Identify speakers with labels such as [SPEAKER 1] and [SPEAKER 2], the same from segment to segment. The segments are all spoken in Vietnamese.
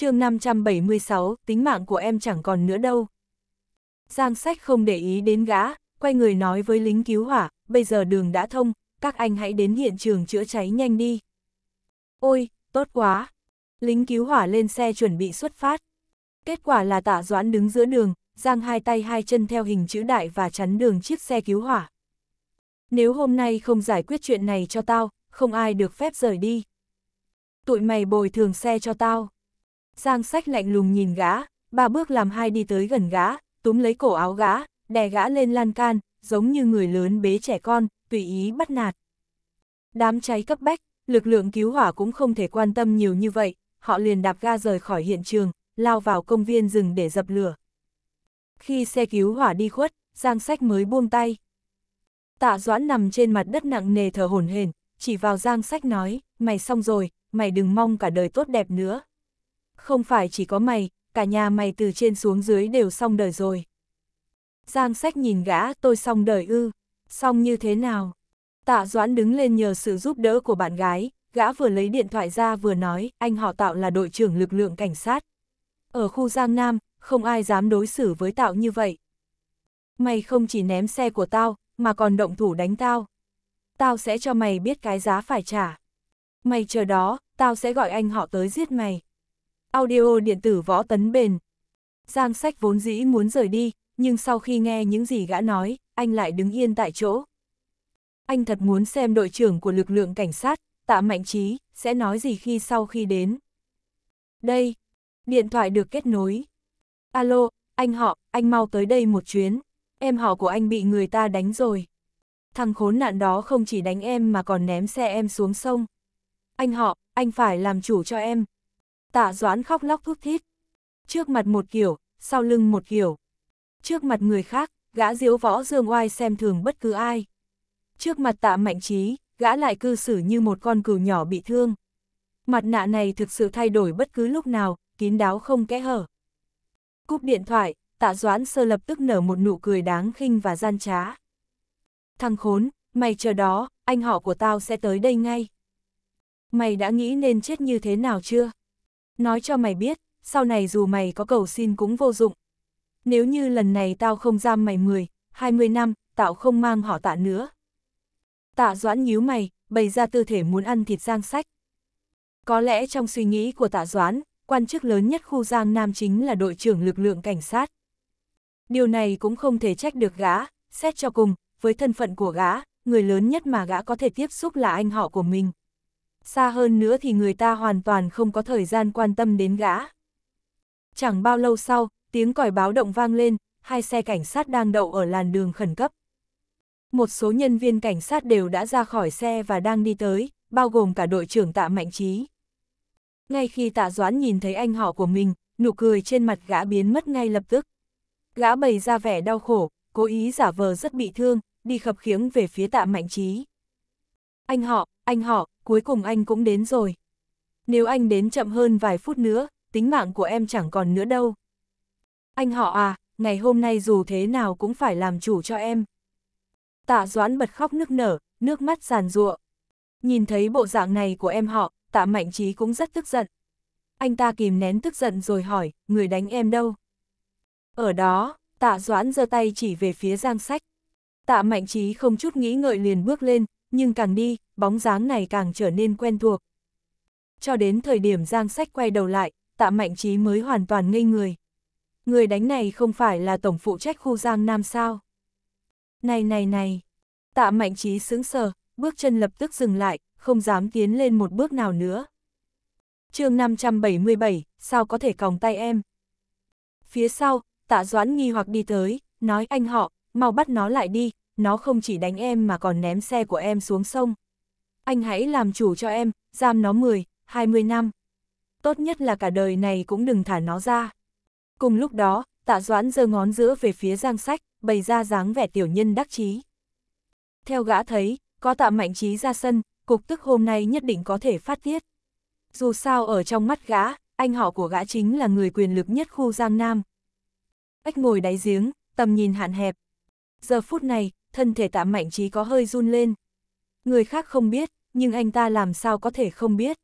[SPEAKER 1] chương 576, tính mạng của em chẳng còn nữa đâu. Giang sách không để ý đến gã, quay người nói với lính cứu hỏa, bây giờ đường đã thông, các anh hãy đến hiện trường chữa cháy nhanh đi. Ôi, tốt quá! Lính cứu hỏa lên xe chuẩn bị xuất phát. Kết quả là tạ doãn đứng giữa đường, giang hai tay hai chân theo hình chữ đại và chắn đường chiếc xe cứu hỏa. Nếu hôm nay không giải quyết chuyện này cho tao, không ai được phép rời đi. Tụi mày bồi thường xe cho tao. Giang sách lạnh lùng nhìn gã, ba bước làm hai đi tới gần gã, túm lấy cổ áo gã, đè gã lên lan can, giống như người lớn bế trẻ con, tùy ý bắt nạt. Đám cháy cấp bách, lực lượng cứu hỏa cũng không thể quan tâm nhiều như vậy, họ liền đạp ga rời khỏi hiện trường, lao vào công viên rừng để dập lửa. Khi xe cứu hỏa đi khuất, Giang Sách mới buông tay. Tạ Doãn nằm trên mặt đất nặng nề thở hổn hển, chỉ vào Giang Sách nói, mày xong rồi, mày đừng mong cả đời tốt đẹp nữa không phải chỉ có mày, cả nhà mày từ trên xuống dưới đều xong đời rồi. Giang sách nhìn gã, tôi xong đời ư, xong như thế nào? Tạ Doãn đứng lên nhờ sự giúp đỡ của bạn gái, gã vừa lấy điện thoại ra vừa nói, anh họ Tạo là đội trưởng lực lượng cảnh sát. Ở khu Giang Nam, không ai dám đối xử với Tạo như vậy. Mày không chỉ ném xe của tao, mà còn động thủ đánh tao. Tao sẽ cho mày biết cái giá phải trả. Mày chờ đó, tao sẽ gọi anh họ tới giết mày. Audio điện tử võ tấn bền. Giang sách vốn dĩ muốn rời đi, nhưng sau khi nghe những gì gã nói, anh lại đứng yên tại chỗ. Anh thật muốn xem đội trưởng của lực lượng cảnh sát, tạ mạnh trí, sẽ nói gì khi sau khi đến. Đây, điện thoại được kết nối. Alo, anh họ, anh mau tới đây một chuyến. Em họ của anh bị người ta đánh rồi. Thằng khốn nạn đó không chỉ đánh em mà còn ném xe em xuống sông. Anh họ, anh phải làm chủ cho em, Tạ Doãn khóc lóc thút thít. Trước mặt một kiểu, sau lưng một kiểu. Trước mặt người khác, gã diếu võ dương oai xem thường bất cứ ai. Trước mặt tạ mạnh trí, gã lại cư xử như một con cừu nhỏ bị thương. Mặt nạ này thực sự thay đổi bất cứ lúc nào, kín đáo không kẽ hở. Cúp điện thoại, tạ doãn sơ lập tức nở một nụ cười đáng khinh và gian trá. Thằng khốn, mày chờ đó, anh họ của tao sẽ tới đây ngay. Mày đã nghĩ nên chết như thế nào chưa? Nói cho mày biết, sau này dù mày có cầu xin cũng vô dụng. Nếu như lần này tao không giam mày 10, 20 năm, tao không mang họ tạ nữa. Tạ Doãn nhíu mày, bày ra tư thể muốn ăn thịt Giang Sách. Có lẽ trong suy nghĩ của Tạ Doãn, quan chức lớn nhất khu Giang Nam chính là đội trưởng lực lượng cảnh sát. Điều này cũng không thể trách được gã, xét cho cùng, với thân phận của gã, người lớn nhất mà gã có thể tiếp xúc là anh họ của mình xa hơn nữa thì người ta hoàn toàn không có thời gian quan tâm đến gã. Chẳng bao lâu sau, tiếng còi báo động vang lên, hai xe cảnh sát đang đậu ở làn đường khẩn cấp. Một số nhân viên cảnh sát đều đã ra khỏi xe và đang đi tới, bao gồm cả đội trưởng tạ Mạnh Trí. Ngay khi tạ Doãn nhìn thấy anh họ của mình, nụ cười trên mặt gã biến mất ngay lập tức. Gã bày ra vẻ đau khổ, cố ý giả vờ rất bị thương, đi khập khiễng về phía tạ Mạnh Trí. Anh họ, anh họ, cuối cùng anh cũng đến rồi. Nếu anh đến chậm hơn vài phút nữa, tính mạng của em chẳng còn nữa đâu. Anh họ à, ngày hôm nay dù thế nào cũng phải làm chủ cho em. Tạ Doãn bật khóc nức nở, nước mắt giàn ruộng. Nhìn thấy bộ dạng này của em họ, tạ Mạnh Trí cũng rất tức giận. Anh ta kìm nén tức giận rồi hỏi, người đánh em đâu? Ở đó, tạ Doãn giơ tay chỉ về phía giang sách. Tạ Mạnh Trí không chút nghĩ ngợi liền bước lên, nhưng càng đi, bóng dáng này càng trở nên quen thuộc. Cho đến thời điểm Giang Sách quay đầu lại, tạ mạnh chí mới hoàn toàn ngây người. Người đánh này không phải là tổng phụ trách khu Giang Nam sao? Này này này, tạ mạnh chí sững sờ, bước chân lập tức dừng lại, không dám tiến lên một bước nào nữa. chương 577, sao có thể còng tay em? Phía sau, tạ doãn nghi hoặc đi tới, nói anh họ, mau bắt nó lại đi, nó không chỉ đánh em mà còn ném xe của em xuống sông. Anh hãy làm chủ cho em, giam nó 10, 20 năm. Tốt nhất là cả đời này cũng đừng thả nó ra. Cùng lúc đó, tạ doãn giơ ngón giữa về phía giang sách, bày ra dáng vẻ tiểu nhân đắc chí. Theo gã thấy, có tạ mạnh trí ra sân, cục tức hôm nay nhất định có thể phát tiết. Dù sao ở trong mắt gã, anh họ của gã chính là người quyền lực nhất khu Giang Nam. Ếch ngồi đáy giếng, tầm nhìn hạn hẹp. Giờ phút này, thân thể tạ mạnh trí có hơi run lên. Người khác không biết, nhưng anh ta làm sao có thể không biết.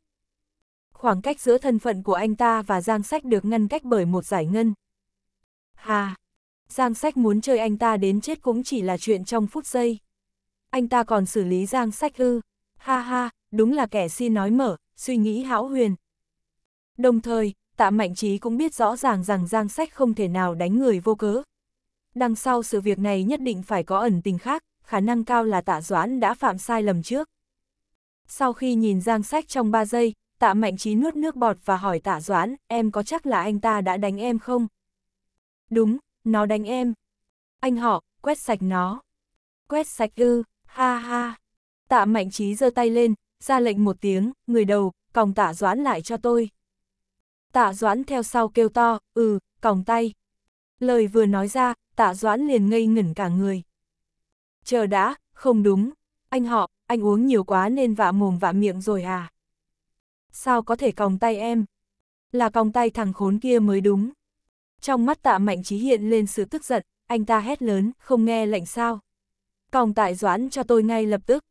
[SPEAKER 1] Khoảng cách giữa thân phận của anh ta và Giang Sách được ngăn cách bởi một giải ngân. Hà, Giang Sách muốn chơi anh ta đến chết cũng chỉ là chuyện trong phút giây. Anh ta còn xử lý Giang Sách ư. Ha ha, đúng là kẻ si nói mở, suy nghĩ hão huyền. Đồng thời, Tạ Mạnh Trí cũng biết rõ ràng rằng Giang Sách không thể nào đánh người vô cớ, đằng sau sự việc này nhất định phải có ẩn tình khác, khả năng cao là tạ Doãn đã phạm sai lầm trước. Sau khi nhìn Giang Sách trong 3 giây, tạ Mạnh Trí nuốt nước bọt và hỏi tạ Doãn, em có chắc là anh ta đã đánh em không? Đúng, nó đánh em. Anh họ, quét sạch nó. Quét sạch ư, ha ha. Tạ Mạnh Trí giơ tay lên, ra lệnh một tiếng, người đầu, còng tạ Doãn lại cho tôi. Tạ Doãn theo sau kêu to, ừ, còng tay, Lời vừa nói ra, tạ doãn liền ngây ngẩn cả người. Chờ đã, không đúng, anh họ, anh uống nhiều quá nên vạ mồm vạ miệng rồi à. Sao có thể còng tay em? Là còng tay thằng khốn kia mới đúng. Trong mắt tạ mạnh trí hiện lên sự tức giận, anh ta hét lớn, không nghe lệnh sao. Còng tại doãn cho tôi ngay lập tức.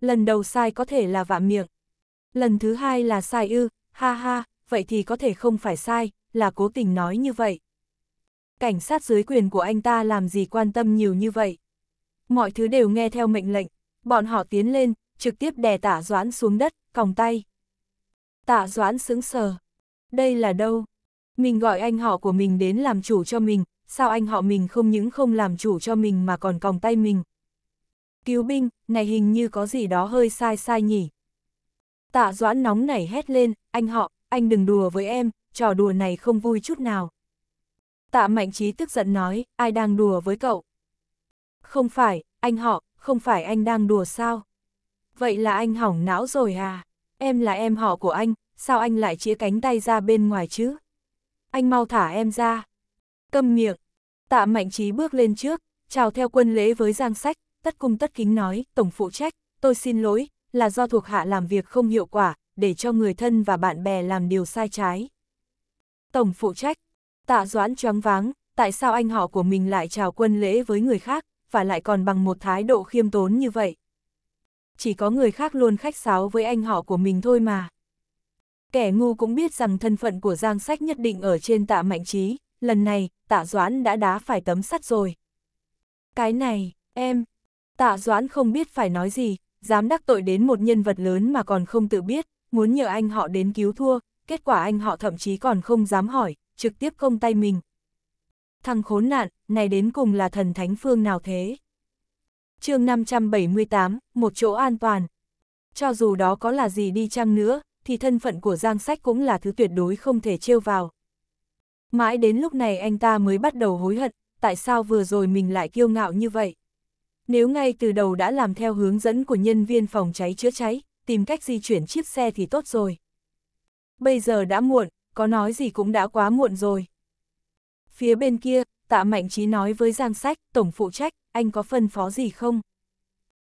[SPEAKER 1] Lần đầu sai có thể là vạ miệng. Lần thứ hai là sai ư, ha ha, vậy thì có thể không phải sai, là cố tình nói như vậy cảnh sát dưới quyền của anh ta làm gì quan tâm nhiều như vậy. Mọi thứ đều nghe theo mệnh lệnh, bọn họ tiến lên, trực tiếp đè tả doãn xuống đất, còng tay. Tạ Doãn sững sờ. Đây là đâu? Mình gọi anh họ của mình đến làm chủ cho mình, sao anh họ mình không những không làm chủ cho mình mà còn còng tay mình? Cứu binh, này hình như có gì đó hơi sai sai nhỉ? Tạ Doãn nóng nảy hét lên, anh họ, anh đừng đùa với em, trò đùa này không vui chút nào. Tạ Mạnh Trí tức giận nói, ai đang đùa với cậu? Không phải, anh họ, không phải anh đang đùa sao? Vậy là anh hỏng não rồi à? Em là em họ của anh, sao anh lại chia cánh tay ra bên ngoài chứ? Anh mau thả em ra. Câm miệng. Tạ Mạnh Trí bước lên trước, chào theo quân lễ với Giang Sách, tất cung tất kính nói, tổng phụ trách, tôi xin lỗi, là do thuộc hạ làm việc không hiệu quả, để cho người thân và bạn bè làm điều sai trái. Tổng phụ trách, Tạ Doãn choáng váng, tại sao anh họ của mình lại chào quân lễ với người khác, và lại còn bằng một thái độ khiêm tốn như vậy. Chỉ có người khác luôn khách sáo với anh họ của mình thôi mà. Kẻ ngu cũng biết rằng thân phận của Giang Sách nhất định ở trên tạ mạnh trí, lần này, tạ Doãn đã đá phải tấm sắt rồi. Cái này, em, tạ Doãn không biết phải nói gì, dám đắc tội đến một nhân vật lớn mà còn không tự biết, muốn nhờ anh họ đến cứu thua, kết quả anh họ thậm chí còn không dám hỏi, trực tiếp công tay mình. Thằng khốn nạn, này đến cùng là thần thánh phương nào thế? chương 578, một chỗ an toàn. Cho dù đó có là gì đi chăng nữa, thì thân phận của Giang Sách cũng là thứ tuyệt đối không thể trêu vào. Mãi đến lúc này anh ta mới bắt đầu hối hận, tại sao vừa rồi mình lại kiêu ngạo như vậy? Nếu ngay từ đầu đã làm theo hướng dẫn của nhân viên phòng cháy chữa cháy, tìm cách di chuyển chiếc xe thì tốt rồi. Bây giờ đã muộn, có nói gì cũng đã quá muộn rồi. Phía bên kia, tạ mạnh trí nói với Giang Sách, tổng phụ trách, anh có phân phó gì không?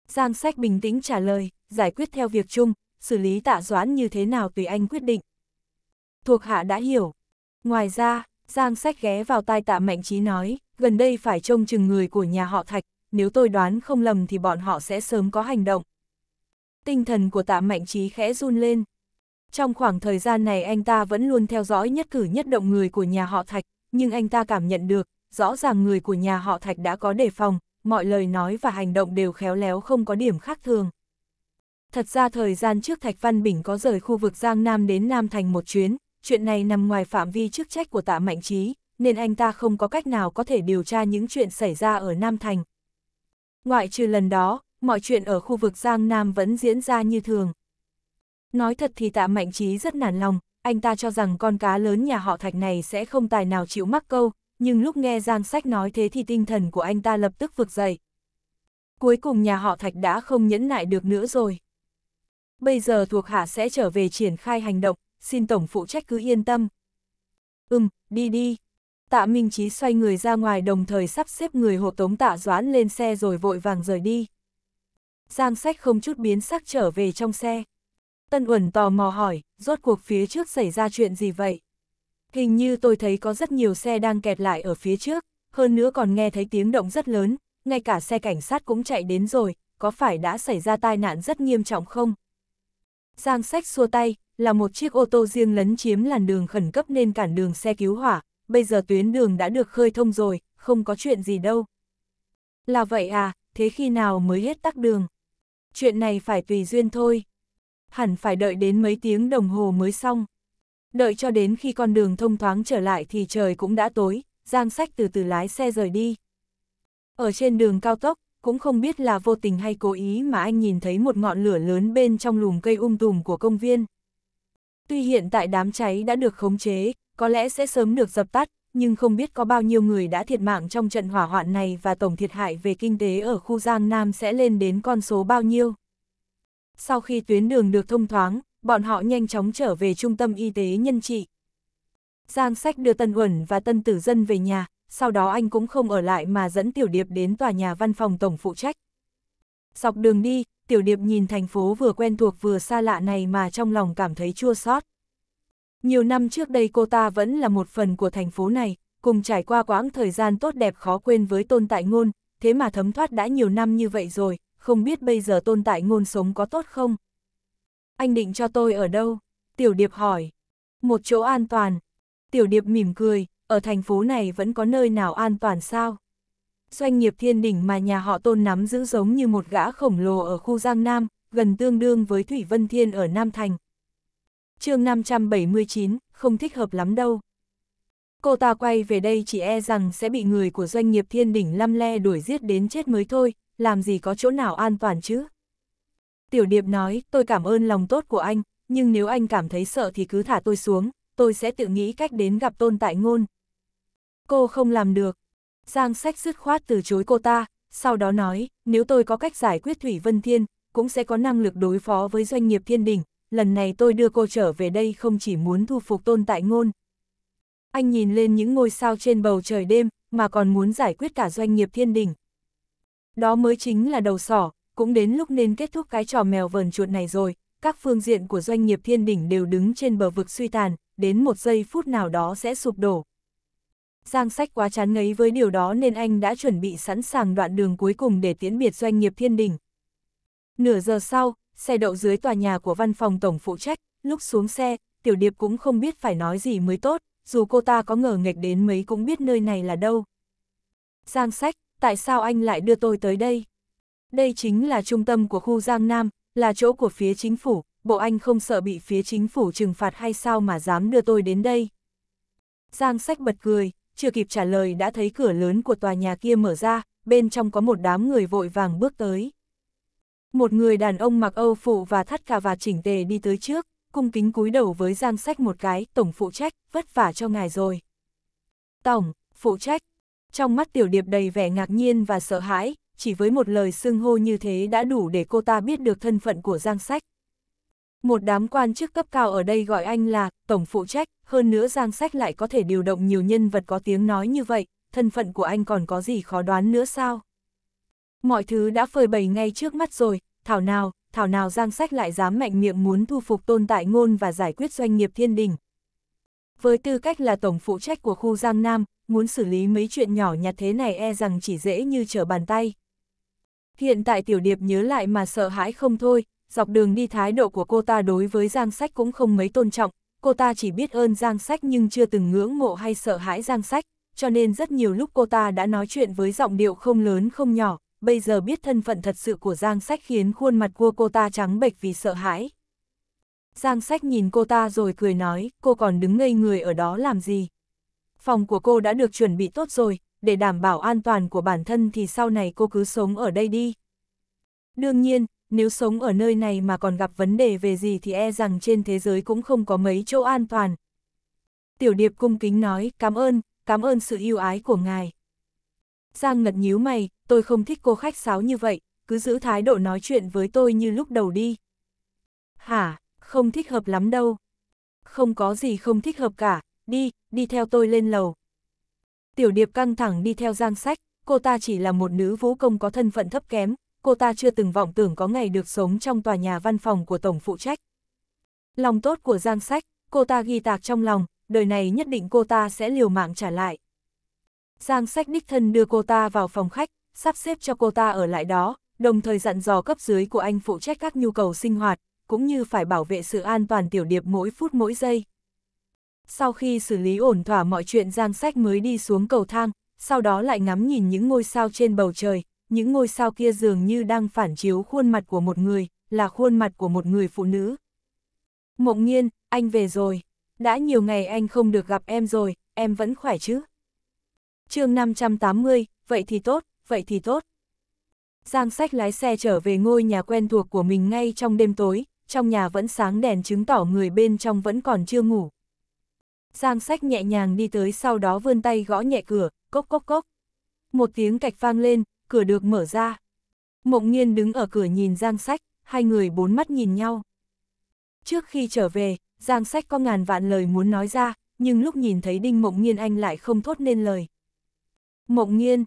[SPEAKER 1] Giang Sách bình tĩnh trả lời, giải quyết theo việc chung, xử lý tạ doãn như thế nào tùy anh quyết định. Thuộc hạ đã hiểu. Ngoài ra, Giang Sách ghé vào tai tạ mạnh trí nói, gần đây phải trông chừng người của nhà họ Thạch, nếu tôi đoán không lầm thì bọn họ sẽ sớm có hành động. Tinh thần của tạ mạnh trí khẽ run lên, trong khoảng thời gian này anh ta vẫn luôn theo dõi nhất cử nhất động người của nhà họ Thạch, nhưng anh ta cảm nhận được, rõ ràng người của nhà họ Thạch đã có đề phòng, mọi lời nói và hành động đều khéo léo không có điểm khác thường. Thật ra thời gian trước Thạch Văn Bình có rời khu vực Giang Nam đến Nam Thành một chuyến, chuyện này nằm ngoài phạm vi chức trách của tạ Mạnh Trí, nên anh ta không có cách nào có thể điều tra những chuyện xảy ra ở Nam Thành. Ngoại trừ lần đó, mọi chuyện ở khu vực Giang Nam vẫn diễn ra như thường. Nói thật thì tạ mạnh trí rất nản lòng, anh ta cho rằng con cá lớn nhà họ thạch này sẽ không tài nào chịu mắc câu, nhưng lúc nghe Giang Sách nói thế thì tinh thần của anh ta lập tức vực dậy. Cuối cùng nhà họ thạch đã không nhẫn nại được nữa rồi. Bây giờ thuộc hạ sẽ trở về triển khai hành động, xin tổng phụ trách cứ yên tâm. Ừm, đi đi. Tạ Minh Chí xoay người ra ngoài đồng thời sắp xếp người hộ tống tạ doãn lên xe rồi vội vàng rời đi. Giang sách không chút biến sắc trở về trong xe. Tân Uẩn tò mò hỏi, rốt cuộc phía trước xảy ra chuyện gì vậy? Hình như tôi thấy có rất nhiều xe đang kẹt lại ở phía trước, hơn nữa còn nghe thấy tiếng động rất lớn, ngay cả xe cảnh sát cũng chạy đến rồi, có phải đã xảy ra tai nạn rất nghiêm trọng không? Giang sách xua tay, là một chiếc ô tô riêng lấn chiếm làn đường khẩn cấp nên cản đường xe cứu hỏa, bây giờ tuyến đường đã được khơi thông rồi, không có chuyện gì đâu. Là vậy à, thế khi nào mới hết tắc đường? Chuyện này phải tùy duyên thôi hẳn phải đợi đến mấy tiếng đồng hồ mới xong. Đợi cho đến khi con đường thông thoáng trở lại thì trời cũng đã tối, Giang Sách từ từ lái xe rời đi. Ở trên đường cao tốc, cũng không biết là vô tình hay cố ý mà anh nhìn thấy một ngọn lửa lớn bên trong lùm cây um tùm của công viên. Tuy hiện tại đám cháy đã được khống chế, có lẽ sẽ sớm được dập tắt, nhưng không biết có bao nhiêu người đã thiệt mạng trong trận hỏa hoạn này và tổng thiệt hại về kinh tế ở khu Giang Nam sẽ lên đến con số bao nhiêu sau khi tuyến đường được thông thoáng, bọn họ nhanh chóng trở về trung tâm y tế nhân trị. Giang sách đưa Tân Uẩn và Tân Tử Dân về nhà, sau đó anh cũng không ở lại mà dẫn Tiểu Điệp đến tòa nhà văn phòng tổng phụ trách. Dọc đường đi, Tiểu Điệp nhìn thành phố vừa quen thuộc vừa xa lạ này mà trong lòng cảm thấy chua xót. Nhiều năm trước đây cô ta vẫn là một phần của thành phố này, cùng trải qua quãng thời gian tốt đẹp khó quên với tôn tại ngôn, thế mà thấm thoát đã nhiều năm như vậy rồi, không biết bây giờ tôn tại ngôn sống có tốt không? Anh định cho tôi ở đâu? Tiểu Điệp hỏi. Một chỗ an toàn. Tiểu Điệp mỉm cười, ở thành phố này vẫn có nơi nào an toàn sao? Doanh nghiệp thiên đỉnh mà nhà họ tôn nắm giữ giống như một gã khổng lồ ở khu Giang Nam, gần tương đương với Thủy Vân Thiên ở Nam Thành. chương 579, không thích hợp lắm đâu. Cô ta quay về đây chỉ e rằng sẽ bị người của doanh nghiệp thiên đỉnh lăm le đuổi giết đến chết mới thôi, làm gì có chỗ nào an toàn chứ? Tiểu điệp nói, tôi cảm ơn lòng tốt của anh, nhưng nếu anh cảm thấy sợ thì cứ thả tôi xuống, tôi sẽ tự nghĩ cách đến gặp tôn tại ngôn. Cô không làm được. Giang sách dứt khoát từ chối cô ta, sau đó nói, nếu tôi có cách giải quyết Thủy Vân Thiên, cũng sẽ có năng lực đối phó với doanh nghiệp thiên đỉnh, lần này tôi đưa cô trở về đây không chỉ muốn thu phục tôn tại ngôn. Anh nhìn lên những ngôi sao trên bầu trời đêm, mà còn muốn giải quyết cả doanh nghiệp thiên đỉnh. Đó mới chính là đầu sỏ, cũng đến lúc nên kết thúc cái trò mèo vờn chuột này rồi, các phương diện của doanh nghiệp thiên đỉnh đều đứng trên bờ vực suy tàn, đến một giây phút nào đó sẽ sụp đổ. Giang sách quá chán ngấy với điều đó nên anh đã chuẩn bị sẵn sàng đoạn đường cuối cùng để tiễn biệt doanh nghiệp thiên đỉnh. Nửa giờ sau, xe đậu dưới tòa nhà của văn phòng tổng phụ trách, lúc xuống xe, Tiểu Điệp cũng không biết phải nói gì mới tốt, dù cô ta có ngờ nghệch đến mấy cũng biết nơi này là đâu. Giang sách, tại sao anh lại đưa tôi tới đây? Đây chính là trung tâm của khu Giang Nam, là chỗ của phía chính phủ, bộ anh không sợ bị phía chính phủ trừng phạt hay sao mà dám đưa tôi đến đây? Giang sách bật cười, chưa kịp trả lời đã thấy cửa lớn của tòa nhà kia mở ra, bên trong có một đám người vội vàng bước tới. Một người đàn ông mặc âu phụ và thắt cà và chỉnh tề đi tới trước, cung kính cúi đầu với Giang Sách một cái, tổng phụ trách, vất vả cho ngài rồi. Tổng, phụ trách, trong mắt tiểu điệp đầy vẻ ngạc nhiên và sợ hãi, chỉ với một lời xưng hô như thế đã đủ để cô ta biết được thân phận của Giang Sách. Một đám quan chức cấp cao ở đây gọi anh là tổng phụ trách, hơn nữa Giang Sách lại có thể điều động nhiều nhân vật có tiếng nói như vậy, thân phận của anh còn có gì khó đoán nữa sao? Mọi thứ đã phơi bày ngay trước mắt rồi, thảo nào, thảo nào Giang Sách lại dám mạnh miệng muốn thu phục tôn tại ngôn và giải quyết doanh nghiệp thiên đình. Với tư cách là tổng phụ trách của khu Giang Nam, muốn xử lý mấy chuyện nhỏ nhặt thế này e rằng chỉ dễ như trở bàn tay. Hiện tại Tiểu Điệp nhớ lại mà sợ hãi không thôi, dọc đường đi thái độ của cô ta đối với Giang Sách cũng không mấy tôn trọng, cô ta chỉ biết ơn Giang Sách nhưng chưa từng ngưỡng mộ hay sợ hãi Giang Sách, cho nên rất nhiều lúc cô ta đã nói chuyện với giọng điệu không lớn không nhỏ, bây giờ biết thân phận thật sự của Giang Sách khiến khuôn mặt của cô ta trắng bệch vì sợ hãi. Giang Sách nhìn cô ta rồi cười nói, cô còn đứng ngây người ở đó làm gì? Phòng của cô đã được chuẩn bị tốt rồi, để đảm bảo an toàn của bản thân thì sau này cô cứ sống ở đây đi. Đương nhiên, nếu sống ở nơi này mà còn gặp vấn đề về gì thì e rằng trên thế giới cũng không có mấy chỗ an toàn. Tiểu điệp cung kính nói, cảm ơn, cảm ơn sự yêu ái của ngài. Giang ngật nhíu mày, tôi không thích cô khách sáo như vậy, cứ giữ thái độ nói chuyện với tôi như lúc đầu đi. Hả, không thích hợp lắm đâu. Không có gì không thích hợp cả, đi, đi theo tôi lên lầu. Tiểu điệp căng thẳng đi theo giang sách, cô ta chỉ là một nữ vũ công có thân phận thấp kém, cô ta chưa từng vọng tưởng có ngày được sống trong tòa nhà văn phòng của tổng phụ trách. Lòng tốt của giang sách, cô ta ghi tạc trong lòng, đời này nhất định cô ta sẽ liều mạng trả lại. Giang sách đích thân đưa cô ta vào phòng khách, sắp xếp cho cô ta ở lại đó, đồng thời dặn dò cấp dưới của anh phụ trách các nhu cầu sinh hoạt, cũng như phải bảo vệ sự an toàn tiểu điệp mỗi phút mỗi giây. Sau khi xử lý ổn thỏa mọi chuyện Giang Sách mới đi xuống cầu thang, sau đó lại ngắm nhìn những ngôi sao trên bầu trời, những ngôi sao kia dường như đang phản chiếu khuôn mặt của một người, là khuôn mặt của một người phụ nữ. Mộng Nhiên, anh về rồi. Đã nhiều ngày anh không được gặp em rồi, em vẫn khỏe chứ? chương 580, vậy thì tốt, vậy thì tốt. Giang sách lái xe trở về ngôi nhà quen thuộc của mình ngay trong đêm tối, trong nhà vẫn sáng đèn chứng tỏ người bên trong vẫn còn chưa ngủ, Giang sách nhẹ nhàng đi tới sau đó vươn tay gõ nhẹ cửa, cốc cốc cốc. Một tiếng cạch vang lên, cửa được mở ra. Mộng nghiên đứng ở cửa nhìn Giang sách, hai người bốn mắt nhìn nhau. Trước khi trở về, Giang sách có ngàn vạn lời muốn nói ra, nhưng lúc nhìn thấy Đinh Mộng nghiên anh lại không thốt nên lời. Mộng nghiên,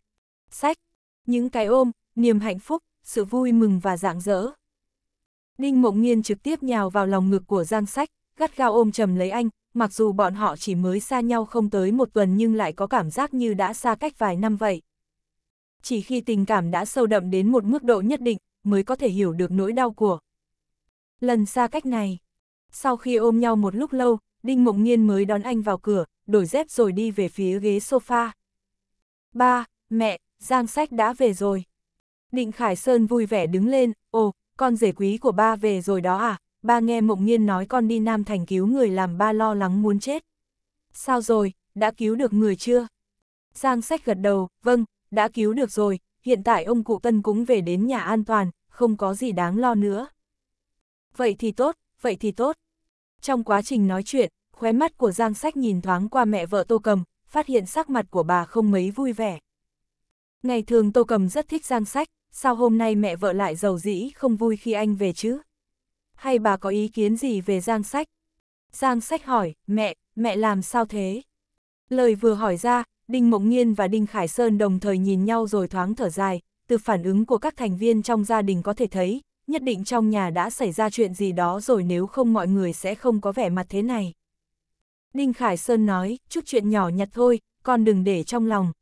[SPEAKER 1] sách, những cái ôm, niềm hạnh phúc, sự vui mừng và rạng rỡ. Đinh Mộng Nghiên trực tiếp nhào vào lòng ngực của Giang Sách, gắt gao ôm chầm lấy anh, mặc dù bọn họ chỉ mới xa nhau không tới một tuần nhưng lại có cảm giác như đã xa cách vài năm vậy. Chỉ khi tình cảm đã sâu đậm đến một mức độ nhất định, mới có thể hiểu được nỗi đau của. Lần xa cách này, sau khi ôm nhau một lúc lâu, Đinh Mộng Nhiên mới đón anh vào cửa, đổi dép rồi đi về phía ghế sofa. Ba, mẹ, Giang Sách đã về rồi. Định Khải Sơn vui vẻ đứng lên, ồ, con rể quý của ba về rồi đó à, ba nghe mộng nhiên nói con đi Nam Thành cứu người làm ba lo lắng muốn chết. Sao rồi, đã cứu được người chưa? Giang sách gật đầu, vâng, đã cứu được rồi, hiện tại ông cụ Tân cũng về đến nhà an toàn, không có gì đáng lo nữa. Vậy thì tốt, vậy thì tốt. Trong quá trình nói chuyện, khóe mắt của Giang Sách nhìn thoáng qua mẹ vợ Tô Cầm, phát hiện sắc mặt của bà không mấy vui vẻ. Ngày thường Tô Cầm rất thích Giang Sách, sao hôm nay mẹ vợ lại giàu dĩ không vui khi anh về chứ? hay bà có ý kiến gì về Giang Sách? Giang Sách hỏi, mẹ, mẹ làm sao thế? Lời vừa hỏi ra, Đinh Mộng Nhiên và Đinh Khải Sơn đồng thời nhìn nhau rồi thoáng thở dài, từ phản ứng của các thành viên trong gia đình có thể thấy, nhất định trong nhà đã xảy ra chuyện gì đó rồi nếu không mọi người sẽ không có vẻ mặt thế này. Đinh Khải Sơn nói, chút chuyện nhỏ nhặt thôi, con đừng để trong lòng.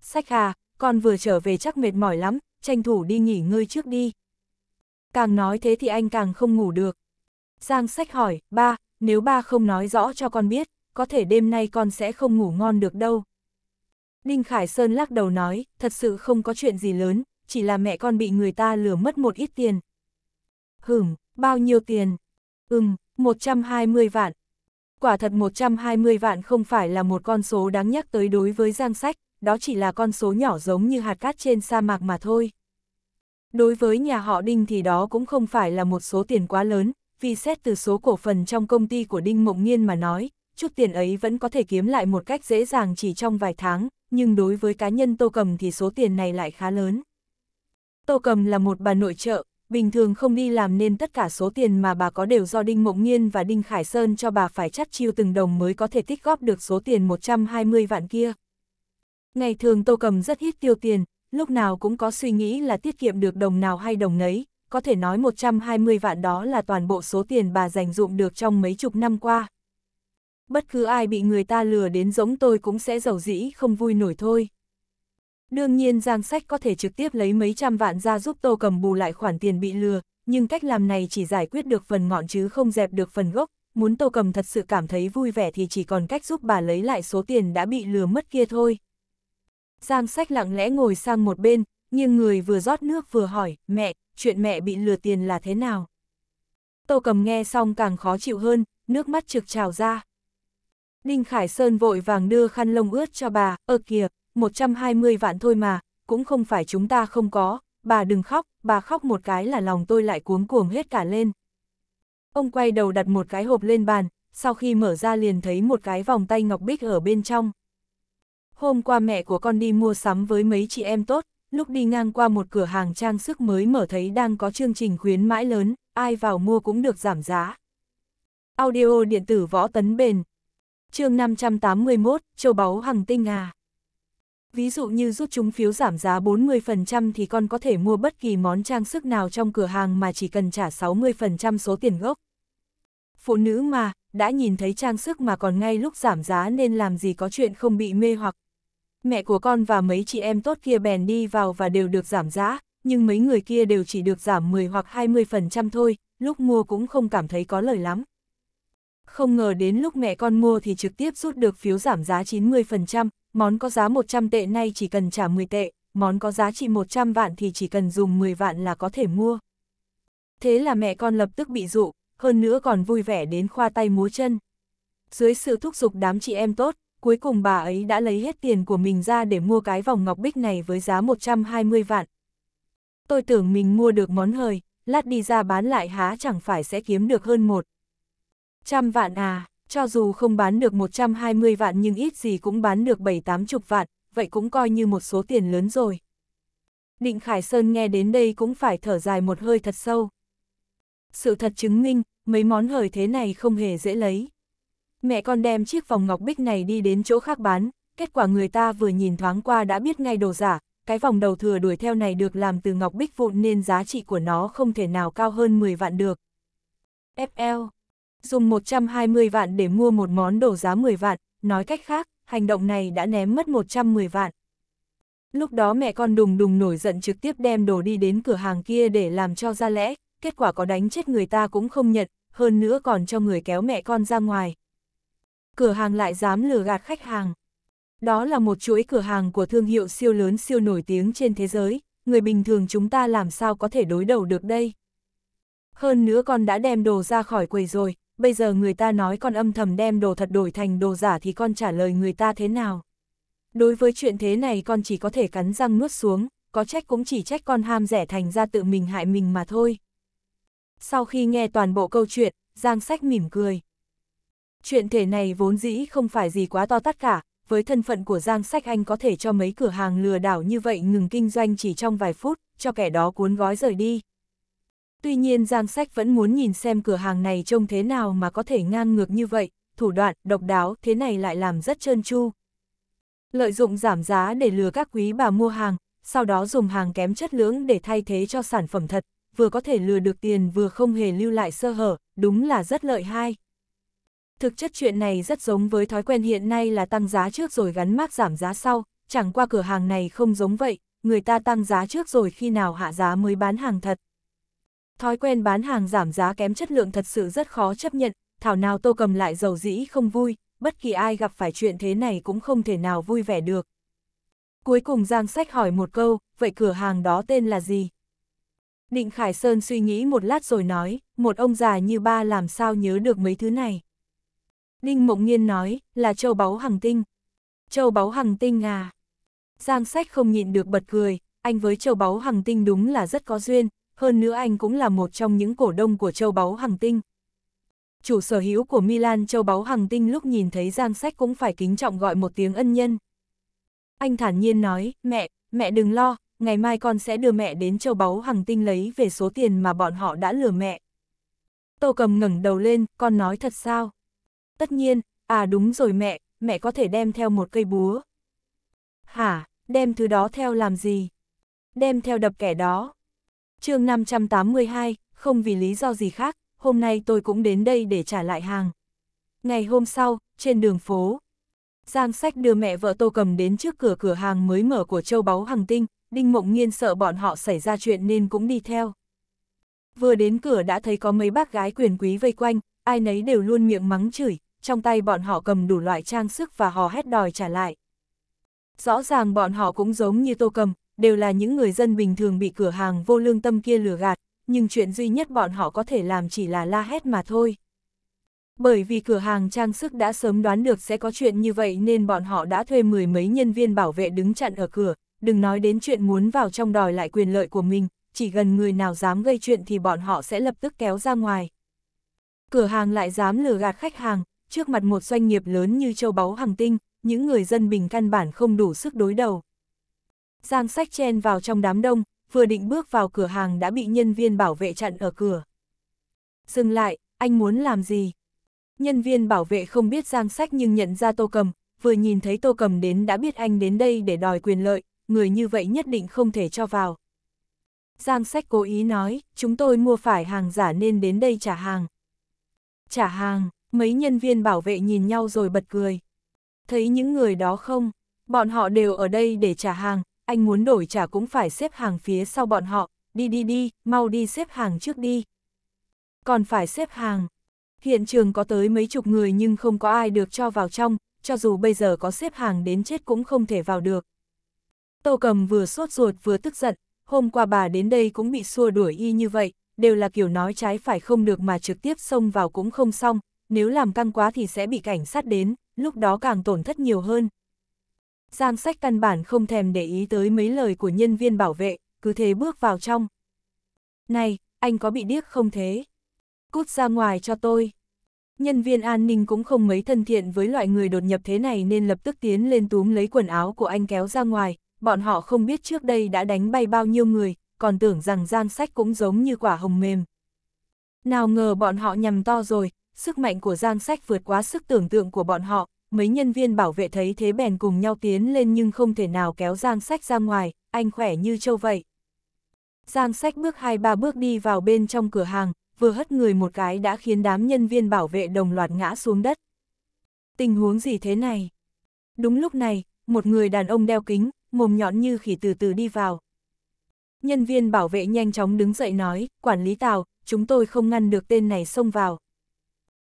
[SPEAKER 1] Sách à, con vừa trở về chắc mệt mỏi lắm, tranh thủ đi nghỉ ngơi trước đi, Càng nói thế thì anh càng không ngủ được. Giang sách hỏi, ba, nếu ba không nói rõ cho con biết, có thể đêm nay con sẽ không ngủ ngon được đâu. Ninh Khải Sơn lắc đầu nói, thật sự không có chuyện gì lớn, chỉ là mẹ con bị người ta lừa mất một ít tiền. Hửm, bao nhiêu tiền? Ừm, 120 vạn. Quả thật 120 vạn không phải là một con số đáng nhắc tới đối với Giang Sách, đó chỉ là con số nhỏ giống như hạt cát trên sa mạc mà thôi. Đối với nhà họ Đinh thì đó cũng không phải là một số tiền quá lớn, vì xét từ số cổ phần trong công ty của Đinh Mộng Nhiên mà nói, chút tiền ấy vẫn có thể kiếm lại một cách dễ dàng chỉ trong vài tháng, nhưng đối với cá nhân Tô Cầm thì số tiền này lại khá lớn. Tô Cầm là một bà nội trợ, bình thường không đi làm nên tất cả số tiền mà bà có đều do Đinh Mộng Nhiên và Đinh Khải Sơn cho bà phải chắt chiêu từng đồng mới có thể tích góp được số tiền 120 vạn kia. Ngày thường Tô Cầm rất ít tiêu tiền, lúc nào cũng có suy nghĩ là tiết kiệm được đồng nào hay đồng nấy, có thể nói 120 vạn đó là toàn bộ số tiền bà dành dụm được trong mấy chục năm qua. Bất cứ ai bị người ta lừa đến giống tôi cũng sẽ giàu dĩ không vui nổi thôi. Đương nhiên Giang Sách có thể trực tiếp lấy mấy trăm vạn ra giúp Tô Cầm bù lại khoản tiền bị lừa, nhưng cách làm này chỉ giải quyết được phần ngọn chứ không dẹp được phần gốc, muốn Tô Cầm thật sự cảm thấy vui vẻ thì chỉ còn cách giúp bà lấy lại số tiền đã bị lừa mất kia thôi. Giang sách lặng lẽ ngồi sang một bên, nhưng người vừa rót nước vừa hỏi, mẹ, chuyện mẹ bị lừa tiền là thế nào? Tô cầm nghe xong càng khó chịu hơn, nước mắt trực trào ra. Đinh Khải Sơn vội vàng đưa khăn lông ướt cho bà, ơ kìa, 120 vạn thôi mà, cũng không phải chúng ta không có, bà đừng khóc, bà khóc một cái là lòng tôi lại cuống cuồng hết cả lên. Ông quay đầu đặt một cái hộp lên bàn, sau khi mở ra liền thấy một cái vòng tay ngọc bích ở bên trong hôm qua mẹ của con đi mua sắm với mấy chị em tốt, lúc đi ngang qua một cửa hàng trang sức mới mở thấy đang có chương trình khuyến mãi lớn, ai vào mua cũng được giảm giá. Audio điện tử võ tấn bền chương 581, châu báu hằng tinh à. Ví dụ như rút chúng phiếu giảm giá 40% thì con có thể mua bất kỳ món trang sức nào trong cửa hàng mà chỉ cần trả 60% số tiền gốc. Phụ nữ mà, đã nhìn thấy trang sức mà còn ngay lúc giảm giá nên làm gì có chuyện không bị mê hoặc mẹ của con và mấy chị em tốt kia bèn đi vào và đều được giảm giá, nhưng mấy người kia đều chỉ được giảm 10 hoặc 20% thôi, lúc mua cũng không cảm thấy có lời lắm. Không ngờ đến lúc mẹ con mua thì trực tiếp rút được phiếu giảm giá 90%, món có giá 100 tệ nay chỉ cần trả 10 tệ, món có giá trị 100 vạn thì chỉ cần dùng 10 vạn là có thể mua. Thế là mẹ con lập tức bị dụ, hơn nữa còn vui vẻ đến khoa tay múa chân. Dưới sự thúc giục đám chị em tốt, cuối cùng bà ấy đã lấy hết tiền của mình ra để mua cái vòng ngọc bích này với giá 120 vạn. Tôi tưởng mình mua được món hời, lát đi ra bán lại há chẳng phải sẽ kiếm được hơn một. Trăm vạn à, cho dù không bán được 120 vạn nhưng ít gì cũng bán được 7-8 chục vạn, vậy cũng coi như một số tiền lớn rồi. Định Khải Sơn nghe đến đây cũng phải thở dài một hơi thật sâu. Sự thật chứng minh, mấy món hời thế này không hề dễ lấy. Mẹ con đem chiếc vòng ngọc bích này đi đến chỗ khác bán, kết quả người ta vừa nhìn thoáng qua đã biết ngay đồ giả, cái vòng đầu thừa đuổi theo này được làm từ ngọc bích vụn nên giá trị của nó không thể nào cao hơn 10 vạn được. FL Dùng 120 vạn để mua một món đồ giá 10 vạn, nói cách khác, hành động này đã ném mất 110 vạn. Lúc đó mẹ con đùng đùng nổi giận trực tiếp đem đồ đi đến cửa hàng kia để làm cho ra lẽ, kết quả có đánh chết người ta cũng không nhận, hơn nữa còn cho người kéo mẹ con ra ngoài cửa hàng lại dám lừa gạt khách hàng. Đó là một chuỗi cửa hàng của thương hiệu siêu lớn siêu nổi tiếng trên thế giới, người bình thường chúng ta làm sao có thể đối đầu được đây. Hơn nữa con đã đem đồ ra khỏi quầy rồi, bây giờ người ta nói con âm thầm đem đồ thật đổi thành đồ giả thì con trả lời người ta thế nào. Đối với chuyện thế này con chỉ có thể cắn răng nuốt xuống, có trách cũng chỉ trách con ham rẻ thành ra tự mình hại mình mà thôi. Sau khi nghe toàn bộ câu chuyện, Giang Sách mỉm cười chuyện thể này vốn dĩ không phải gì quá to tát cả, với thân phận của Giang Sách Anh có thể cho mấy cửa hàng lừa đảo như vậy ngừng kinh doanh chỉ trong vài phút, cho kẻ đó cuốn gói rời đi. Tuy nhiên Giang Sách vẫn muốn nhìn xem cửa hàng này trông thế nào mà có thể ngang ngược như vậy, thủ đoạn độc đáo thế này lại làm rất trơn tru. Lợi dụng giảm giá để lừa các quý bà mua hàng, sau đó dùng hàng kém chất lượng để thay thế cho sản phẩm thật, vừa có thể lừa được tiền vừa không hề lưu lại sơ hở, đúng là rất lợi hai. Thực chất chuyện này rất giống với thói quen hiện nay là tăng giá trước rồi gắn mát giảm giá sau, chẳng qua cửa hàng này không giống vậy, người ta tăng giá trước rồi khi nào hạ giá mới bán hàng thật. Thói quen bán hàng giảm giá kém chất lượng thật sự rất khó chấp nhận, thảo nào tô cầm lại dầu dĩ không vui, bất kỳ ai gặp phải chuyện thế này cũng không thể nào vui vẻ được. Cuối cùng Giang Sách hỏi một câu, vậy cửa hàng đó tên là gì? Định Khải Sơn suy nghĩ một lát rồi nói, một ông già như ba làm sao nhớ được mấy thứ này. Đinh Mộng Nhiên nói, là châu báu hằng tinh. Châu báu hằng tinh à? Giang sách không nhịn được bật cười, anh với châu báu hằng tinh đúng là rất có duyên, hơn nữa anh cũng là một trong những cổ đông của châu báu hằng tinh. Chủ sở hữu của Milan châu báu hằng tinh lúc nhìn thấy Giang sách cũng phải kính trọng gọi một tiếng ân nhân. Anh thản nhiên nói, mẹ, mẹ đừng lo, ngày mai con sẽ đưa mẹ đến châu báu hằng tinh lấy về số tiền mà bọn họ đã lừa mẹ. Tô cầm ngẩng đầu lên, con nói thật sao? tất nhiên, à đúng rồi mẹ, mẹ có thể đem theo một cây búa. Hả, đem thứ đó theo làm gì? Đem theo đập kẻ đó. chương 582, không vì lý do gì khác, hôm nay tôi cũng đến đây để trả lại hàng. Ngày hôm sau, trên đường phố, Giang Sách đưa mẹ vợ Tô Cầm đến trước cửa cửa hàng mới mở của châu báu hàng tinh, Đinh Mộng nhiên sợ bọn họ xảy ra chuyện nên cũng đi theo. Vừa đến cửa đã thấy có mấy bác gái quyền quý vây quanh, ai nấy đều luôn miệng mắng chửi, trong tay bọn họ cầm đủ loại trang sức và hò hét đòi trả lại. Rõ ràng bọn họ cũng giống như tô cầm, đều là những người dân bình thường bị cửa hàng vô lương tâm kia lừa gạt, nhưng chuyện duy nhất bọn họ có thể làm chỉ là la hét mà thôi. Bởi vì cửa hàng trang sức đã sớm đoán được sẽ có chuyện như vậy nên bọn họ đã thuê mười mấy nhân viên bảo vệ đứng chặn ở cửa, đừng nói đến chuyện muốn vào trong đòi lại quyền lợi của mình, chỉ gần người nào dám gây chuyện thì bọn họ sẽ lập tức kéo ra ngoài. Cửa hàng lại dám lừa gạt khách hàng, trước mặt một doanh nghiệp lớn như châu báu hàng tinh, những người dân bình căn bản không đủ sức đối đầu. Giang sách chen vào trong đám đông, vừa định bước vào cửa hàng đã bị nhân viên bảo vệ chặn ở cửa. Dừng lại, anh muốn làm gì? Nhân viên bảo vệ không biết Giang sách nhưng nhận ra tô cầm, vừa nhìn thấy tô cầm đến đã biết anh đến đây để đòi quyền lợi, người như vậy nhất định không thể cho vào. Giang sách cố ý nói, chúng tôi mua phải hàng giả nên đến đây trả hàng. Trả hàng, Mấy nhân viên bảo vệ nhìn nhau rồi bật cười. Thấy những người đó không? Bọn họ đều ở đây để trả hàng, anh muốn đổi trả cũng phải xếp hàng phía sau bọn họ, đi đi đi, mau đi xếp hàng trước đi. Còn phải xếp hàng. Hiện trường có tới mấy chục người nhưng không có ai được cho vào trong, cho dù bây giờ có xếp hàng đến chết cũng không thể vào được. Tô cầm vừa sốt ruột vừa tức giận, hôm qua bà đến đây cũng bị xua đuổi y như vậy, đều là kiểu nói trái phải không được mà trực tiếp xông vào cũng không xong, nếu làm căng quá thì sẽ bị cảnh sát đến, lúc đó càng tổn thất nhiều hơn. Giang sách căn bản không thèm để ý tới mấy lời của nhân viên bảo vệ, cứ thế bước vào trong. Này, anh có bị điếc không thế? Cút ra ngoài cho tôi. Nhân viên an ninh cũng không mấy thân thiện với loại người đột nhập thế này nên lập tức tiến lên túm lấy quần áo của anh kéo ra ngoài, bọn họ không biết trước đây đã đánh bay bao nhiêu người, còn tưởng rằng Giang Sách cũng giống như quả hồng mềm. Nào ngờ bọn họ nhầm to rồi, sức mạnh của Giang Sách vượt quá sức tưởng tượng của bọn họ, mấy nhân viên bảo vệ thấy thế bèn cùng nhau tiến lên nhưng không thể nào kéo Giang Sách ra ngoài, anh khỏe như châu vậy. Giang Sách bước hai ba bước đi vào bên trong cửa hàng, vừa hất người một cái đã khiến đám nhân viên bảo vệ đồng loạt ngã xuống đất. Tình huống gì thế này? Đúng lúc này, một người đàn ông đeo kính, mồm nhọn như khỉ từ từ đi vào. Nhân viên bảo vệ nhanh chóng đứng dậy nói, quản lý Tào, chúng tôi không ngăn được tên này xông vào.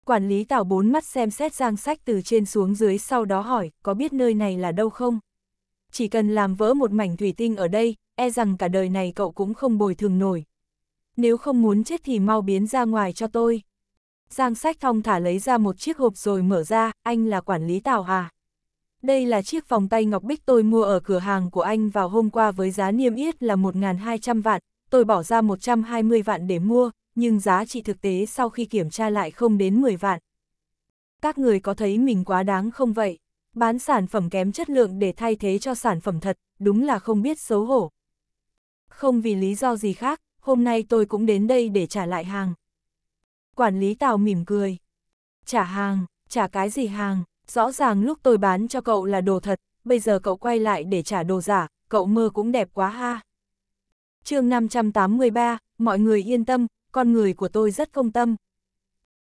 [SPEAKER 1] Quản lý tảo bốn mắt xem xét giang sách từ trên xuống dưới sau đó hỏi, có biết nơi này là đâu không? Chỉ cần làm vỡ một mảnh thủy tinh ở đây, e rằng cả đời này cậu cũng không bồi thường nổi. Nếu không muốn chết thì mau biến ra ngoài cho tôi. Giang sách thong thả lấy ra một chiếc hộp rồi mở ra, anh là quản lý tảo à? Đây là chiếc vòng tay ngọc bích tôi mua ở cửa hàng của anh vào hôm qua với giá niêm yết là 1.200 vạn, tôi bỏ ra 120 vạn để mua, nhưng giá trị thực tế sau khi kiểm tra lại không đến 10 vạn. Các người có thấy mình quá đáng không vậy? Bán sản phẩm kém chất lượng để thay thế cho sản phẩm thật, đúng là không biết xấu hổ. Không vì lý do gì khác, hôm nay tôi cũng đến đây để trả lại hàng. Quản lý Tào mỉm cười. Trả hàng, trả cái gì hàng, rõ ràng lúc tôi bán cho cậu là đồ thật, bây giờ cậu quay lại để trả đồ giả, cậu mơ cũng đẹp quá ha. chương 583, mọi người yên tâm, con người của tôi rất công tâm.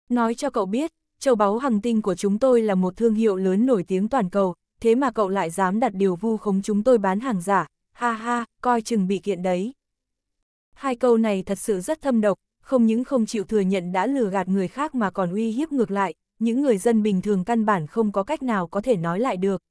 [SPEAKER 1] Nói cho cậu biết, châu báu hằng tinh của chúng tôi là một thương hiệu lớn nổi tiếng toàn cầu, thế mà cậu lại dám đặt điều vu khống chúng tôi bán hàng giả, ha ha, coi chừng bị kiện đấy. Hai câu này thật sự rất thâm độc, không những không chịu thừa nhận đã lừa gạt người khác mà còn uy hiếp ngược lại, những người dân bình thường căn bản không có cách nào có thể nói lại được.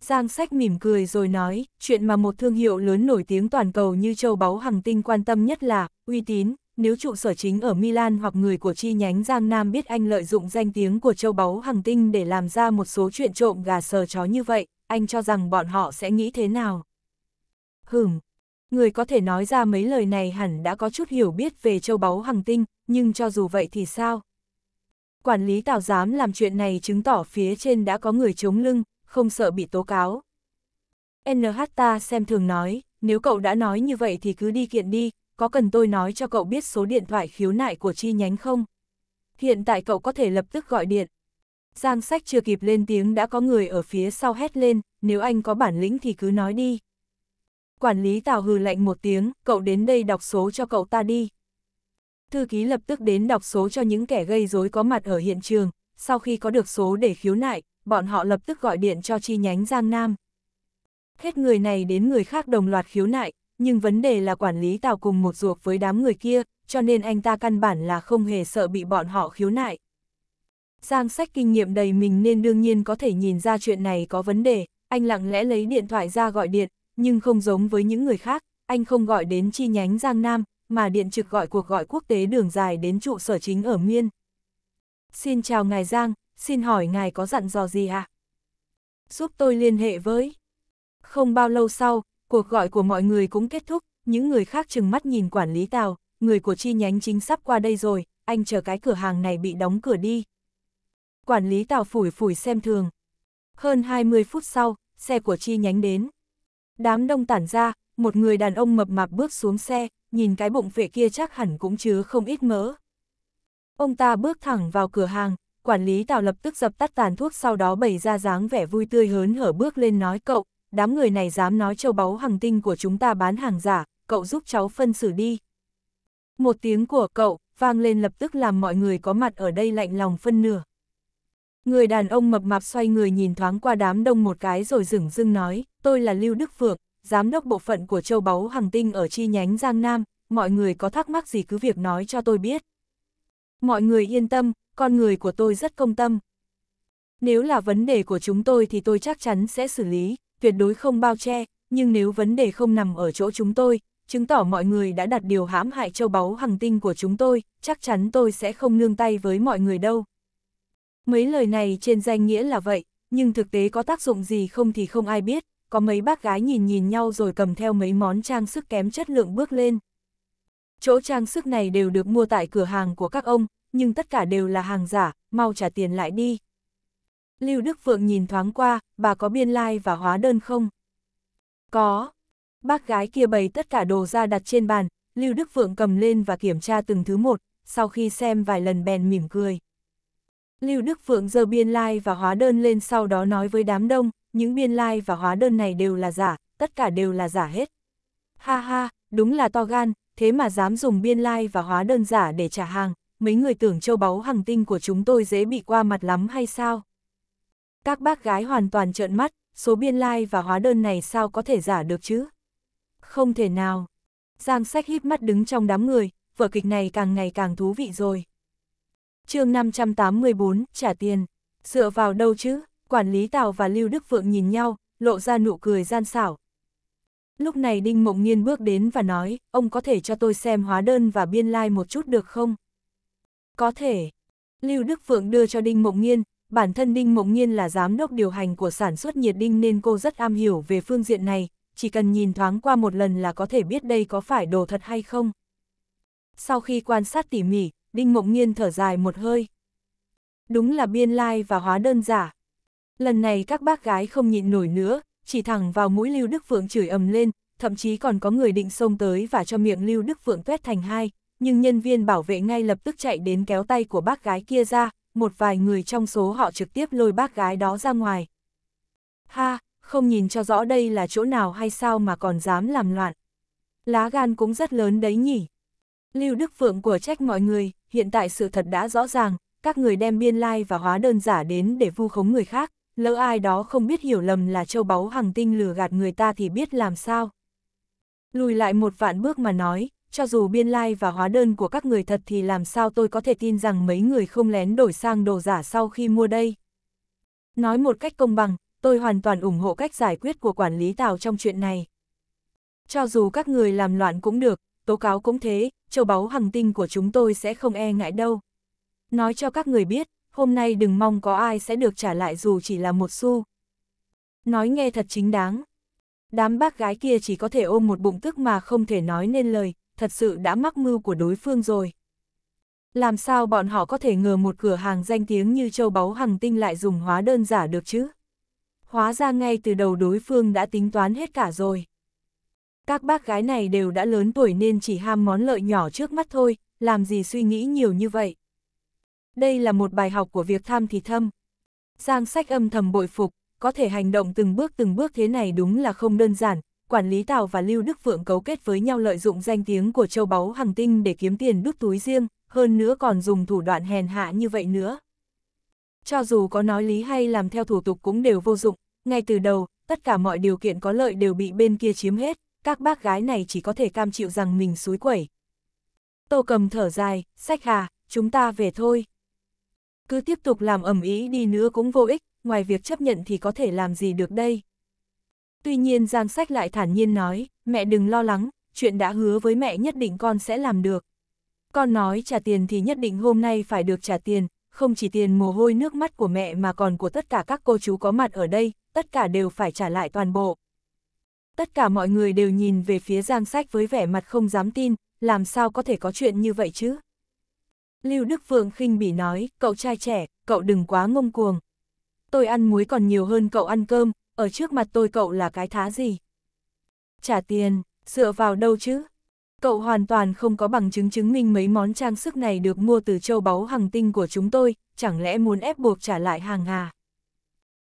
[SPEAKER 1] Giang sách mỉm cười rồi nói, chuyện mà một thương hiệu lớn nổi tiếng toàn cầu như châu báu hằng tinh quan tâm nhất là uy tín, nếu trụ sở chính ở Milan hoặc người của chi nhánh Giang Nam biết anh lợi dụng danh tiếng của châu báu Hằng tinh để làm ra một số chuyện trộm gà sờ chó như vậy, anh cho rằng bọn họ sẽ nghĩ thế nào? Hửm, người có thể nói ra mấy lời này hẳn đã có chút hiểu biết về châu báu Hằng tinh, nhưng cho dù vậy thì sao? Quản lý tào giám làm chuyện này chứng tỏ phía trên đã có người chống lưng, không sợ bị tố cáo. NH ta xem thường nói, nếu cậu đã nói như vậy thì cứ đi kiện đi, có cần tôi nói cho cậu biết số điện thoại khiếu nại của chi nhánh không? Hiện tại cậu có thể lập tức gọi điện. Giang sách chưa kịp lên tiếng đã có người ở phía sau hét lên, nếu anh có bản lĩnh thì cứ nói đi. Quản lý Tào hừ lạnh một tiếng, cậu đến đây đọc số cho cậu ta đi. Thư ký lập tức đến đọc số cho những kẻ gây rối có mặt ở hiện trường, sau khi có được số để khiếu nại, bọn họ lập tức gọi điện cho chi nhánh Giang Nam. Hết người này đến người khác đồng loạt khiếu nại, nhưng vấn đề là quản lý tàu cùng một ruột với đám người kia, cho nên anh ta căn bản là không hề sợ bị bọn họ khiếu nại. Giang sách kinh nghiệm đầy mình nên đương nhiên có thể nhìn ra chuyện này có vấn đề, anh lặng lẽ lấy điện thoại ra gọi điện, nhưng không giống với những người khác, anh không gọi đến chi nhánh Giang Nam, mà điện trực gọi cuộc gọi quốc tế đường dài đến trụ sở chính ở Miên. Xin chào ngài Giang, xin hỏi ngài có dặn dò gì ạ? À? Giúp tôi liên hệ với. Không bao lâu sau, Cuộc gọi của mọi người cũng kết thúc, những người khác chừng mắt nhìn quản lý tàu, người của chi nhánh chính sắp qua đây rồi, anh chờ cái cửa hàng này bị đóng cửa đi. Quản lý tàu phủi phủi xem thường. Hơn 20 phút sau, xe của chi nhánh đến. Đám đông tản ra, một người đàn ông mập mạp bước xuống xe, nhìn cái bụng vệ kia chắc hẳn cũng chứa không ít mỡ. Ông ta bước thẳng vào cửa hàng, quản lý tàu lập tức dập tắt tàn thuốc sau đó bày ra dáng vẻ vui tươi hớn hở bước lên nói cậu, đám người này dám nói châu báu hàng tinh của chúng ta bán hàng giả, cậu giúp cháu phân xử đi. Một tiếng của cậu, vang lên lập tức làm mọi người có mặt ở đây lạnh lòng phân nửa. Người đàn ông mập mạp xoay người nhìn thoáng qua đám đông một cái rồi dửng dưng nói, tôi là Lưu Đức Phượng, giám đốc bộ phận của châu báu hàng tinh ở chi nhánh Giang Nam, mọi người có thắc mắc gì cứ việc nói cho tôi biết. Mọi người yên tâm, con người của tôi rất công tâm. Nếu là vấn đề của chúng tôi thì tôi chắc chắn sẽ xử lý, tuyệt đối không bao che, nhưng nếu vấn đề không nằm ở chỗ chúng tôi, chứng tỏ mọi người đã đặt điều hãm hại châu báu hằng tinh của chúng tôi, chắc chắn tôi sẽ không nương tay với mọi người đâu. Mấy lời này trên danh nghĩa là vậy, nhưng thực tế có tác dụng gì không thì không ai biết, có mấy bác gái nhìn nhìn nhau rồi cầm theo mấy món trang sức kém chất lượng bước lên. Chỗ trang sức này đều được mua tại cửa hàng của các ông, nhưng tất cả đều là hàng giả, mau trả tiền lại đi, Lưu Đức Vượng nhìn thoáng qua, bà có biên lai like và hóa đơn không? Có. Bác gái kia bày tất cả đồ ra đặt trên bàn, Lưu Đức Vượng cầm lên và kiểm tra từng thứ một, sau khi xem vài lần bèn mỉm cười. Lưu Đức Vượng giơ biên lai like và hóa đơn lên sau đó nói với đám đông, những biên lai like và hóa đơn này đều là giả, tất cả đều là giả hết. Ha ha, đúng là to gan, thế mà dám dùng biên lai like và hóa đơn giả để trả hàng, mấy người tưởng châu báu hàng tinh của chúng tôi dễ bị qua mặt lắm hay sao? Các bác gái hoàn toàn trợn mắt, số biên lai like và hóa đơn này sao có thể giả được chứ? Không thể nào. Giang sách híp mắt đứng trong đám người, vở kịch này càng ngày càng thú vị rồi. chương 584, trả tiền. Dựa vào đâu chứ? Quản lý Tào và Lưu Đức phượng nhìn nhau, lộ ra nụ cười gian xảo. Lúc này Đinh Mộng Nhiên bước đến và nói, ông có thể cho tôi xem hóa đơn và biên lai like một chút được không? Có thể. Lưu Đức phượng đưa cho Đinh Mộng nhiên bản thân Đinh Mộng Nhiên là giám đốc điều hành của sản xuất nhiệt đinh nên cô rất am hiểu về phương diện này, chỉ cần nhìn thoáng qua một lần là có thể biết đây có phải đồ thật hay không. Sau khi quan sát tỉ mỉ, Đinh Mộng Nhiên thở dài một hơi. Đúng là biên lai like và hóa đơn giả. Lần này các bác gái không nhịn nổi nữa, chỉ thẳng vào mũi Lưu Đức Phượng chửi ầm lên, thậm chí còn có người định xông tới và cho miệng Lưu Đức Phượng tuét thành hai, nhưng nhân viên bảo vệ ngay lập tức chạy đến kéo tay của bác gái kia ra, một vài người trong số họ trực tiếp lôi bác gái đó ra ngoài. Ha, không nhìn cho rõ đây là chỗ nào hay sao mà còn dám làm loạn. Lá gan cũng rất lớn đấy nhỉ. Lưu Đức Phượng của trách mọi người, hiện tại sự thật đã rõ ràng, các người đem biên lai like và hóa đơn giả đến để vu khống người khác, lỡ ai đó không biết hiểu lầm là châu báu hàng tinh lừa gạt người ta thì biết làm sao. Lùi lại một vạn bước mà nói, cho dù biên lai like và hóa đơn của các người thật thì làm sao tôi có thể tin rằng mấy người không lén đổi sang đồ giả sau khi mua đây. Nói một cách công bằng, tôi hoàn toàn ủng hộ cách giải quyết của quản lý Tào trong chuyện này. Cho dù các người làm loạn cũng được, tố cáo cũng thế, châu báu hằng tinh của chúng tôi sẽ không e ngại đâu. Nói cho các người biết, hôm nay đừng mong có ai sẽ được trả lại dù chỉ là một xu. Nói nghe thật chính đáng. Đám bác gái kia chỉ có thể ôm một bụng tức mà không thể nói nên lời, thật sự đã mắc mưu của đối phương rồi. Làm sao bọn họ có thể ngờ một cửa hàng danh tiếng như châu báu hằng tinh lại dùng hóa đơn giả được chứ? Hóa ra ngay từ đầu đối phương đã tính toán hết cả rồi. Các bác gái này đều đã lớn tuổi nên chỉ ham món lợi nhỏ trước mắt thôi, làm gì suy nghĩ nhiều như vậy. Đây là một bài học của việc tham thì thâm. Giang sách âm thầm bội phục, có thể hành động từng bước từng bước thế này đúng là không đơn giản, quản lý Tào và Lưu Đức Vượng cấu kết với nhau lợi dụng danh tiếng của châu báu hàng tinh để kiếm tiền đút túi riêng, hơn nữa còn dùng thủ đoạn hèn hạ như vậy nữa. Cho dù có nói lý hay làm theo thủ tục cũng đều vô dụng, ngay từ đầu, tất cả mọi điều kiện có lợi đều bị bên kia chiếm hết, các bác gái này chỉ có thể cam chịu rằng mình suối quẩy. Tô cầm thở dài, sách hà, chúng ta về thôi. Cứ tiếp tục làm ẩm ý đi nữa cũng vô ích, ngoài việc chấp nhận thì có thể làm gì được đây. Tuy nhiên Giang Sách lại thản nhiên nói, mẹ đừng lo lắng, chuyện đã hứa với mẹ nhất định con sẽ làm được. Con nói trả tiền thì nhất định hôm nay phải được trả tiền, không chỉ tiền mồ hôi nước mắt của mẹ mà còn của tất cả các cô chú có mặt ở đây, tất cả đều phải trả lại toàn bộ. Tất cả mọi người đều nhìn về phía Giang Sách với vẻ mặt không dám tin, làm sao có thể có chuyện như vậy chứ? Lưu Đức vượng khinh bỉ nói, cậu trai trẻ, cậu đừng quá ngông cuồng. Tôi ăn muối còn nhiều hơn cậu ăn cơm, ở trước mặt tôi cậu là cái thá gì? Trả tiền, dựa vào đâu chứ? Cậu hoàn toàn không có bằng chứng chứng minh mấy món trang sức này được mua từ châu báu hàng tinh của chúng tôi, chẳng lẽ muốn ép buộc trả lại hàng hà?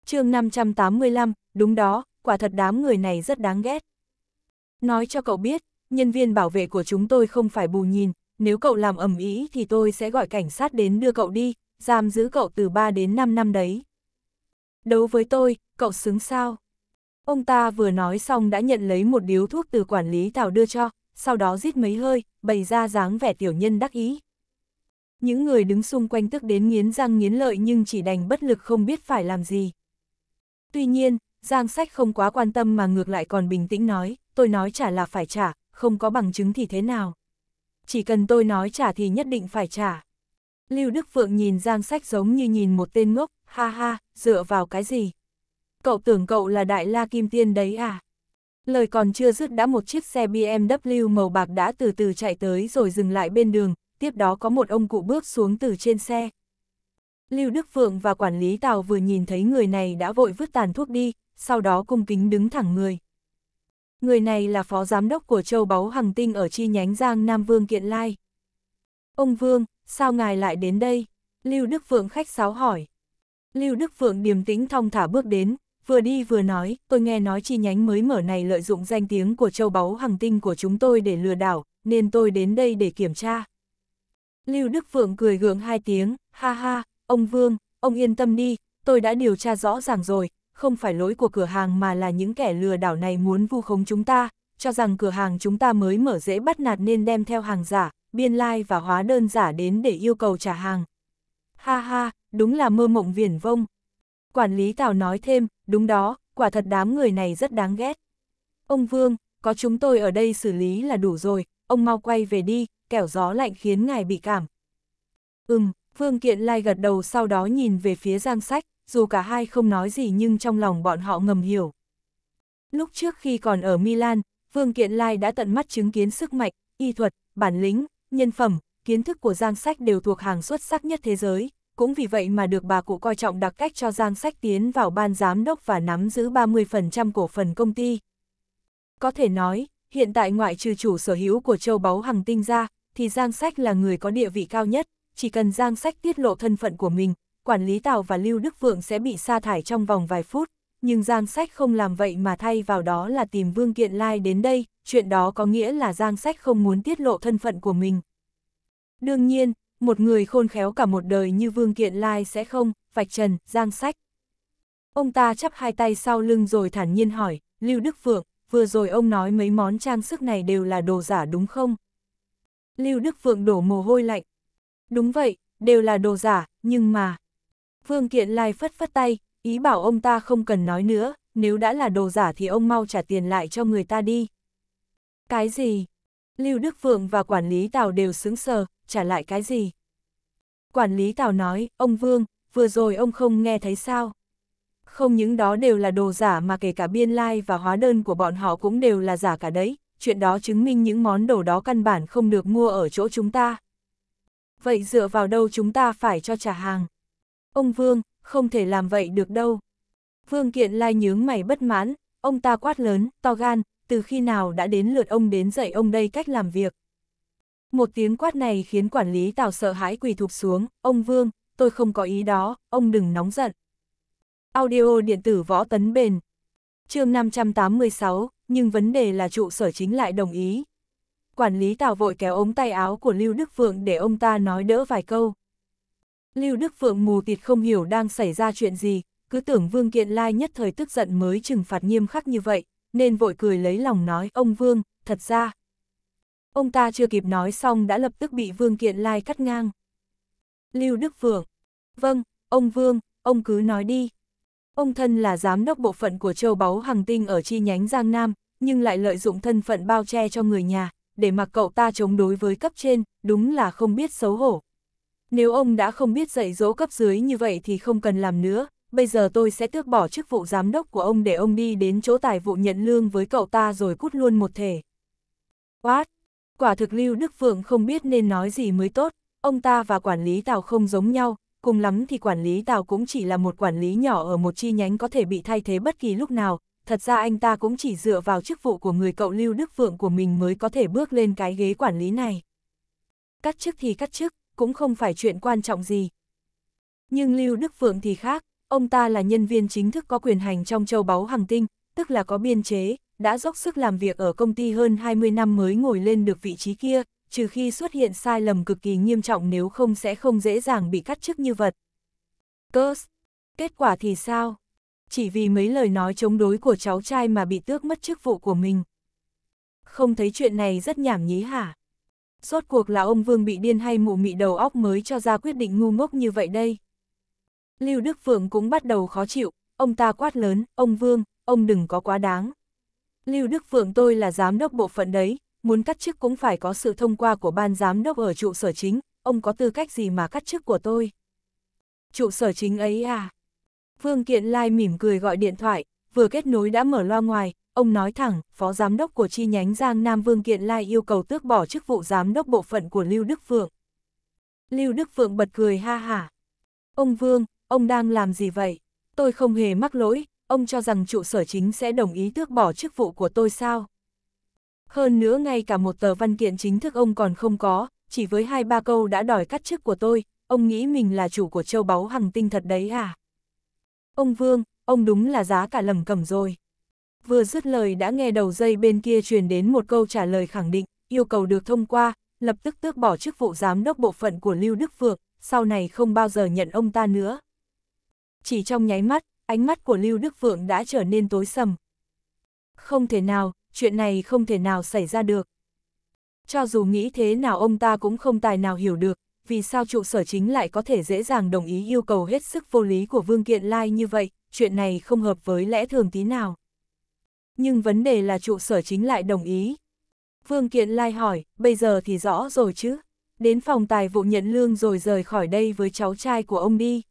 [SPEAKER 1] chương 585, đúng đó, quả thật đám người này rất đáng ghét. Nói cho cậu biết, nhân viên bảo vệ của chúng tôi không phải bù nhìn, nếu cậu làm ẩm ý thì tôi sẽ gọi cảnh sát đến đưa cậu đi, giam giữ cậu từ 3 đến 5 năm đấy. Đấu với tôi, cậu xứng sao? Ông ta vừa nói xong đã nhận lấy một điếu thuốc từ quản lý Thảo đưa cho, sau đó rít mấy hơi, bày ra dáng vẻ tiểu nhân đắc ý. Những người đứng xung quanh tức đến nghiến răng nghiến lợi nhưng chỉ đành bất lực không biết phải làm gì. Tuy nhiên, Giang Sách không quá quan tâm mà ngược lại còn bình tĩnh nói, tôi nói trả là phải trả, không có bằng chứng thì thế nào. Chỉ cần tôi nói trả thì nhất định phải trả. Lưu Đức Phượng nhìn Giang Sách giống như nhìn một tên ngốc, ha ha, dựa vào cái gì? Cậu tưởng cậu là Đại La Kim Tiên đấy à? Lời còn chưa dứt đã một chiếc xe BMW màu bạc đã từ từ chạy tới rồi dừng lại bên đường, tiếp đó có một ông cụ bước xuống từ trên xe. Lưu Đức Phượng và quản lý tàu vừa nhìn thấy người này đã vội vứt tàn thuốc đi, sau đó cung kính đứng thẳng người. Người này là phó giám đốc của châu báu Hằng Tinh ở chi nhánh Giang Nam Vương Kiện Lai. Ông Vương, sao ngài lại đến đây? Lưu Đức Phượng khách sáo hỏi. Lưu Đức Phượng điềm tĩnh thong thả bước đến, vừa đi vừa nói, tôi nghe nói chi nhánh mới mở này lợi dụng danh tiếng của châu báu hàng tinh của chúng tôi để lừa đảo, nên tôi đến đây để kiểm tra. Lưu Đức Phượng cười gượng hai tiếng, ha ha, ông Vương, ông yên tâm đi, tôi đã điều tra rõ ràng rồi, không phải lỗi của cửa hàng mà là những kẻ lừa đảo này muốn vu khống chúng ta, cho rằng cửa hàng chúng ta mới mở dễ bắt nạt nên đem theo hàng giả, biên lai like và hóa đơn giả đến để yêu cầu trả hàng. Ha ha, đúng là mơ mộng viển vông. Quản lý Tào nói thêm, đúng đó, quả thật đám người này rất đáng ghét. Ông Vương, có chúng tôi ở đây xử lý là đủ rồi, ông mau quay về đi, kẻo gió lạnh khiến ngài bị cảm. Ừm, Vương Kiện Lai gật đầu sau đó nhìn về phía Giang Sách, dù cả hai không nói gì nhưng trong lòng bọn họ ngầm hiểu. Lúc trước khi còn ở Milan, Vương Kiện Lai đã tận mắt chứng kiến sức mạnh, y thuật, bản lĩnh, nhân phẩm, kiến thức của Giang Sách đều thuộc hàng xuất sắc nhất thế giới, cũng vì vậy mà được bà cụ coi trọng đặc cách cho Giang Sách tiến vào ban giám đốc và nắm giữ 30% cổ phần công ty. Có thể nói, hiện tại ngoại trừ chủ sở hữu của châu báu hằng tinh ra, thì Giang Sách là người có địa vị cao nhất, chỉ cần Giang Sách tiết lộ thân phận của mình, quản lý Tào và Lưu Đức Vượng sẽ bị sa thải trong vòng vài phút nhưng Giang Sách không làm vậy mà thay vào đó là tìm Vương Kiện Lai đến đây, chuyện đó có nghĩa là Giang Sách không muốn tiết lộ thân phận của mình. Đương nhiên, một người khôn khéo cả một đời như Vương Kiện Lai sẽ không, vạch trần, Giang Sách. Ông ta chắp hai tay sau lưng rồi thản nhiên hỏi, Lưu Đức Phượng, vừa rồi ông nói mấy món trang sức này đều là đồ giả đúng không? Lưu Đức Phượng đổ mồ hôi lạnh. Đúng vậy, đều là đồ giả, nhưng mà... Vương Kiện Lai phất phất tay, ý bảo ông ta không cần nói nữa, nếu đã là đồ giả thì ông mau trả tiền lại cho người ta đi. Cái gì? Lưu Đức Phượng và quản lý Tào đều sững sờ, trả lại cái gì? Quản lý Tào nói, ông Vương, vừa rồi ông không nghe thấy sao? Không những đó đều là đồ giả mà kể cả biên lai like và hóa đơn của bọn họ cũng đều là giả cả đấy, chuyện đó chứng minh những món đồ đó căn bản không được mua ở chỗ chúng ta. Vậy dựa vào đâu chúng ta phải cho trả hàng? Ông Vương, không thể làm vậy được đâu. Vương Kiện Lai nhướng mày bất mãn, ông ta quát lớn, to gan, từ khi nào đã đến lượt ông đến dạy ông đây cách làm việc. Một tiếng quát này khiến quản lý Tào sợ hãi quỳ thụp xuống, ông Vương, tôi không có ý đó, ông đừng nóng giận. Audio điện tử võ tấn bền. chương 586, nhưng vấn đề là trụ sở chính lại đồng ý. Quản lý Tào vội kéo ống tay áo của Lưu Đức Vượng để ông ta nói đỡ vài câu. Lưu Đức Phượng mù tịt không hiểu đang xảy ra chuyện gì, cứ tưởng Vương Kiện Lai nhất thời tức giận mới trừng phạt nghiêm khắc như vậy, nên vội cười lấy lòng nói ông Vương, thật ra. Ông ta chưa kịp nói xong đã lập tức bị Vương Kiện Lai cắt ngang. Lưu Đức Phượng, vâng, ông Vương, ông cứ nói đi. Ông thân là giám đốc bộ phận của châu báu hàng tinh ở chi nhánh Giang Nam, nhưng lại lợi dụng thân phận bao che cho người nhà, để mặc cậu ta chống đối với cấp trên, đúng là không biết xấu hổ. Nếu ông đã không biết dạy dỗ cấp dưới như vậy thì không cần làm nữa, bây giờ tôi sẽ tước bỏ chức vụ giám đốc của ông để ông đi đến chỗ tài vụ nhận lương với cậu ta rồi cút luôn một thể. What? Quả thực Lưu Đức Phượng không biết nên nói gì mới tốt, ông ta và quản lý Tào không giống nhau, cùng lắm thì quản lý Tào cũng chỉ là một quản lý nhỏ ở một chi nhánh có thể bị thay thế bất kỳ lúc nào, thật ra anh ta cũng chỉ dựa vào chức vụ của người cậu Lưu Đức Phượng của mình mới có thể bước lên cái ghế quản lý này. Cắt chức thì cắt chức, cũng không phải chuyện quan trọng gì. Nhưng Lưu Đức Phượng thì khác, ông ta là nhân viên chính thức có quyền hành trong châu báu hàng tinh, tức là có biên chế, đã dốc sức làm việc ở công ty hơn 20 năm mới ngồi lên được vị trí kia, trừ khi xuất hiện sai lầm cực kỳ nghiêm trọng nếu không sẽ không dễ dàng bị cắt chức như vật. Curse! Kết quả thì sao? Chỉ vì mấy lời nói chống đối của cháu trai mà bị tước mất chức vụ của mình. Không thấy chuyện này rất nhảm nhí hả? rốt cuộc là ông Vương bị điên hay mụ mị đầu óc mới cho ra quyết định ngu ngốc như vậy đây. Lưu Đức Phượng cũng bắt đầu khó chịu, ông ta quát lớn, ông Vương, ông đừng có quá đáng. Lưu Đức Phượng tôi là giám đốc bộ phận đấy, muốn cắt chức cũng phải có sự thông qua của ban giám đốc ở trụ sở chính, ông có tư cách gì mà cắt chức của tôi. Trụ sở chính ấy à? Vương Kiện Lai mỉm cười gọi điện thoại, vừa kết nối đã mở loa ngoài, ông nói thẳng, phó giám đốc của chi nhánh Giang Nam Vương Kiện Lai yêu cầu tước bỏ chức vụ giám đốc bộ phận của Lưu Đức Phượng. Lưu Đức Phượng bật cười ha hả. Ông Vương, ông đang làm gì vậy? Tôi không hề mắc lỗi, ông cho rằng trụ sở chính sẽ đồng ý tước bỏ chức vụ của tôi sao? Hơn nữa ngay cả một tờ văn kiện chính thức ông còn không có, chỉ với hai ba câu đã đòi cắt chức của tôi, ông nghĩ mình là chủ của châu báu hằng tinh thật đấy à? Ông Vương, ông đúng là giá cả lầm cầm rồi. Vừa dứt lời đã nghe đầu dây bên kia truyền đến một câu trả lời khẳng định, yêu cầu được thông qua, lập tức tước bỏ chức vụ giám đốc bộ phận của Lưu Đức Phượng, sau này không bao giờ nhận ông ta nữa. Chỉ trong nháy mắt, ánh mắt của Lưu Đức Phượng đã trở nên tối sầm. Không thể nào, chuyện này không thể nào xảy ra được. Cho dù nghĩ thế nào ông ta cũng không tài nào hiểu được, vì sao trụ sở chính lại có thể dễ dàng đồng ý yêu cầu hết sức vô lý của Vương Kiện Lai như vậy, chuyện này không hợp với lẽ thường tí nào. Nhưng vấn đề là trụ sở chính lại đồng ý. Vương Kiện Lai hỏi, bây giờ thì rõ rồi chứ, đến phòng tài vụ nhận lương rồi rời khỏi đây với cháu trai của ông đi.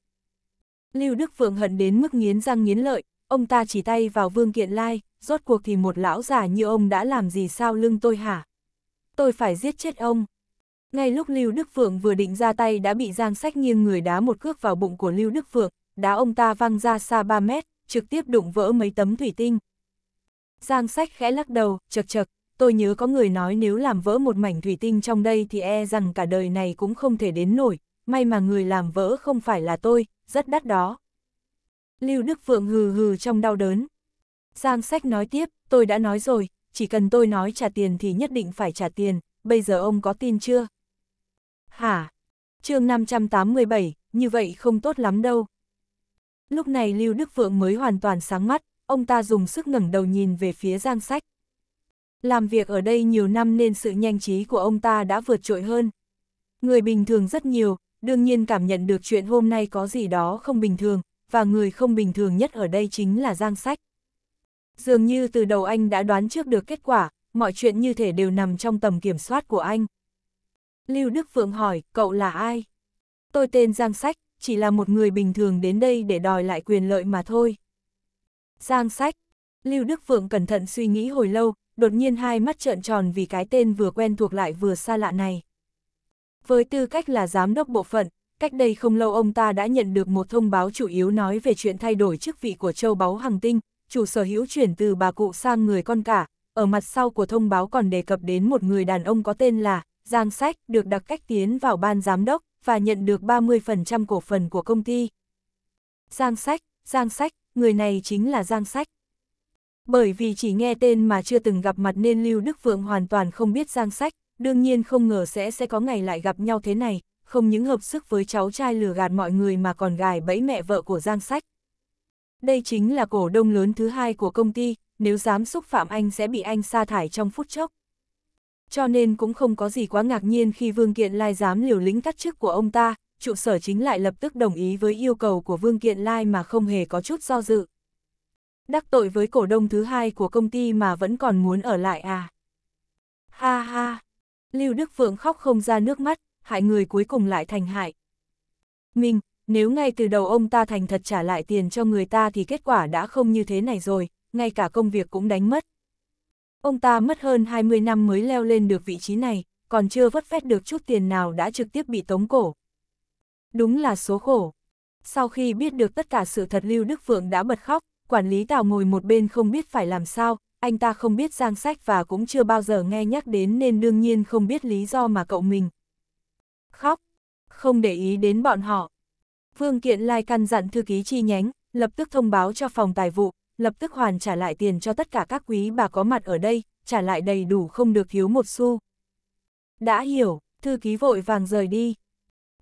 [SPEAKER 1] Lưu Đức Phượng hận đến mức nghiến răng nghiến lợi, ông ta chỉ tay vào Vương Kiện Lai, rốt cuộc thì một lão già như ông đã làm gì sao lưng tôi hả? Tôi phải giết chết ông. Ngay lúc Lưu Đức Phượng vừa định ra tay đã bị Giang Sách nghiêng người đá một cước vào bụng của Lưu Đức Phượng, đá ông ta văng ra xa 3 mét, trực tiếp đụng vỡ mấy tấm thủy tinh. Giang Sách khẽ lắc đầu, chật chật, tôi nhớ có người nói nếu làm vỡ một mảnh thủy tinh trong đây thì e rằng cả đời này cũng không thể đến nổi, may mà người làm vỡ không phải là tôi, rất đắt đó. Lưu Đức Phượng hừ hừ trong đau đớn. Giang Sách nói tiếp, tôi đã nói rồi, chỉ cần tôi nói trả tiền thì nhất định phải trả tiền, bây giờ ông có tin chưa? Hả? chương 587, như vậy không tốt lắm đâu. Lúc này Lưu Đức Phượng mới hoàn toàn sáng mắt, ông ta dùng sức ngẩng đầu nhìn về phía Giang Sách. Làm việc ở đây nhiều năm nên sự nhanh trí của ông ta đã vượt trội hơn. Người bình thường rất nhiều, đương nhiên cảm nhận được chuyện hôm nay có gì đó không bình thường, và người không bình thường nhất ở đây chính là Giang Sách. Dường như từ đầu anh đã đoán trước được kết quả, mọi chuyện như thể đều nằm trong tầm kiểm soát của anh. Lưu Đức Phượng hỏi, cậu là ai? Tôi tên Giang Sách, chỉ là một người bình thường đến đây để đòi lại quyền lợi mà thôi. Giang Sách, Lưu Đức Phượng cẩn thận suy nghĩ hồi lâu, đột nhiên hai mắt trợn tròn vì cái tên vừa quen thuộc lại vừa xa lạ này. Với tư cách là giám đốc bộ phận, cách đây không lâu ông ta đã nhận được một thông báo chủ yếu nói về chuyện thay đổi chức vị của châu báu hàng tinh, chủ sở hữu chuyển từ bà cụ sang người con cả, ở mặt sau của thông báo còn đề cập đến một người đàn ông có tên là Giang Sách được đặc cách tiến vào ban giám đốc và nhận được 30% cổ phần của công ty. Giang Sách, Giang Sách, người này chính là Giang Sách. Bởi vì chỉ nghe tên mà chưa từng gặp mặt nên Lưu Đức Vượng hoàn toàn không biết Giang Sách, đương nhiên không ngờ sẽ sẽ có ngày lại gặp nhau thế này, không những hợp sức với cháu trai lừa gạt mọi người mà còn gài bẫy mẹ vợ của Giang Sách. Đây chính là cổ đông lớn thứ hai của công ty, nếu dám xúc phạm anh sẽ bị anh sa thải trong phút chốc cho nên cũng không có gì quá ngạc nhiên khi Vương Kiện Lai dám liều lĩnh cắt chức của ông ta, trụ sở chính lại lập tức đồng ý với yêu cầu của Vương Kiện Lai mà không hề có chút do dự. Đắc tội với cổ đông thứ hai của công ty mà vẫn còn muốn ở lại à? Ha ha! Lưu Đức Phượng khóc không ra nước mắt, hại người cuối cùng lại thành hại. Mình, nếu ngay từ đầu ông ta thành thật trả lại tiền cho người ta thì kết quả đã không như thế này rồi, ngay cả công việc cũng đánh mất. Ông ta mất hơn 20 năm mới leo lên được vị trí này, còn chưa vất vét được chút tiền nào đã trực tiếp bị tống cổ. Đúng là số khổ. Sau khi biết được tất cả sự thật Lưu Đức Phượng đã bật khóc, quản lý Tào ngồi một bên không biết phải làm sao, anh ta không biết giang sách và cũng chưa bao giờ nghe nhắc đến nên đương nhiên không biết lý do mà cậu mình. Khóc, không để ý đến bọn họ. Phương Kiện Lai căn dặn thư ký chi nhánh, lập tức thông báo cho phòng tài vụ, lập tức hoàn trả lại tiền cho tất cả các quý bà có mặt ở đây, trả lại đầy đủ không được thiếu một xu. Đã hiểu, thư ký vội vàng rời đi.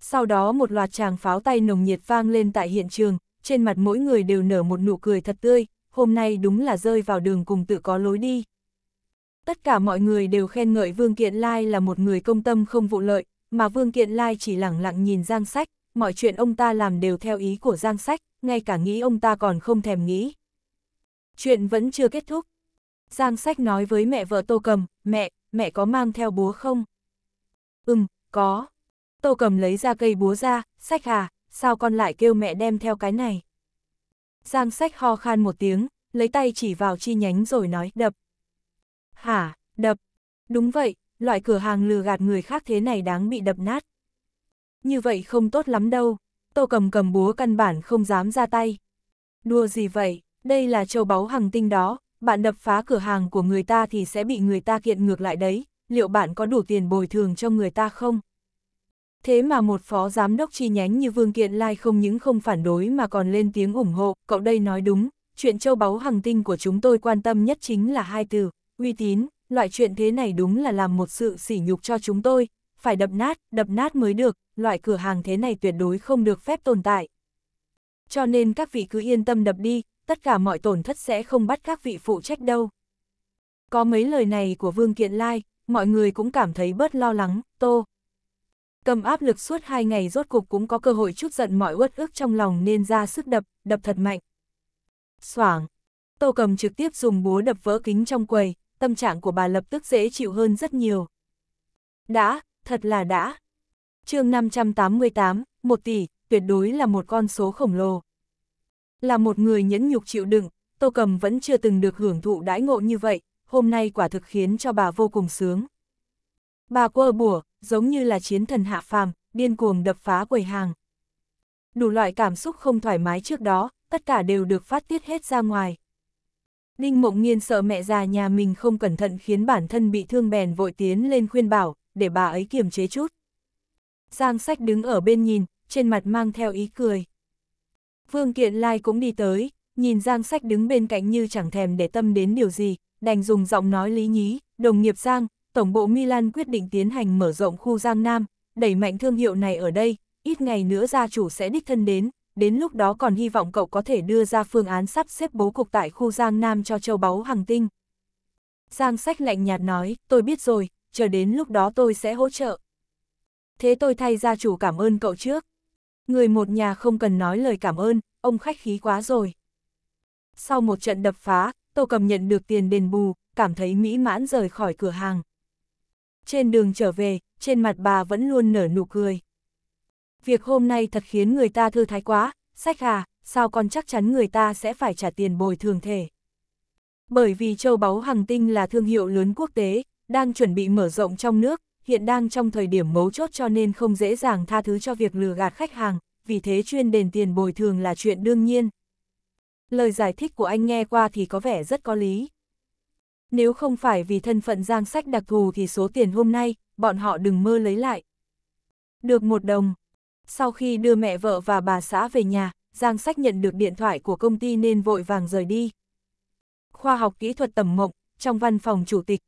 [SPEAKER 1] Sau đó một loạt tràng pháo tay nồng nhiệt vang lên tại hiện trường, trên mặt mỗi người đều nở một nụ cười thật tươi, hôm nay đúng là rơi vào đường cùng tự có lối đi. Tất cả mọi người đều khen ngợi Vương Kiện Lai là một người công tâm không vụ lợi, mà Vương Kiện Lai chỉ lẳng lặng nhìn Giang Sách, mọi chuyện ông ta làm đều theo ý của Giang Sách, ngay cả nghĩ ông ta còn không thèm nghĩ. Chuyện vẫn chưa kết thúc. Giang sách nói với mẹ vợ Tô Cầm, mẹ, mẹ có mang theo búa không? Ừm, có. Tô Cầm lấy ra cây búa ra, sách à, sao con lại kêu mẹ đem theo cái này? Giang sách ho khan một tiếng, lấy tay chỉ vào chi nhánh rồi nói, đập. Hả, đập. Đúng vậy, loại cửa hàng lừa gạt người khác thế này đáng bị đập nát. Như vậy không tốt lắm đâu. Tô cầm cầm búa căn bản không dám ra tay. Đùa gì vậy? đây là châu báu hàng tinh đó, bạn đập phá cửa hàng của người ta thì sẽ bị người ta kiện ngược lại đấy, liệu bạn có đủ tiền bồi thường cho người ta không? Thế mà một phó giám đốc chi nhánh như Vương Kiện Lai không những không phản đối mà còn lên tiếng ủng hộ, cậu đây nói đúng, chuyện châu báu hàng tinh của chúng tôi quan tâm nhất chính là hai từ, uy tín, loại chuyện thế này đúng là làm một sự sỉ nhục cho chúng tôi, phải đập nát, đập nát mới được, loại cửa hàng thế này tuyệt đối không được phép tồn tại. Cho nên các vị cứ yên tâm đập đi, tất cả mọi tổn thất sẽ không bắt các vị phụ trách đâu. Có mấy lời này của Vương Kiện Lai, mọi người cũng cảm thấy bớt lo lắng, tô. Cầm áp lực suốt hai ngày rốt cục cũng có cơ hội chút giận mọi uất ức trong lòng nên ra sức đập, đập thật mạnh. Soảng, tô cầm trực tiếp dùng búa đập vỡ kính trong quầy, tâm trạng của bà lập tức dễ chịu hơn rất nhiều. Đã, thật là đã. chương 588, 1 tỷ, tuyệt đối là một con số khổng lồ. Là một người nhẫn nhục chịu đựng, Tô Cầm vẫn chưa từng được hưởng thụ đãi ngộ như vậy, hôm nay quả thực khiến cho bà vô cùng sướng. Bà quơ bùa, giống như là chiến thần hạ phàm, điên cuồng đập phá quầy hàng. Đủ loại cảm xúc không thoải mái trước đó, tất cả đều được phát tiết hết ra ngoài. Ninh Mộng Nghiên sợ mẹ già nhà mình không cẩn thận khiến bản thân bị thương bèn vội tiến lên khuyên bảo, để bà ấy kiềm chế chút. Giang sách đứng ở bên nhìn, trên mặt mang theo ý cười. Vương Kiện Lai cũng đi tới, nhìn Giang Sách đứng bên cạnh như chẳng thèm để tâm đến điều gì, đành dùng giọng nói lý nhí, đồng nghiệp Giang, Tổng bộ Milan quyết định tiến hành mở rộng khu Giang Nam, đẩy mạnh thương hiệu này ở đây, ít ngày nữa gia chủ sẽ đích thân đến, đến lúc đó còn hy vọng cậu có thể đưa ra phương án sắp xếp bố cục tại khu Giang Nam cho châu báu hàng tinh. Giang sách lạnh nhạt nói, tôi biết rồi, chờ đến lúc đó tôi sẽ hỗ trợ. Thế tôi thay gia chủ cảm ơn cậu trước. Người một nhà không cần nói lời cảm ơn, ông khách khí quá rồi. Sau một trận đập phá, Tô Cầm nhận được tiền đền bù, cảm thấy mỹ mãn rời khỏi cửa hàng. Trên đường trở về, trên mặt bà vẫn luôn nở nụ cười. Việc hôm nay thật khiến người ta thư thái quá, sách à, sao con chắc chắn người ta sẽ phải trả tiền bồi thường thể. Bởi vì châu báu hàng tinh là thương hiệu lớn quốc tế, đang chuẩn bị mở rộng trong nước, hiện đang trong thời điểm mấu chốt cho nên không dễ dàng tha thứ cho việc lừa gạt khách hàng, vì thế chuyên đền tiền bồi thường là chuyện đương nhiên. Lời giải thích của anh nghe qua thì có vẻ rất có lý. Nếu không phải vì thân phận giang sách đặc thù thì số tiền hôm nay, bọn họ đừng mơ lấy lại. Được một đồng. Sau khi đưa mẹ vợ và bà xã về nhà, Giang Sách nhận được điện thoại của công ty nên vội vàng rời đi. Khoa học kỹ thuật tầm mộng, trong văn phòng chủ tịch.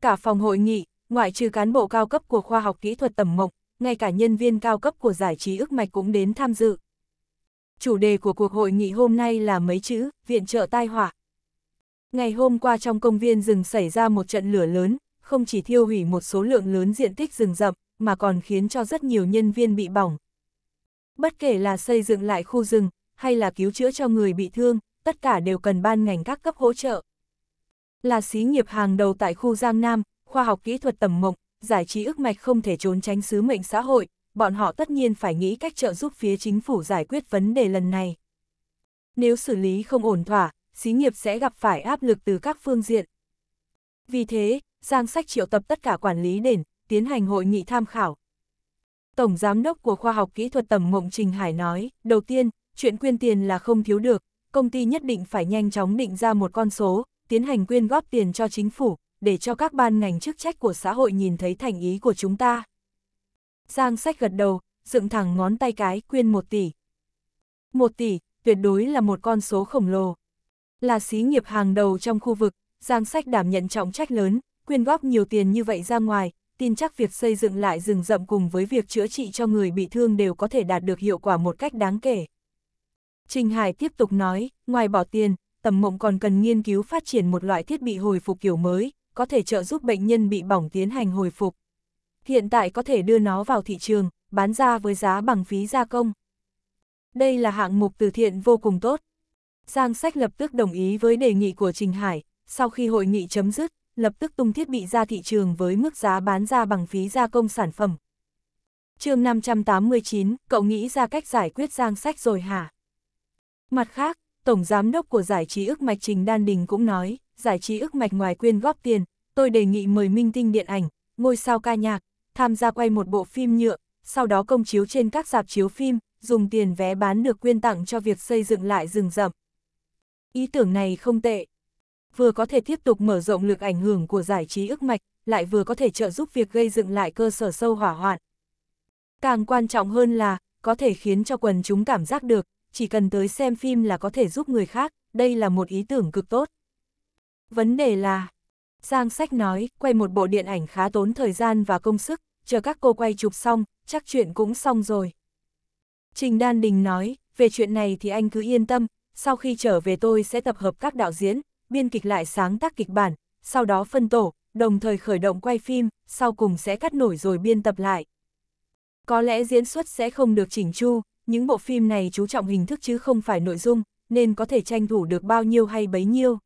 [SPEAKER 1] Cả phòng hội nghị, ngoại trừ cán bộ cao cấp của khoa học kỹ thuật tầm mộng, ngay cả nhân viên cao cấp của giải trí ức mạch cũng đến tham dự. Chủ đề của cuộc hội nghị hôm nay là mấy chữ, viện trợ tai họa. Ngày hôm qua trong công viên rừng xảy ra một trận lửa lớn, không chỉ thiêu hủy một số lượng lớn diện tích rừng rậm, mà còn khiến cho rất nhiều nhân viên bị bỏng. Bất kể là xây dựng lại khu rừng, hay là cứu chữa cho người bị thương, tất cả đều cần ban ngành các cấp hỗ trợ. Là xí nghiệp hàng đầu tại khu Giang Nam, khoa học kỹ thuật tầm mộng, giải trí ức mạch không thể trốn tránh sứ mệnh xã hội, bọn họ tất nhiên phải nghĩ cách trợ giúp phía chính phủ giải quyết vấn đề lần này. Nếu xử lý không ổn thỏa, xí nghiệp sẽ gặp phải áp lực từ các phương diện. Vì thế, Giang Sách triệu tập tất cả quản lý đền, tiến hành hội nghị tham khảo. Tổng Giám đốc của Khoa học Kỹ thuật Tầm Mộng Trình Hải nói, đầu tiên, chuyện quyên tiền là không thiếu được, công ty nhất định phải nhanh chóng định ra một con số, tiến hành quyên góp tiền cho chính phủ, để cho các ban ngành chức trách của xã hội nhìn thấy thành ý của chúng ta. Giang sách gật đầu, dựng thẳng ngón tay cái quyên một tỷ. một tỷ, tuyệt đối là một con số khổng lồ. Là xí nghiệp hàng đầu trong khu vực, Giang sách đảm nhận trọng trách lớn, quyên góp nhiều tiền như vậy ra ngoài, tin chắc việc xây dựng lại rừng rậm cùng với việc chữa trị cho người bị thương đều có thể đạt được hiệu quả một cách đáng kể. Trình Hải tiếp tục nói, ngoài bỏ tiền, tầm mộng còn cần nghiên cứu phát triển một loại thiết bị hồi phục kiểu mới, có thể trợ giúp bệnh nhân bị bỏng tiến hành hồi phục. Hiện tại có thể đưa nó vào thị trường, bán ra với giá bằng phí gia công. Đây là hạng mục từ thiện vô cùng tốt. Giang Sách lập tức đồng ý với đề nghị của Trình Hải, sau khi hội nghị chấm dứt, lập tức tung thiết bị ra thị trường với mức giá bán ra bằng phí gia công sản phẩm. chương 589, cậu nghĩ ra cách giải quyết Giang Sách rồi hả? Mặt khác, Tổng Giám đốc của giải trí ức mạch Trình Đan Đình cũng nói, giải trí ức mạch ngoài quyên góp tiền, tôi đề nghị mời minh tinh điện ảnh, ngôi sao ca nhạc, tham gia quay một bộ phim nhựa, sau đó công chiếu trên các dạp chiếu phim, dùng tiền vé bán được quyên tặng cho việc xây dựng lại rừng rậm. Ý tưởng này không tệ. Vừa có thể tiếp tục mở rộng lực ảnh hưởng của giải trí ức mạch, lại vừa có thể trợ giúp việc gây dựng lại cơ sở sâu hỏa hoạn. Càng quan trọng hơn là, có thể khiến cho quần chúng cảm giác được, chỉ cần tới xem phim là có thể giúp người khác, đây là một ý tưởng cực tốt. Vấn đề là, Giang Sách nói, quay một bộ điện ảnh khá tốn thời gian và công sức, chờ các cô quay chụp xong, chắc chuyện cũng xong rồi. Trình Đan Đình nói, về chuyện này thì anh cứ yên tâm, sau khi trở về tôi sẽ tập hợp các đạo diễn, biên kịch lại sáng tác kịch bản, sau đó phân tổ, đồng thời khởi động quay phim, sau cùng sẽ cắt nổi rồi biên tập lại. Có lẽ diễn xuất sẽ không được chỉnh chu, những bộ phim này chú trọng hình thức chứ không phải nội dung, nên có thể tranh thủ được bao nhiêu hay bấy nhiêu.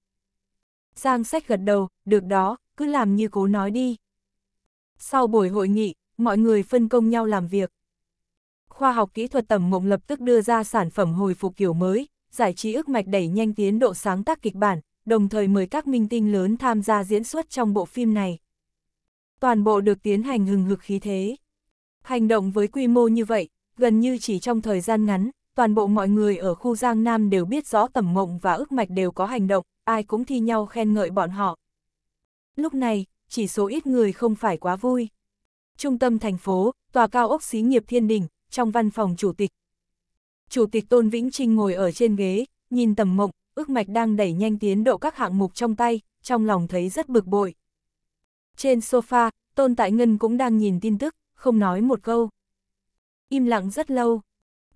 [SPEAKER 1] Giang sách gật đầu, được đó, cứ làm như cố nói đi. Sau buổi hội nghị, mọi người phân công nhau làm việc. Khoa học kỹ thuật tầm mộng lập tức đưa ra sản phẩm hồi phục kiểu mới, giải trí ức mạch đẩy nhanh tiến độ sáng tác kịch bản, đồng thời mời các minh tinh lớn tham gia diễn xuất trong bộ phim này. Toàn bộ được tiến hành hừng hực khí thế. Hành động với quy mô như vậy, gần như chỉ trong thời gian ngắn, toàn bộ mọi người ở khu Giang Nam đều biết rõ tầm mộng và ước mạch đều có hành động, ai cũng thi nhau khen ngợi bọn họ. Lúc này, chỉ số ít người không phải quá vui. Trung tâm thành phố, tòa cao ốc xí nghiệp thiên đình, trong văn phòng chủ tịch. Chủ tịch Tôn Vĩnh Trinh ngồi ở trên ghế, nhìn tầm mộng, ước mạch đang đẩy nhanh tiến độ các hạng mục trong tay, trong lòng thấy rất bực bội. Trên sofa, Tôn Tại Ngân cũng đang nhìn tin tức, không nói một câu. Im lặng rất lâu.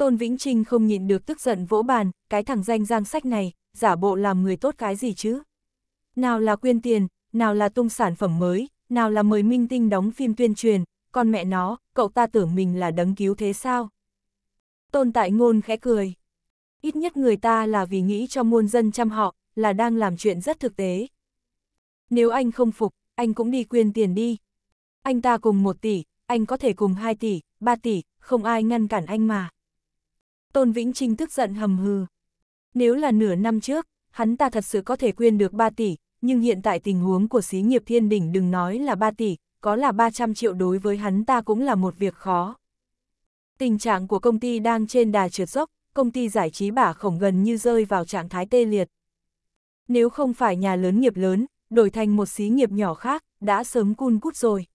[SPEAKER 1] Tôn Vĩnh Trinh không nhịn được tức giận vỗ bàn, cái thằng danh giang sách này, giả bộ làm người tốt cái gì chứ? Nào là quyên tiền, nào là tung sản phẩm mới, nào là mời minh tinh đóng phim tuyên truyền, con mẹ nó, cậu ta tưởng mình là đấng cứu thế sao? Tôn Tại Ngôn khẽ cười. Ít nhất người ta là vì nghĩ cho muôn dân chăm họ, là đang làm chuyện rất thực tế. Nếu anh không phục, anh cũng đi quyên tiền đi. Anh ta cùng 1 tỷ, anh có thể cùng 2 tỷ, 3 tỷ, không ai ngăn cản anh mà. Tôn Vĩnh Trinh tức giận hầm hừ. Nếu là nửa năm trước, hắn ta thật sự có thể quyên được 3 tỷ, nhưng hiện tại tình huống của xí nghiệp thiên đỉnh đừng nói là 3 tỷ, có là 300 triệu đối với hắn ta cũng là một việc khó. Tình trạng của công ty đang trên đà trượt dốc, công ty giải trí bả khổng gần như rơi vào trạng thái tê liệt. Nếu không phải nhà lớn nghiệp lớn, đổi thành một xí nghiệp nhỏ khác, đã sớm cun cút rồi.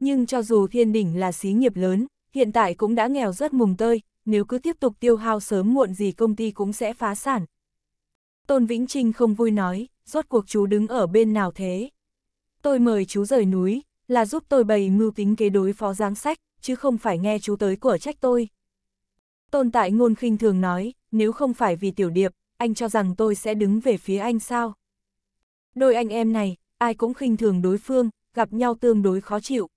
[SPEAKER 1] Nhưng cho dù thiên đỉnh là xí nghiệp lớn, hiện tại cũng đã nghèo rất mùng tơi, nếu cứ tiếp tục tiêu hao sớm muộn gì công ty cũng sẽ phá sản. Tôn Vĩnh Trinh không vui nói, rốt cuộc chú đứng ở bên nào thế? Tôi mời chú rời núi, là giúp tôi bày mưu tính kế đối phó giáng sách, chứ không phải nghe chú tới của trách tôi. Tôn Tại Ngôn khinh thường nói, nếu không phải vì tiểu điệp, anh cho rằng tôi sẽ đứng về phía anh sao? Đôi anh em này, ai cũng khinh thường đối phương, gặp nhau tương đối khó chịu.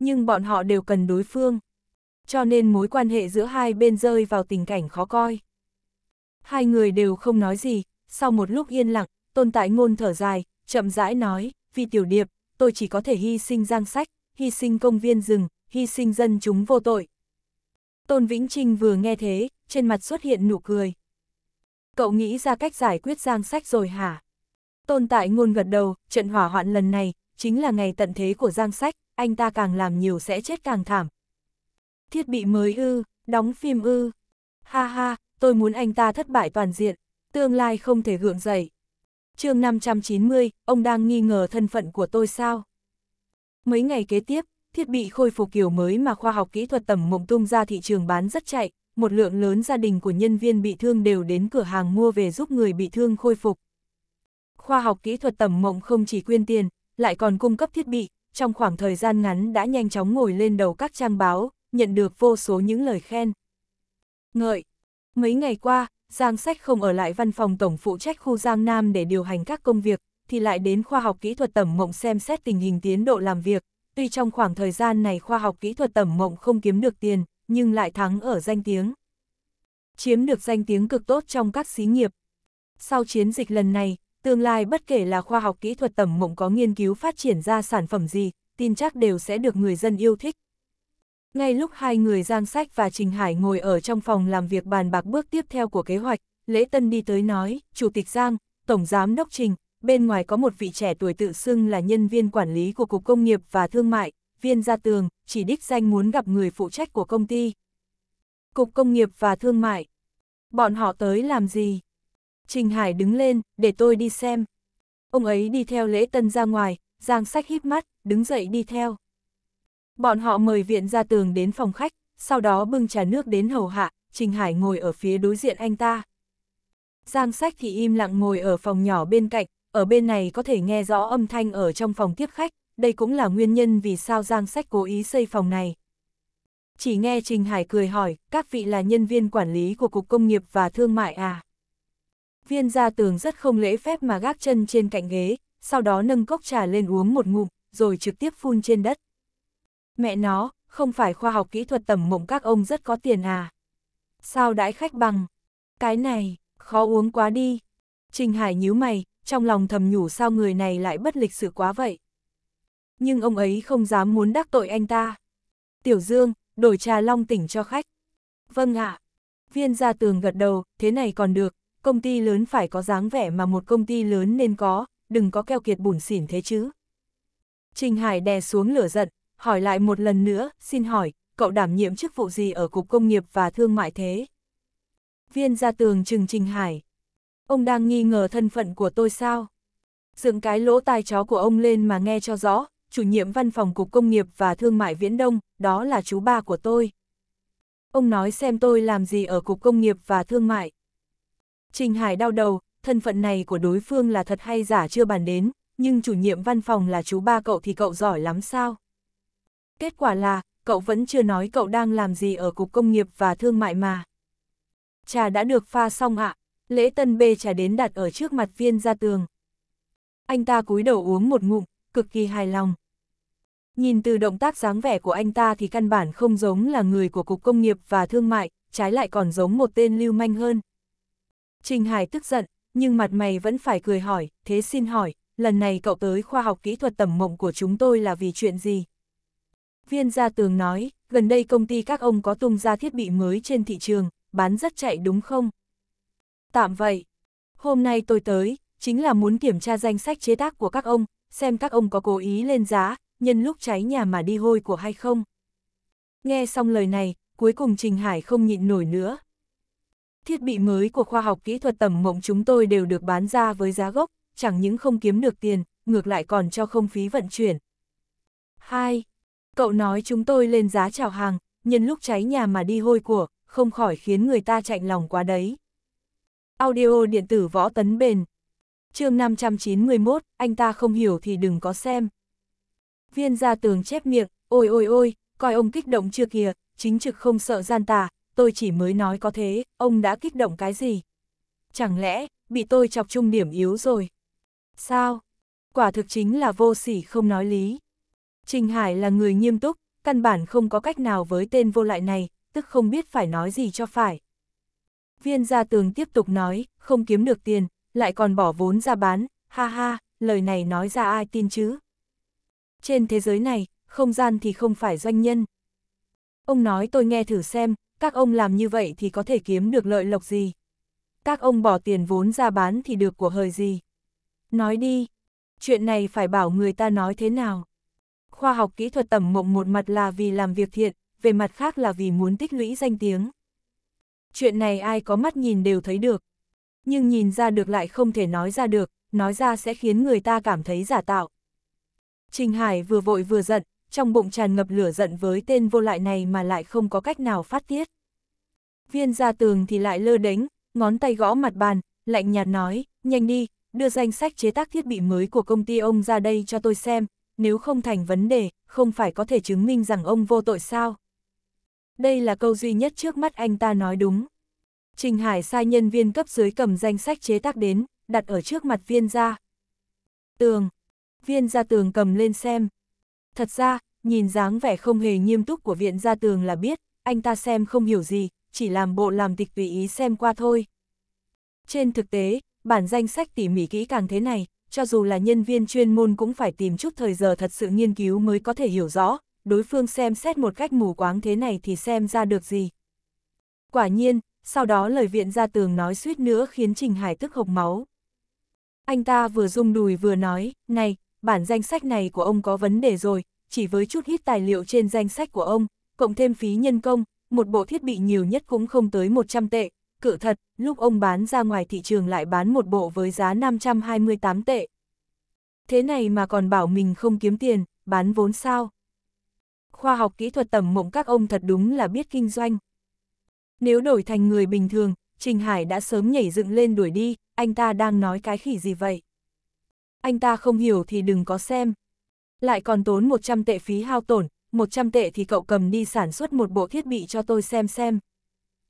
[SPEAKER 1] Nhưng bọn họ đều cần đối phương cho nên mối quan hệ giữa hai bên rơi vào tình cảnh khó coi. Hai người đều không nói gì, sau một lúc yên lặng, tôn tại ngôn thở dài, chậm rãi nói, vì tiểu điệp, tôi chỉ có thể hy sinh giang sách, hy sinh công viên rừng, hy sinh dân chúng vô tội. Tôn Vĩnh Trinh vừa nghe thế, trên mặt xuất hiện nụ cười. Cậu nghĩ ra cách giải quyết giang sách rồi hả? Tôn tại ngôn gật đầu, trận hỏa hoạn lần này, chính là ngày tận thế của giang sách, anh ta càng làm nhiều sẽ chết càng thảm, thiết bị mới ư, đóng phim ư. Ha ha, tôi muốn anh ta thất bại toàn diện, tương lai không thể gượng dậy. chương 590, ông đang nghi ngờ thân phận của tôi sao? Mấy ngày kế tiếp, thiết bị khôi phục kiểu mới mà khoa học kỹ thuật tầm mộng tung ra thị trường bán rất chạy, một lượng lớn gia đình của nhân viên bị thương đều đến cửa hàng mua về giúp người bị thương khôi phục. Khoa học kỹ thuật tầm mộng không chỉ quyên tiền, lại còn cung cấp thiết bị, trong khoảng thời gian ngắn đã nhanh chóng ngồi lên đầu các trang báo, nhận được vô số những lời khen. Ngợi, mấy ngày qua, Giang Sách không ở lại văn phòng tổng phụ trách khu Giang Nam để điều hành các công việc, thì lại đến khoa học kỹ thuật tẩm mộng xem xét tình hình tiến độ làm việc. Tuy trong khoảng thời gian này khoa học kỹ thuật tẩm mộng không kiếm được tiền, nhưng lại thắng ở danh tiếng. Chiếm được danh tiếng cực tốt trong các xí nghiệp. Sau chiến dịch lần này, tương lai bất kể là khoa học kỹ thuật tẩm mộng có nghiên cứu phát triển ra sản phẩm gì, tin chắc đều sẽ được người dân yêu thích. Ngay lúc hai người Giang Sách và Trình Hải ngồi ở trong phòng làm việc bàn bạc bước tiếp theo của kế hoạch, Lễ Tân đi tới nói, Chủ tịch Giang, Tổng Giám Đốc Trình, bên ngoài có một vị trẻ tuổi tự xưng là nhân viên quản lý của Cục Công nghiệp và Thương mại, viên gia tường, chỉ đích danh muốn gặp người phụ trách của công ty. Cục Công nghiệp và Thương mại. Bọn họ tới làm gì? Trình Hải đứng lên, để tôi đi xem. Ông ấy đi theo Lễ Tân ra ngoài, Giang Sách híp mắt, đứng dậy đi theo. Bọn họ mời viện gia tường đến phòng khách, sau đó bưng trà nước đến hầu hạ, Trình Hải ngồi ở phía đối diện anh ta. Giang sách thì im lặng ngồi ở phòng nhỏ bên cạnh, ở bên này có thể nghe rõ âm thanh ở trong phòng tiếp khách, đây cũng là nguyên nhân vì sao Giang sách cố ý xây phòng này. Chỉ nghe Trình Hải cười hỏi, các vị là nhân viên quản lý của Cục Công nghiệp và Thương mại à? Viên gia tường rất không lễ phép mà gác chân trên cạnh ghế, sau đó nâng cốc trà lên uống một ngụm, rồi trực tiếp phun trên đất. Mẹ nó, không phải khoa học kỹ thuật tầm mộng các ông rất có tiền à? Sao đãi khách bằng? Cái này, khó uống quá đi. Trình Hải nhíu mày, trong lòng thầm nhủ sao người này lại bất lịch sự quá vậy. Nhưng ông ấy không dám muốn đắc tội anh ta. Tiểu Dương, đổi trà long tỉnh cho khách. Vâng ạ. Viên gia tường gật đầu, thế này còn được, công ty lớn phải có dáng vẻ mà một công ty lớn nên có, đừng có keo kiệt bủn xỉn thế chứ. Trình Hải đè xuống lửa giận, hỏi lại một lần nữa, xin hỏi, cậu đảm nhiệm chức vụ gì ở Cục Công nghiệp và Thương mại thế? Viên ra tường trừng Trình Hải. Ông đang nghi ngờ thân phận của tôi sao? Dựng cái lỗ tai chó của ông lên mà nghe cho rõ, chủ nhiệm văn phòng Cục Công nghiệp và Thương mại Viễn Đông, đó là chú ba của tôi. Ông nói xem tôi làm gì ở Cục Công nghiệp và Thương mại. Trình Hải đau đầu, thân phận này của đối phương là thật hay giả chưa bàn đến, nhưng chủ nhiệm văn phòng là chú ba cậu thì cậu giỏi lắm sao? kết quả là, cậu vẫn chưa nói cậu đang làm gì ở Cục Công nghiệp và Thương mại mà. Trà đã được pha xong ạ, lễ tân bê trà đến đặt ở trước mặt viên ra tường. Anh ta cúi đầu uống một ngụm, cực kỳ hài lòng. Nhìn từ động tác dáng vẻ của anh ta thì căn bản không giống là người của Cục Công nghiệp và Thương mại, trái lại còn giống một tên lưu manh hơn. Trình Hải tức giận, nhưng mặt mày vẫn phải cười hỏi, thế xin hỏi, lần này cậu tới khoa học kỹ thuật tầm mộng của chúng tôi là vì chuyện gì? Viên gia tường nói, gần đây công ty các ông có tung ra thiết bị mới trên thị trường, bán rất chạy đúng không? Tạm vậy. Hôm nay tôi tới, chính là muốn kiểm tra danh sách chế tác của các ông, xem các ông có cố ý lên giá, nhân lúc cháy nhà mà đi hôi của hay không. Nghe xong lời này, cuối cùng Trình Hải không nhịn nổi nữa. Thiết bị mới của khoa học kỹ thuật tầm mộng chúng tôi đều được bán ra với giá gốc, chẳng những không kiếm được tiền, ngược lại còn cho không phí vận chuyển. 2. Cậu nói chúng tôi lên giá chào hàng, nhân lúc cháy nhà mà đi hôi của, không khỏi khiến người ta chạnh lòng quá đấy. Audio điện tử võ tấn bền. chương 591, anh ta không hiểu thì đừng có xem. Viên ra tường chép miệng, ôi ôi ôi, coi ông kích động chưa kìa, chính trực không sợ gian tà, tôi chỉ mới nói có thế, ông đã kích động cái gì? Chẳng lẽ, bị tôi chọc chung điểm yếu rồi? Sao? Quả thực chính là vô sỉ không nói lý. Trình Hải là người nghiêm túc, căn bản không có cách nào với tên vô lại này, tức không biết phải nói gì cho phải. Viên gia tường tiếp tục nói, không kiếm được tiền, lại còn bỏ vốn ra bán, ha ha, lời này nói ra ai tin chứ. Trên thế giới này, không gian thì không phải doanh nhân. Ông nói tôi nghe thử xem, các ông làm như vậy thì có thể kiếm được lợi lộc gì. Các ông bỏ tiền vốn ra bán thì được của hời gì. Nói đi, chuyện này phải bảo người ta nói thế nào khoa học kỹ thuật tẩm mộng một mặt là vì làm việc thiện, về mặt khác là vì muốn tích lũy danh tiếng. Chuyện này ai có mắt nhìn đều thấy được. Nhưng nhìn ra được lại không thể nói ra được, nói ra sẽ khiến người ta cảm thấy giả tạo. Trình Hải vừa vội vừa giận, trong bụng tràn ngập lửa giận với tên vô lại này mà lại không có cách nào phát tiết. Viên ra tường thì lại lơ đánh, ngón tay gõ mặt bàn, lạnh nhạt nói, nhanh đi, đưa danh sách chế tác thiết bị mới của công ty ông ra đây cho tôi xem, nếu không thành vấn đề, không phải có thể chứng minh rằng ông vô tội sao. Đây là câu duy nhất trước mắt anh ta nói đúng. Trình Hải sai nhân viên cấp dưới cầm danh sách chế tác đến, đặt ở trước mặt viên gia. Tường. Viên gia tường cầm lên xem. Thật ra, nhìn dáng vẻ không hề nghiêm túc của viện gia tường là biết, anh ta xem không hiểu gì, chỉ làm bộ làm tịch tùy ý xem qua thôi. Trên thực tế, bản danh sách tỉ mỉ kỹ càng thế này, cho dù là nhân viên chuyên môn cũng phải tìm chút thời giờ thật sự nghiên cứu mới có thể hiểu rõ, đối phương xem xét một cách mù quáng thế này thì xem ra được gì. Quả nhiên, sau đó lời viện ra tường nói suýt nữa khiến Trình Hải tức hộc máu. Anh ta vừa rung đùi vừa nói, này, bản danh sách này của ông có vấn đề rồi, chỉ với chút ít tài liệu trên danh sách của ông, cộng thêm phí nhân công, một bộ thiết bị nhiều nhất cũng không tới 100 tệ, cự thật, lúc ông bán ra ngoài thị trường lại bán một bộ với giá 528 tệ. Thế này mà còn bảo mình không kiếm tiền, bán vốn sao? Khoa học kỹ thuật tầm mộng các ông thật đúng là biết kinh doanh. Nếu đổi thành người bình thường, Trình Hải đã sớm nhảy dựng lên đuổi đi, anh ta đang nói cái khỉ gì vậy? Anh ta không hiểu thì đừng có xem. Lại còn tốn 100 tệ phí hao tổn, 100 tệ thì cậu cầm đi sản xuất một bộ thiết bị cho tôi xem xem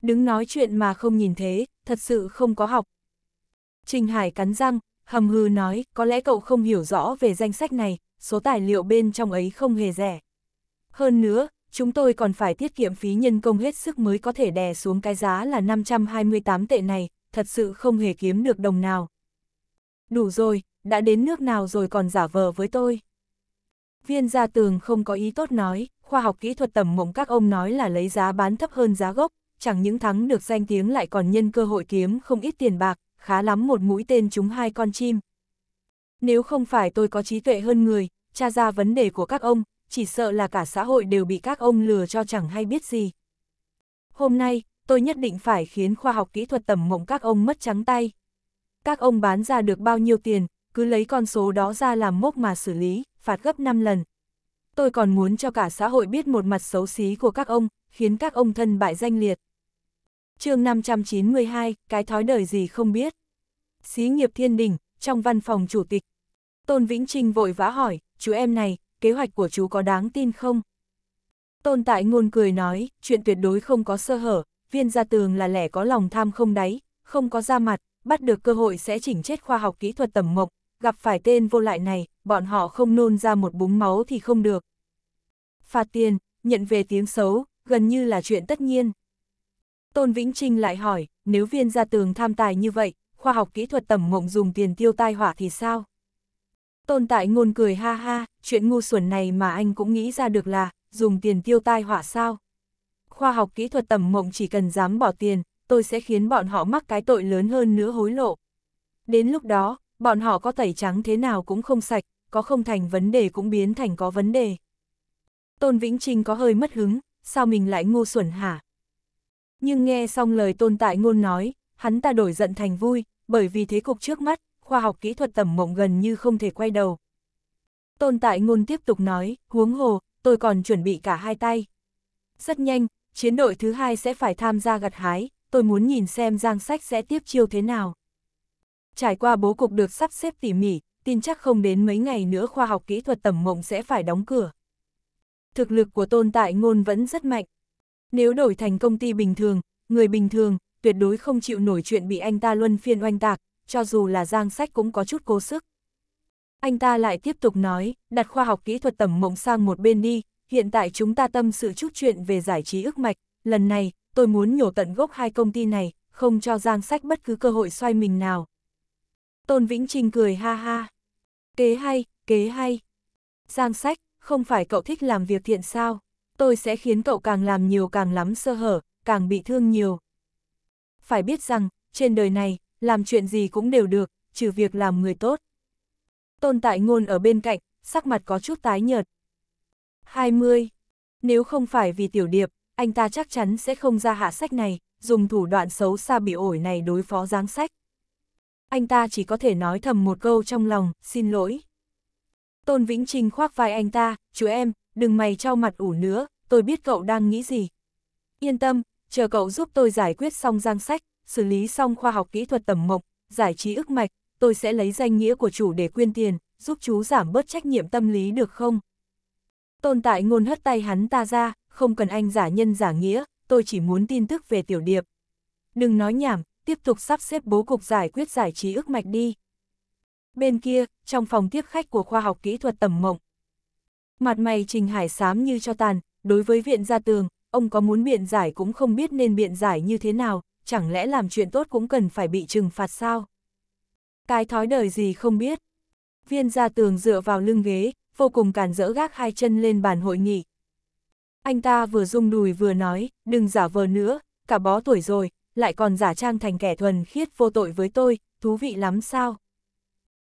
[SPEAKER 1] đứng nói chuyện mà không nhìn thế, thật sự không có học. Trình Hải cắn răng, hầm hư nói, có lẽ cậu không hiểu rõ về danh sách này, số tài liệu bên trong ấy không hề rẻ. Hơn nữa, chúng tôi còn phải tiết kiệm phí nhân công hết sức mới có thể đè xuống cái giá là 528 tệ này, thật sự không hề kiếm được đồng nào. Đủ rồi, đã đến nước nào rồi còn giả vờ với tôi. Viên gia tường không có ý tốt nói, khoa học kỹ thuật tầm mộng các ông nói là lấy giá bán thấp hơn giá gốc, chẳng những thắng được danh tiếng lại còn nhân cơ hội kiếm không ít tiền bạc, khá lắm một mũi tên chúng hai con chim. Nếu không phải tôi có trí tuệ hơn người, tra ra vấn đề của các ông, chỉ sợ là cả xã hội đều bị các ông lừa cho chẳng hay biết gì. Hôm nay, tôi nhất định phải khiến khoa học kỹ thuật tầm mộng các ông mất trắng tay. Các ông bán ra được bao nhiêu tiền, cứ lấy con số đó ra làm mốc mà xử lý, phạt gấp 5 lần. Tôi còn muốn cho cả xã hội biết một mặt xấu xí của các ông, khiến các ông thân bại danh liệt. chương 592, cái thói đời gì không biết. Xí nghiệp thiên đình, trong văn phòng chủ tịch. Tôn Vĩnh Trinh vội vã hỏi, chú em này, kế hoạch của chú có đáng tin không? Tôn Tại Ngôn cười nói, chuyện tuyệt đối không có sơ hở, viên gia tường là lẻ có lòng tham không đáy, không có ra mặt, bắt được cơ hội sẽ chỉnh chết khoa học kỹ thuật tầm mộc, gặp phải tên vô lại này, bọn họ không nôn ra một búng máu thì không được. Phạt tiền, nhận về tiếng xấu, gần như là chuyện tất nhiên. Tôn Vĩnh Trinh lại hỏi, nếu viên gia tường tham tài như vậy, khoa học kỹ thuật tầm mộng dùng tiền tiêu tai họa thì sao? Tôn Tại Ngôn cười ha ha, chuyện ngu xuẩn này mà anh cũng nghĩ ra được là, dùng tiền tiêu tai họa sao? Khoa học kỹ thuật tầm mộng chỉ cần dám bỏ tiền, tôi sẽ khiến bọn họ mắc cái tội lớn hơn nữa hối lộ. Đến lúc đó, bọn họ có tẩy trắng thế nào cũng không sạch, có không thành vấn đề cũng biến thành có vấn đề. Tôn Vĩnh Trinh có hơi mất hứng, sao mình lại ngu xuẩn hả? Nhưng nghe xong lời tôn tại ngôn nói, hắn ta đổi giận thành vui, bởi vì thế cục trước mắt, khoa học kỹ thuật tầm mộng gần như không thể quay đầu. Tôn tại ngôn tiếp tục nói, huống hồ, tôi còn chuẩn bị cả hai tay. Rất nhanh, chiến đội thứ hai sẽ phải tham gia gặt hái, tôi muốn nhìn xem Giang Sách sẽ tiếp chiêu thế nào. Trải qua bố cục được sắp xếp tỉ mỉ, tin chắc không đến mấy ngày nữa khoa học kỹ thuật tầm mộng sẽ phải đóng cửa thực lực của tôn tại ngôn vẫn rất mạnh. Nếu đổi thành công ty bình thường, người bình thường, tuyệt đối không chịu nổi chuyện bị anh ta luân phiên oanh tạc, cho dù là giang sách cũng có chút cố sức. Anh ta lại tiếp tục nói, đặt khoa học kỹ thuật tẩm mộng sang một bên đi, hiện tại chúng ta tâm sự chút chuyện về giải trí ức mạch, lần này, tôi muốn nhổ tận gốc hai công ty này, không cho giang sách bất cứ cơ hội xoay mình nào. Tôn Vĩnh Trinh cười ha ha. Kế hay, kế hay. Giang sách, không phải cậu thích làm việc thiện sao, tôi sẽ khiến cậu càng làm nhiều càng lắm sơ hở, càng bị thương nhiều. Phải biết rằng, trên đời này, làm chuyện gì cũng đều được, trừ việc làm người tốt. Tôn tại ngôn ở bên cạnh, sắc mặt có chút tái nhợt. 20. Nếu không phải vì tiểu điệp, anh ta chắc chắn sẽ không ra hạ sách này, dùng thủ đoạn xấu xa bị ổi này đối phó giáng sách. Anh ta chỉ có thể nói thầm một câu trong lòng, xin lỗi. Tôn Vĩnh Trinh khoác vai anh ta, chú em, đừng mày trao mặt ủ nữa, tôi biết cậu đang nghĩ gì. Yên tâm, chờ cậu giúp tôi giải quyết xong giang sách, xử lý xong khoa học kỹ thuật tầm mộc, giải trí ức mạch, tôi sẽ lấy danh nghĩa của chủ để quyên tiền, giúp chú giảm bớt trách nhiệm tâm lý được không? Tôn tại ngôn hất tay hắn ta ra, không cần anh giả nhân giả nghĩa, tôi chỉ muốn tin tức về tiểu điệp. Đừng nói nhảm, tiếp tục sắp xếp bố cục giải quyết giải trí ức mạch đi bên kia, trong phòng tiếp khách của khoa học kỹ thuật tầm mộng. Mặt mày Trình Hải xám như cho tàn, đối với viện gia tường, ông có muốn biện giải cũng không biết nên biện giải như thế nào, chẳng lẽ làm chuyện tốt cũng cần phải bị trừng phạt sao? Cái thói đời gì không biết. Viên gia tường dựa vào lưng ghế, vô cùng cản rỡ gác hai chân lên bàn hội nghị. Anh ta vừa rung đùi vừa nói, đừng giả vờ nữa, cả bó tuổi rồi, lại còn giả trang thành kẻ thuần khiết vô tội với tôi, thú vị lắm sao?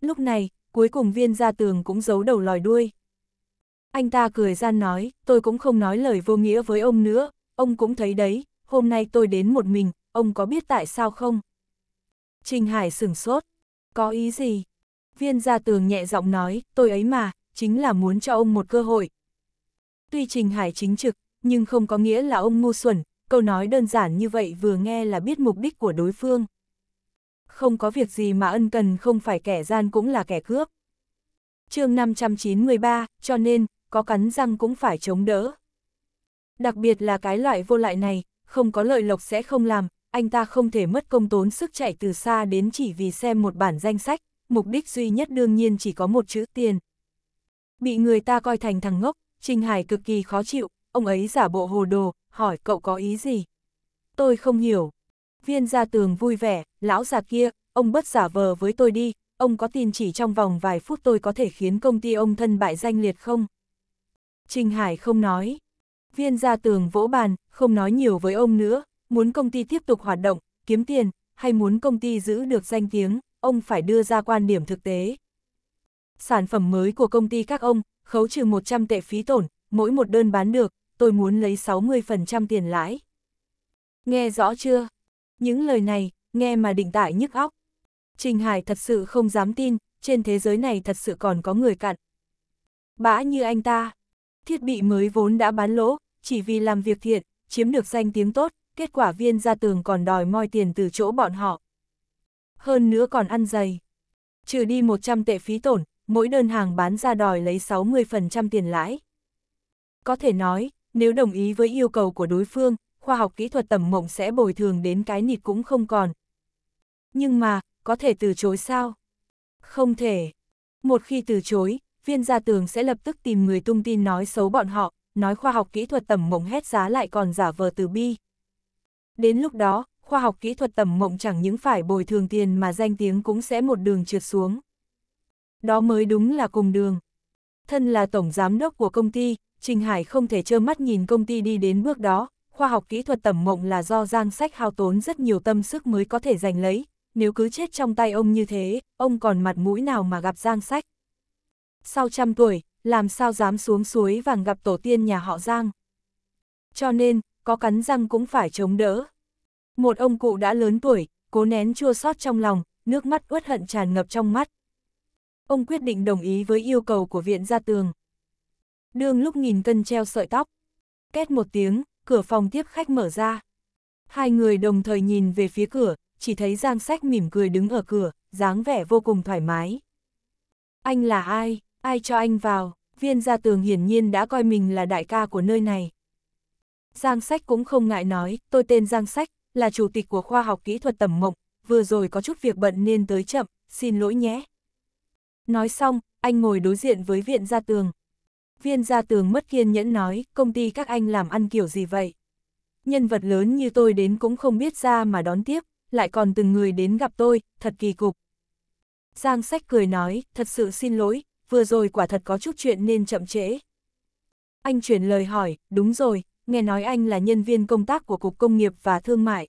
[SPEAKER 1] Lúc này, cuối cùng viên gia tường cũng giấu đầu lòi đuôi. Anh ta cười gian nói, tôi cũng không nói lời vô nghĩa với ông nữa, ông cũng thấy đấy, hôm nay tôi đến một mình, ông có biết tại sao không? Trình Hải sửng sốt, có ý gì? Viên gia tường nhẹ giọng nói, tôi ấy mà, chính là muốn cho ông một cơ hội. Tuy Trình Hải chính trực, nhưng không có nghĩa là ông ngu xuẩn, câu nói đơn giản như vậy vừa nghe là biết mục đích của đối phương không có việc gì mà ân cần không phải kẻ gian cũng là kẻ cướp. chương 593, cho nên, có cắn răng cũng phải chống đỡ. Đặc biệt là cái loại vô lại này, không có lợi lộc sẽ không làm, anh ta không thể mất công tốn sức chạy từ xa đến chỉ vì xem một bản danh sách, mục đích duy nhất đương nhiên chỉ có một chữ tiền. Bị người ta coi thành thằng ngốc, Trinh Hải cực kỳ khó chịu, ông ấy giả bộ hồ đồ, hỏi cậu có ý gì? Tôi không hiểu, Viên gia tường vui vẻ, lão già kia, ông bất giả vờ với tôi đi, ông có tin chỉ trong vòng vài phút tôi có thể khiến công ty ông thân bại danh liệt không? Trình Hải không nói. Viên gia tường vỗ bàn, không nói nhiều với ông nữa, muốn công ty tiếp tục hoạt động, kiếm tiền, hay muốn công ty giữ được danh tiếng, ông phải đưa ra quan điểm thực tế. Sản phẩm mới của công ty các ông, khấu trừ 100 tệ phí tổn, mỗi một đơn bán được, tôi muốn lấy 60% tiền lãi. Nghe rõ chưa? Những lời này, nghe mà định tại nhức óc. Trình Hải thật sự không dám tin, trên thế giới này thật sự còn có người cặn. Bã như anh ta, thiết bị mới vốn đã bán lỗ, chỉ vì làm việc thiện, chiếm được danh tiếng tốt, kết quả viên ra tường còn đòi moi tiền từ chỗ bọn họ. Hơn nữa còn ăn dày. Trừ đi 100 tệ phí tổn, mỗi đơn hàng bán ra đòi lấy 60% tiền lãi. Có thể nói, nếu đồng ý với yêu cầu của đối phương, khoa học kỹ thuật tầm mộng sẽ bồi thường đến cái nịt cũng không còn. Nhưng mà, có thể từ chối sao? Không thể. Một khi từ chối, viên gia tường sẽ lập tức tìm người tung tin nói xấu bọn họ, nói khoa học kỹ thuật tầm mộng hét giá lại còn giả vờ từ bi. Đến lúc đó, khoa học kỹ thuật tầm mộng chẳng những phải bồi thường tiền mà danh tiếng cũng sẽ một đường trượt xuống. Đó mới đúng là cùng đường. Thân là tổng giám đốc của công ty, Trình Hải không thể trơ mắt nhìn công ty đi đến bước đó, khoa học kỹ thuật tầm mộng là do Giang Sách hao tốn rất nhiều tâm sức mới có thể giành lấy, nếu cứ chết trong tay ông như thế, ông còn mặt mũi nào mà gặp Giang Sách. Sau trăm tuổi, làm sao dám xuống suối vàng gặp tổ tiên nhà họ Giang. Cho nên, có cắn răng cũng phải chống đỡ. Một ông cụ đã lớn tuổi, cố nén chua xót trong lòng, nước mắt uất hận tràn ngập trong mắt. Ông quyết định đồng ý với yêu cầu của viện gia tường. Đương lúc nghìn cân treo sợi tóc. Két một tiếng, cửa phòng tiếp khách mở ra. Hai người đồng thời nhìn về phía cửa, chỉ thấy Giang Sách mỉm cười đứng ở cửa, dáng vẻ vô cùng thoải mái. Anh là ai? Ai cho anh vào? Viên gia tường hiển nhiên đã coi mình là đại ca của nơi này. Giang Sách cũng không ngại nói, tôi tên Giang Sách, là chủ tịch của khoa học kỹ thuật tầm mộng, vừa rồi có chút việc bận nên tới chậm, xin lỗi nhé. Nói xong, anh ngồi đối diện với viện gia tường. Viên gia tường mất kiên nhẫn nói, công ty các anh làm ăn kiểu gì vậy? Nhân vật lớn như tôi đến cũng không biết ra mà đón tiếp, lại còn từng người đến gặp tôi, thật kỳ cục. Giang sách cười nói, thật sự xin lỗi, vừa rồi quả thật có chút chuyện nên chậm trễ. Anh chuyển lời hỏi, đúng rồi, nghe nói anh là nhân viên công tác của Cục Công nghiệp và Thương mại.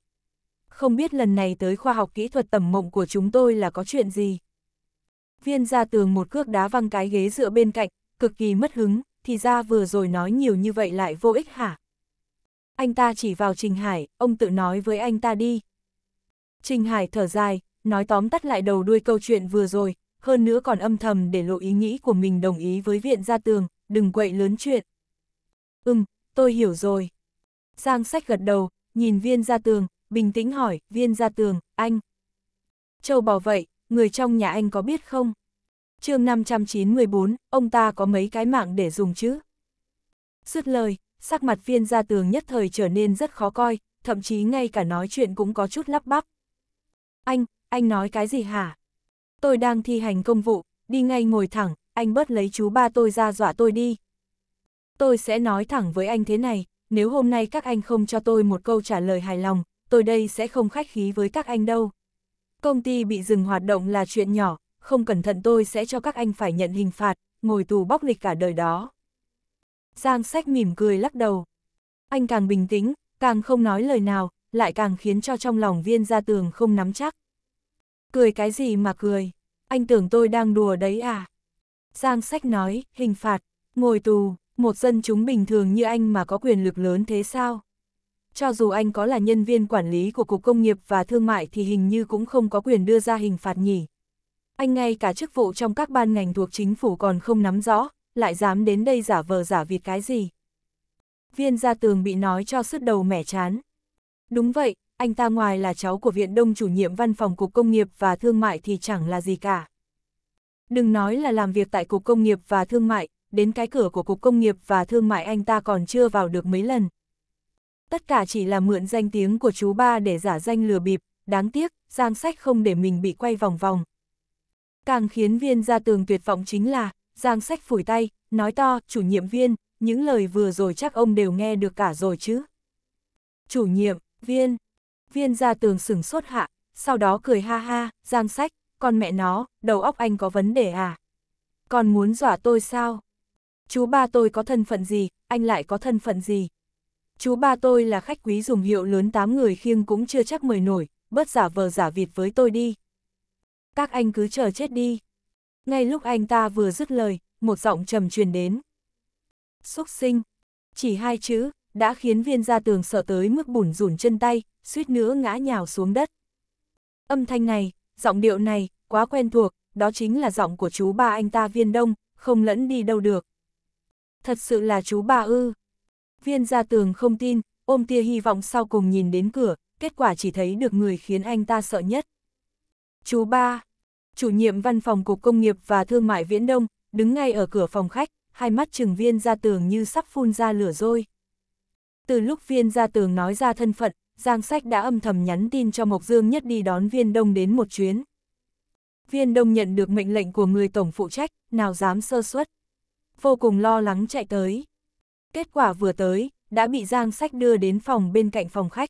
[SPEAKER 1] Không biết lần này tới khoa học kỹ thuật tầm mộng của chúng tôi là có chuyện gì? Viên ra tường một cước đá văng cái ghế dựa bên cạnh, cực kỳ mất hứng, thì ra vừa rồi nói nhiều như vậy lại vô ích hả? Anh ta chỉ vào Trình Hải, ông tự nói với anh ta đi. Trình Hải thở dài, nói tóm tắt lại đầu đuôi câu chuyện vừa rồi, hơn nữa còn âm thầm để lộ ý nghĩ của mình đồng ý với viện gia tường, đừng quậy lớn chuyện. Ừm, tôi hiểu rồi. Giang sách gật đầu, nhìn viên gia tường, bình tĩnh hỏi, viên gia tường, anh. Châu bảo vậy, người trong nhà anh có biết không? chương 594, ông ta có mấy cái mạng để dùng chứ? Dứt lời, sắc mặt viên gia tường nhất thời trở nên rất khó coi, thậm chí ngay cả nói chuyện cũng có chút lắp bắp. Anh, anh nói cái gì hả? Tôi đang thi hành công vụ, đi ngay ngồi thẳng, anh bớt lấy chú ba tôi ra dọa tôi đi. Tôi sẽ nói thẳng với anh thế này, nếu hôm nay các anh không cho tôi một câu trả lời hài lòng, tôi đây sẽ không khách khí với các anh đâu. Công ty bị dừng hoạt động là chuyện nhỏ, không cẩn thận tôi sẽ cho các anh phải nhận hình phạt, ngồi tù bóc lịch cả đời đó. Giang sách mỉm cười lắc đầu. Anh càng bình tĩnh, càng không nói lời nào, lại càng khiến cho trong lòng viên gia tường không nắm chắc. Cười cái gì mà cười, anh tưởng tôi đang đùa đấy à? Giang sách nói, hình phạt, ngồi tù, một dân chúng bình thường như anh mà có quyền lực lớn thế sao? Cho dù anh có là nhân viên quản lý của Cục Công nghiệp và Thương mại thì hình như cũng không có quyền đưa ra hình phạt nhỉ anh ngay cả chức vụ trong các ban ngành thuộc chính phủ còn không nắm rõ, lại dám đến đây giả vờ giả việc cái gì. Viên gia tường bị nói cho sứt đầu mẻ chán. Đúng vậy, anh ta ngoài là cháu của Viện Đông chủ nhiệm văn phòng Cục Công nghiệp và Thương mại thì chẳng là gì cả. Đừng nói là làm việc tại Cục Công nghiệp và Thương mại, đến cái cửa của Cục Công nghiệp và Thương mại anh ta còn chưa vào được mấy lần. Tất cả chỉ là mượn danh tiếng của chú ba để giả danh lừa bịp, đáng tiếc, Giang Sách không để mình bị quay vòng vòng, Càng khiến viên ra tường tuyệt vọng chính là, Giang Sách phủi tay, nói to, chủ nhiệm viên, những lời vừa rồi chắc ông đều nghe được cả rồi chứ. Chủ nhiệm, viên, viên ra tường sửng sốt hạ, sau đó cười ha ha, Giang Sách, con mẹ nó, đầu óc anh có vấn đề à? Còn muốn dọa tôi sao? Chú ba tôi có thân phận gì, anh lại có thân phận gì? Chú ba tôi là khách quý dùng hiệu lớn tám người khiêng cũng chưa chắc mời nổi, bớt giả vờ giả vịt với tôi đi, các anh cứ chờ chết đi. Ngay lúc anh ta vừa dứt lời, một giọng trầm truyền đến. Xúc sinh, chỉ hai chữ, đã khiến viên gia tường sợ tới mức bùn rủn chân tay, suýt nữa ngã nhào xuống đất. Âm thanh này, giọng điệu này, quá quen thuộc, đó chính là giọng của chú ba anh ta viên đông, không lẫn đi đâu được. Thật sự là chú ba ư. Viên gia tường không tin, ôm tia hy vọng sau cùng nhìn đến cửa, kết quả chỉ thấy được người khiến anh ta sợ nhất. Chú ba, chủ nhiệm văn phòng Cục Công nghiệp và Thương mại Viễn Đông, đứng ngay ở cửa phòng khách, hai mắt trừng viên ra tường như sắp phun ra lửa rồi. Từ lúc viên ra tường nói ra thân phận, Giang Sách đã âm thầm nhắn tin cho Mộc Dương Nhất đi đón viên đông đến một chuyến. Viên đông nhận được mệnh lệnh của người tổng phụ trách, nào dám sơ suất. Vô cùng lo lắng chạy tới. Kết quả vừa tới, đã bị Giang Sách đưa đến phòng bên cạnh phòng khách.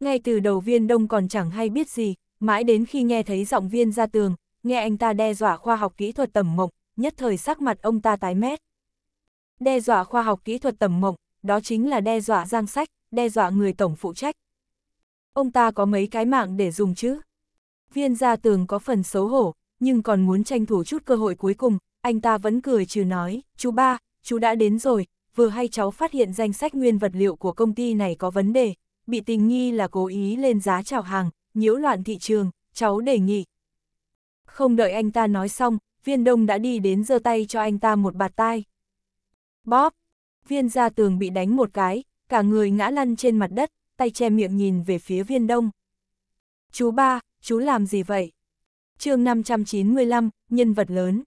[SPEAKER 1] Ngay từ đầu viên đông còn chẳng hay biết gì, Mãi đến khi nghe thấy giọng viên ra tường, nghe anh ta đe dọa khoa học kỹ thuật tầm mộng, nhất thời sắc mặt ông ta tái mét. Đe dọa khoa học kỹ thuật tầm mộng, đó chính là đe dọa giang sách, đe dọa người tổng phụ trách. Ông ta có mấy cái mạng để dùng chứ? Viên gia tường có phần xấu hổ, nhưng còn muốn tranh thủ chút cơ hội cuối cùng, anh ta vẫn cười trừ nói, chú ba, chú đã đến rồi, vừa hay cháu phát hiện danh sách nguyên vật liệu của công ty này có vấn đề, bị tình nghi là cố ý lên giá chào hàng, nhiễu loạn thị trường, cháu đề nghị. Không đợi anh ta nói xong, viên đông đã đi đến giơ tay cho anh ta một bạt tai. Bóp! Viên ra tường bị đánh một cái, cả người ngã lăn trên mặt đất, tay che miệng nhìn về phía viên đông. Chú ba, chú làm gì vậy? chương 595, nhân vật lớn.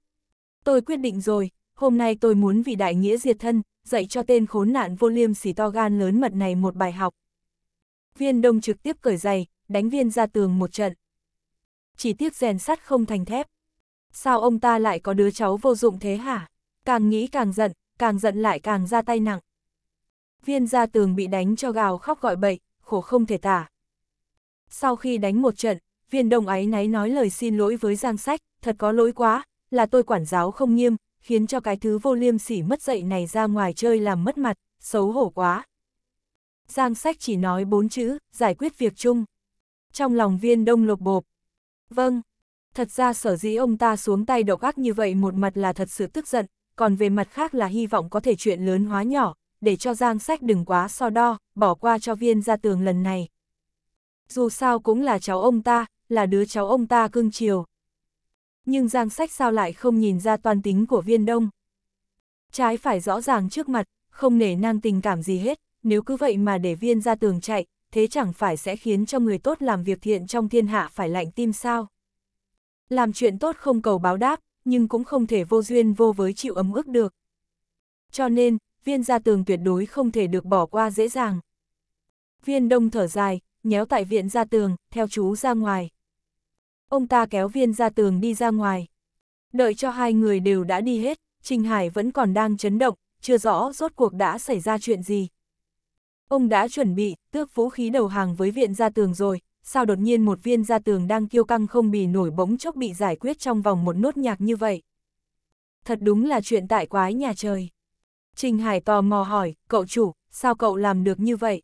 [SPEAKER 1] Tôi quyết định rồi, hôm nay tôi muốn vì đại nghĩa diệt thân, dạy cho tên khốn nạn vô liêm sỉ to gan lớn mật này một bài học. Viên đông trực tiếp cởi giày, đánh viên ra tường một trận. Chỉ tiếc rèn sắt không thành thép. Sao ông ta lại có đứa cháu vô dụng thế hả? Càng nghĩ càng giận, càng giận lại càng ra tay nặng. Viên ra tường bị đánh cho gào khóc gọi bậy, khổ không thể tả. Sau khi đánh một trận, viên đồng ấy náy nói lời xin lỗi với Giang Sách, thật có lỗi quá, là tôi quản giáo không nghiêm, khiến cho cái thứ vô liêm sỉ mất dậy này ra ngoài chơi làm mất mặt, xấu hổ quá. Giang Sách chỉ nói bốn chữ, giải quyết việc chung trong lòng viên đông lột bộp. Vâng, thật ra sở dĩ ông ta xuống tay độc ác như vậy một mặt là thật sự tức giận, còn về mặt khác là hy vọng có thể chuyện lớn hóa nhỏ, để cho Giang Sách đừng quá so đo, bỏ qua cho viên ra tường lần này. Dù sao cũng là cháu ông ta, là đứa cháu ông ta cưng chiều. Nhưng Giang Sách sao lại không nhìn ra toàn tính của viên đông? Trái phải rõ ràng trước mặt, không nể nang tình cảm gì hết, nếu cứ vậy mà để viên ra tường chạy, thế chẳng phải sẽ khiến cho người tốt làm việc thiện trong thiên hạ phải lạnh tim sao. Làm chuyện tốt không cầu báo đáp, nhưng cũng không thể vô duyên vô với chịu ấm ức được. Cho nên, viên gia tường tuyệt đối không thể được bỏ qua dễ dàng. Viên đông thở dài, nhéo tại viện gia tường, theo chú ra ngoài. Ông ta kéo viên gia tường đi ra ngoài. Đợi cho hai người đều đã đi hết, trinh Hải vẫn còn đang chấn động, chưa rõ rốt cuộc đã xảy ra chuyện gì. Ông đã chuẩn bị, tước vũ khí đầu hàng với viện gia tường rồi, sao đột nhiên một viên gia tường đang kiêu căng không bì nổi bỗng chốc bị giải quyết trong vòng một nốt nhạc như vậy? Thật đúng là chuyện tại quái nhà trời. Trình Hải tò mò hỏi, cậu chủ, sao cậu làm được như vậy?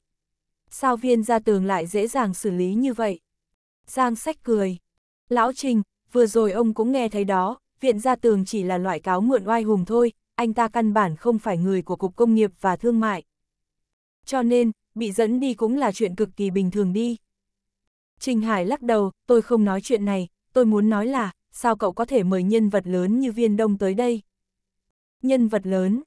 [SPEAKER 1] Sao viên gia tường lại dễ dàng xử lý như vậy? Giang sách cười. Lão Trình, vừa rồi ông cũng nghe thấy đó, viện gia tường chỉ là loại cáo mượn oai hùng thôi, anh ta căn bản không phải người của Cục Công nghiệp và Thương mại. Cho nên, bị dẫn đi cũng là chuyện cực kỳ bình thường đi. Trình Hải lắc đầu, tôi không nói chuyện này, tôi muốn nói là, sao cậu có thể mời nhân vật lớn như viên đông tới đây? Nhân vật lớn?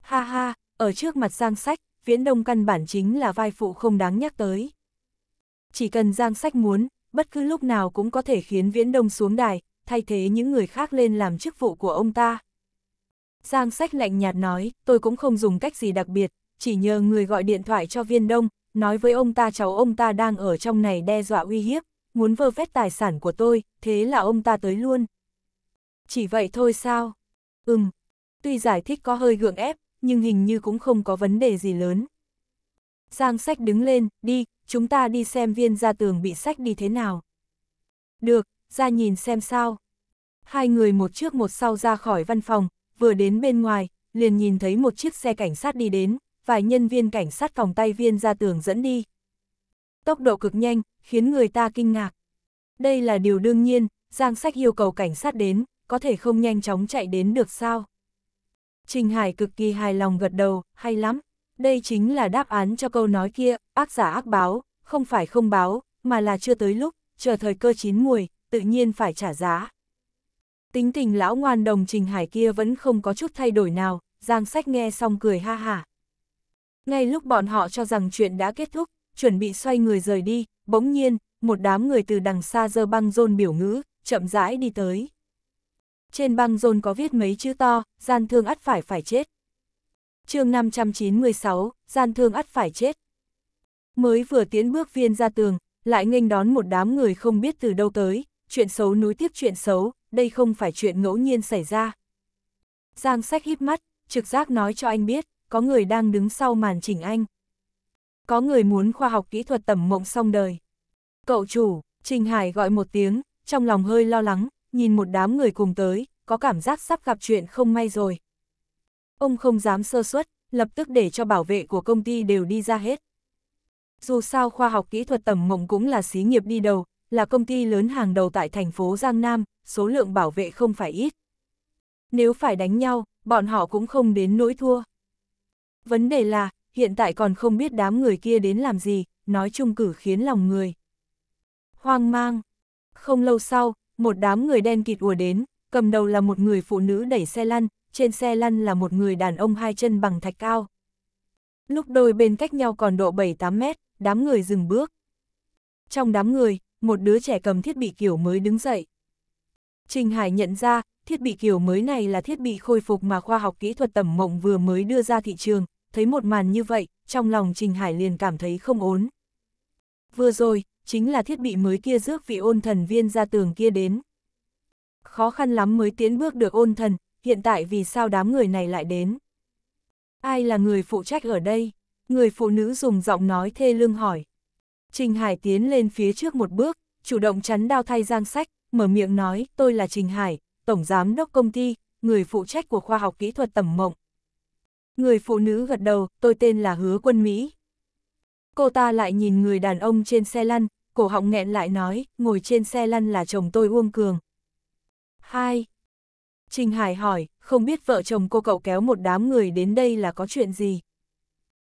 [SPEAKER 1] Ha ha, ở trước mặt Giang Sách, viễn đông căn bản chính là vai phụ không đáng nhắc tới. Chỉ cần Giang Sách muốn, bất cứ lúc nào cũng có thể khiến viễn đông xuống đài, thay thế những người khác lên làm chức vụ của ông ta. Giang Sách lạnh nhạt nói, tôi cũng không dùng cách gì đặc biệt, chỉ nhờ người gọi điện thoại cho viên đông, nói với ông ta cháu ông ta đang ở trong này đe dọa uy hiếp, muốn vơ vét tài sản của tôi, thế là ông ta tới luôn. Chỉ vậy thôi sao? Ừm, tuy giải thích có hơi gượng ép, nhưng hình như cũng không có vấn đề gì lớn. Giang sách đứng lên, đi, chúng ta đi xem viên ra tường bị sách đi thế nào. Được, ra nhìn xem sao. Hai người một trước một sau ra khỏi văn phòng, vừa đến bên ngoài, liền nhìn thấy một chiếc xe cảnh sát đi đến, vài nhân viên cảnh sát phòng tay viên ra tường dẫn đi. Tốc độ cực nhanh, khiến người ta kinh ngạc. Đây là điều đương nhiên, Giang Sách yêu cầu cảnh sát đến, có thể không nhanh chóng chạy đến được sao? Trình Hải cực kỳ hài lòng gật đầu, hay lắm. Đây chính là đáp án cho câu nói kia, ác giả ác báo, không phải không báo, mà là chưa tới lúc, chờ thời cơ chín muồi, tự nhiên phải trả giá. Tính tình lão ngoan đồng Trình Hải kia vẫn không có chút thay đổi nào, Giang Sách nghe xong cười ha hả. Ngay lúc bọn họ cho rằng chuyện đã kết thúc, chuẩn bị xoay người rời đi, bỗng nhiên, một đám người từ đằng xa dơ băng rôn biểu ngữ, chậm rãi đi tới. Trên băng rôn có viết mấy chữ to, gian thương ắt phải phải chết. chương 596, gian thương ắt phải chết. Mới vừa tiến bước viên ra tường, lại nghênh đón một đám người không biết từ đâu tới, chuyện xấu núi tiếp chuyện xấu, đây không phải chuyện ngẫu nhiên xảy ra. Giang sách híp mắt, trực giác nói cho anh biết, có người đang đứng sau màn chỉnh anh. Có người muốn khoa học kỹ thuật tầm mộng xong đời. Cậu chủ, Trình Hải gọi một tiếng, trong lòng hơi lo lắng, nhìn một đám người cùng tới, có cảm giác sắp gặp chuyện không may rồi. Ông không dám sơ suất, lập tức để cho bảo vệ của công ty đều đi ra hết. Dù sao khoa học kỹ thuật tầm mộng cũng là xí nghiệp đi đầu, là công ty lớn hàng đầu tại thành phố Giang Nam, số lượng bảo vệ không phải ít. Nếu phải đánh nhau, bọn họ cũng không đến nỗi thua. Vấn đề là, hiện tại còn không biết đám người kia đến làm gì, nói chung cử khiến lòng người. Hoang mang. Không lâu sau, một đám người đen kịt ùa đến, cầm đầu là một người phụ nữ đẩy xe lăn, trên xe lăn là một người đàn ông hai chân bằng thạch cao. Lúc đôi bên cách nhau còn độ 7-8 mét, đám người dừng bước. Trong đám người, một đứa trẻ cầm thiết bị kiểu mới đứng dậy. Trình Hải nhận ra, thiết bị kiểu mới này là thiết bị khôi phục mà khoa học kỹ thuật tầm mộng vừa mới đưa ra thị trường, thấy một màn như vậy, trong lòng Trình Hải liền cảm thấy không ổn. Vừa rồi, chính là thiết bị mới kia rước vị ôn thần viên ra tường kia đến. Khó khăn lắm mới tiến bước được ôn thần, hiện tại vì sao đám người này lại đến? Ai là người phụ trách ở đây? Người phụ nữ dùng giọng nói thê lương hỏi. Trình Hải tiến lên phía trước một bước, chủ động chắn đao thay giang sách, mở miệng nói tôi là Trình Hải, Tổng Giám đốc Công ty, người phụ trách của khoa học kỹ thuật tầm mộng, Người phụ nữ gật đầu, tôi tên là Hứa Quân Mỹ. Cô ta lại nhìn người đàn ông trên xe lăn, cổ họng nghẹn lại nói, ngồi trên xe lăn là chồng tôi Uông Cường. Hai. Trình Hải hỏi, không biết vợ chồng cô cậu kéo một đám người đến đây là có chuyện gì?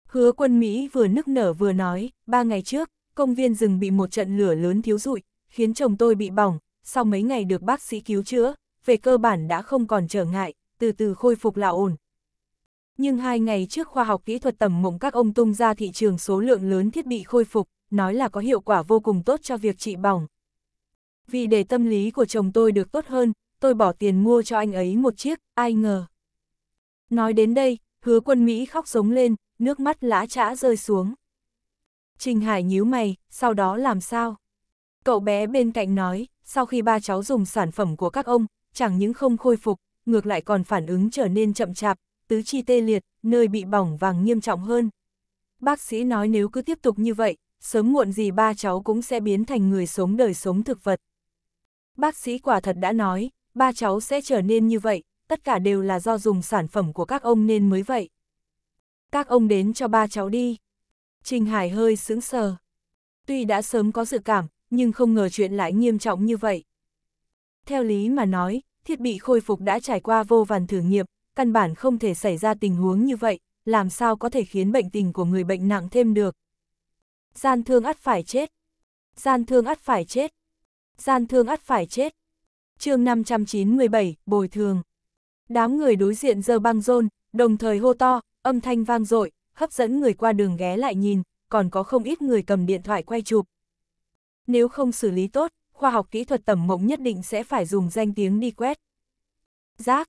[SPEAKER 1] Hứa quân Mỹ vừa nức nở vừa nói, ba ngày trước, công viên rừng bị một trận lửa lớn thiếu rụi, khiến chồng tôi bị bỏng, sau mấy ngày được bác sĩ cứu chữa, về cơ bản đã không còn trở ngại, từ từ khôi phục là ổn, nhưng hai ngày trước khoa học kỹ thuật tầm mộng các ông tung ra thị trường số lượng lớn thiết bị khôi phục, nói là có hiệu quả vô cùng tốt cho việc trị bỏng. Vì để tâm lý của chồng tôi được tốt hơn, tôi bỏ tiền mua cho anh ấy một chiếc, ai ngờ. Nói đến đây, hứa quân Mỹ khóc giống lên, nước mắt lã trã rơi xuống. Trình Hải nhíu mày, sau đó làm sao? Cậu bé bên cạnh nói, sau khi ba cháu dùng sản phẩm của các ông, chẳng những không khôi phục, ngược lại còn phản ứng trở nên chậm chạp, tứ chi tê liệt, nơi bị bỏng vàng nghiêm trọng hơn. Bác sĩ nói nếu cứ tiếp tục như vậy, sớm muộn gì ba cháu cũng sẽ biến thành người sống đời sống thực vật. Bác sĩ quả thật đã nói, ba cháu sẽ trở nên như vậy, tất cả đều là do dùng sản phẩm của các ông nên mới vậy. Các ông đến cho ba cháu đi. Trình Hải hơi sững sờ. Tuy đã sớm có dự cảm, nhưng không ngờ chuyện lại nghiêm trọng như vậy. Theo lý mà nói, thiết bị khôi phục đã trải qua vô vàn thử nghiệm, căn bản không thể xảy ra tình huống như vậy, làm sao có thể khiến bệnh tình của người bệnh nặng thêm được. Gian thương ắt phải chết. Gian thương ắt phải chết. Gian thương ắt phải chết. chương 597, Bồi thường. Đám người đối diện giơ băng rôn, đồng thời hô to, âm thanh vang dội hấp dẫn người qua đường ghé lại nhìn, còn có không ít người cầm điện thoại quay chụp. Nếu không xử lý tốt, khoa học kỹ thuật tẩm mộng nhất định sẽ phải dùng danh tiếng đi quét. Giác,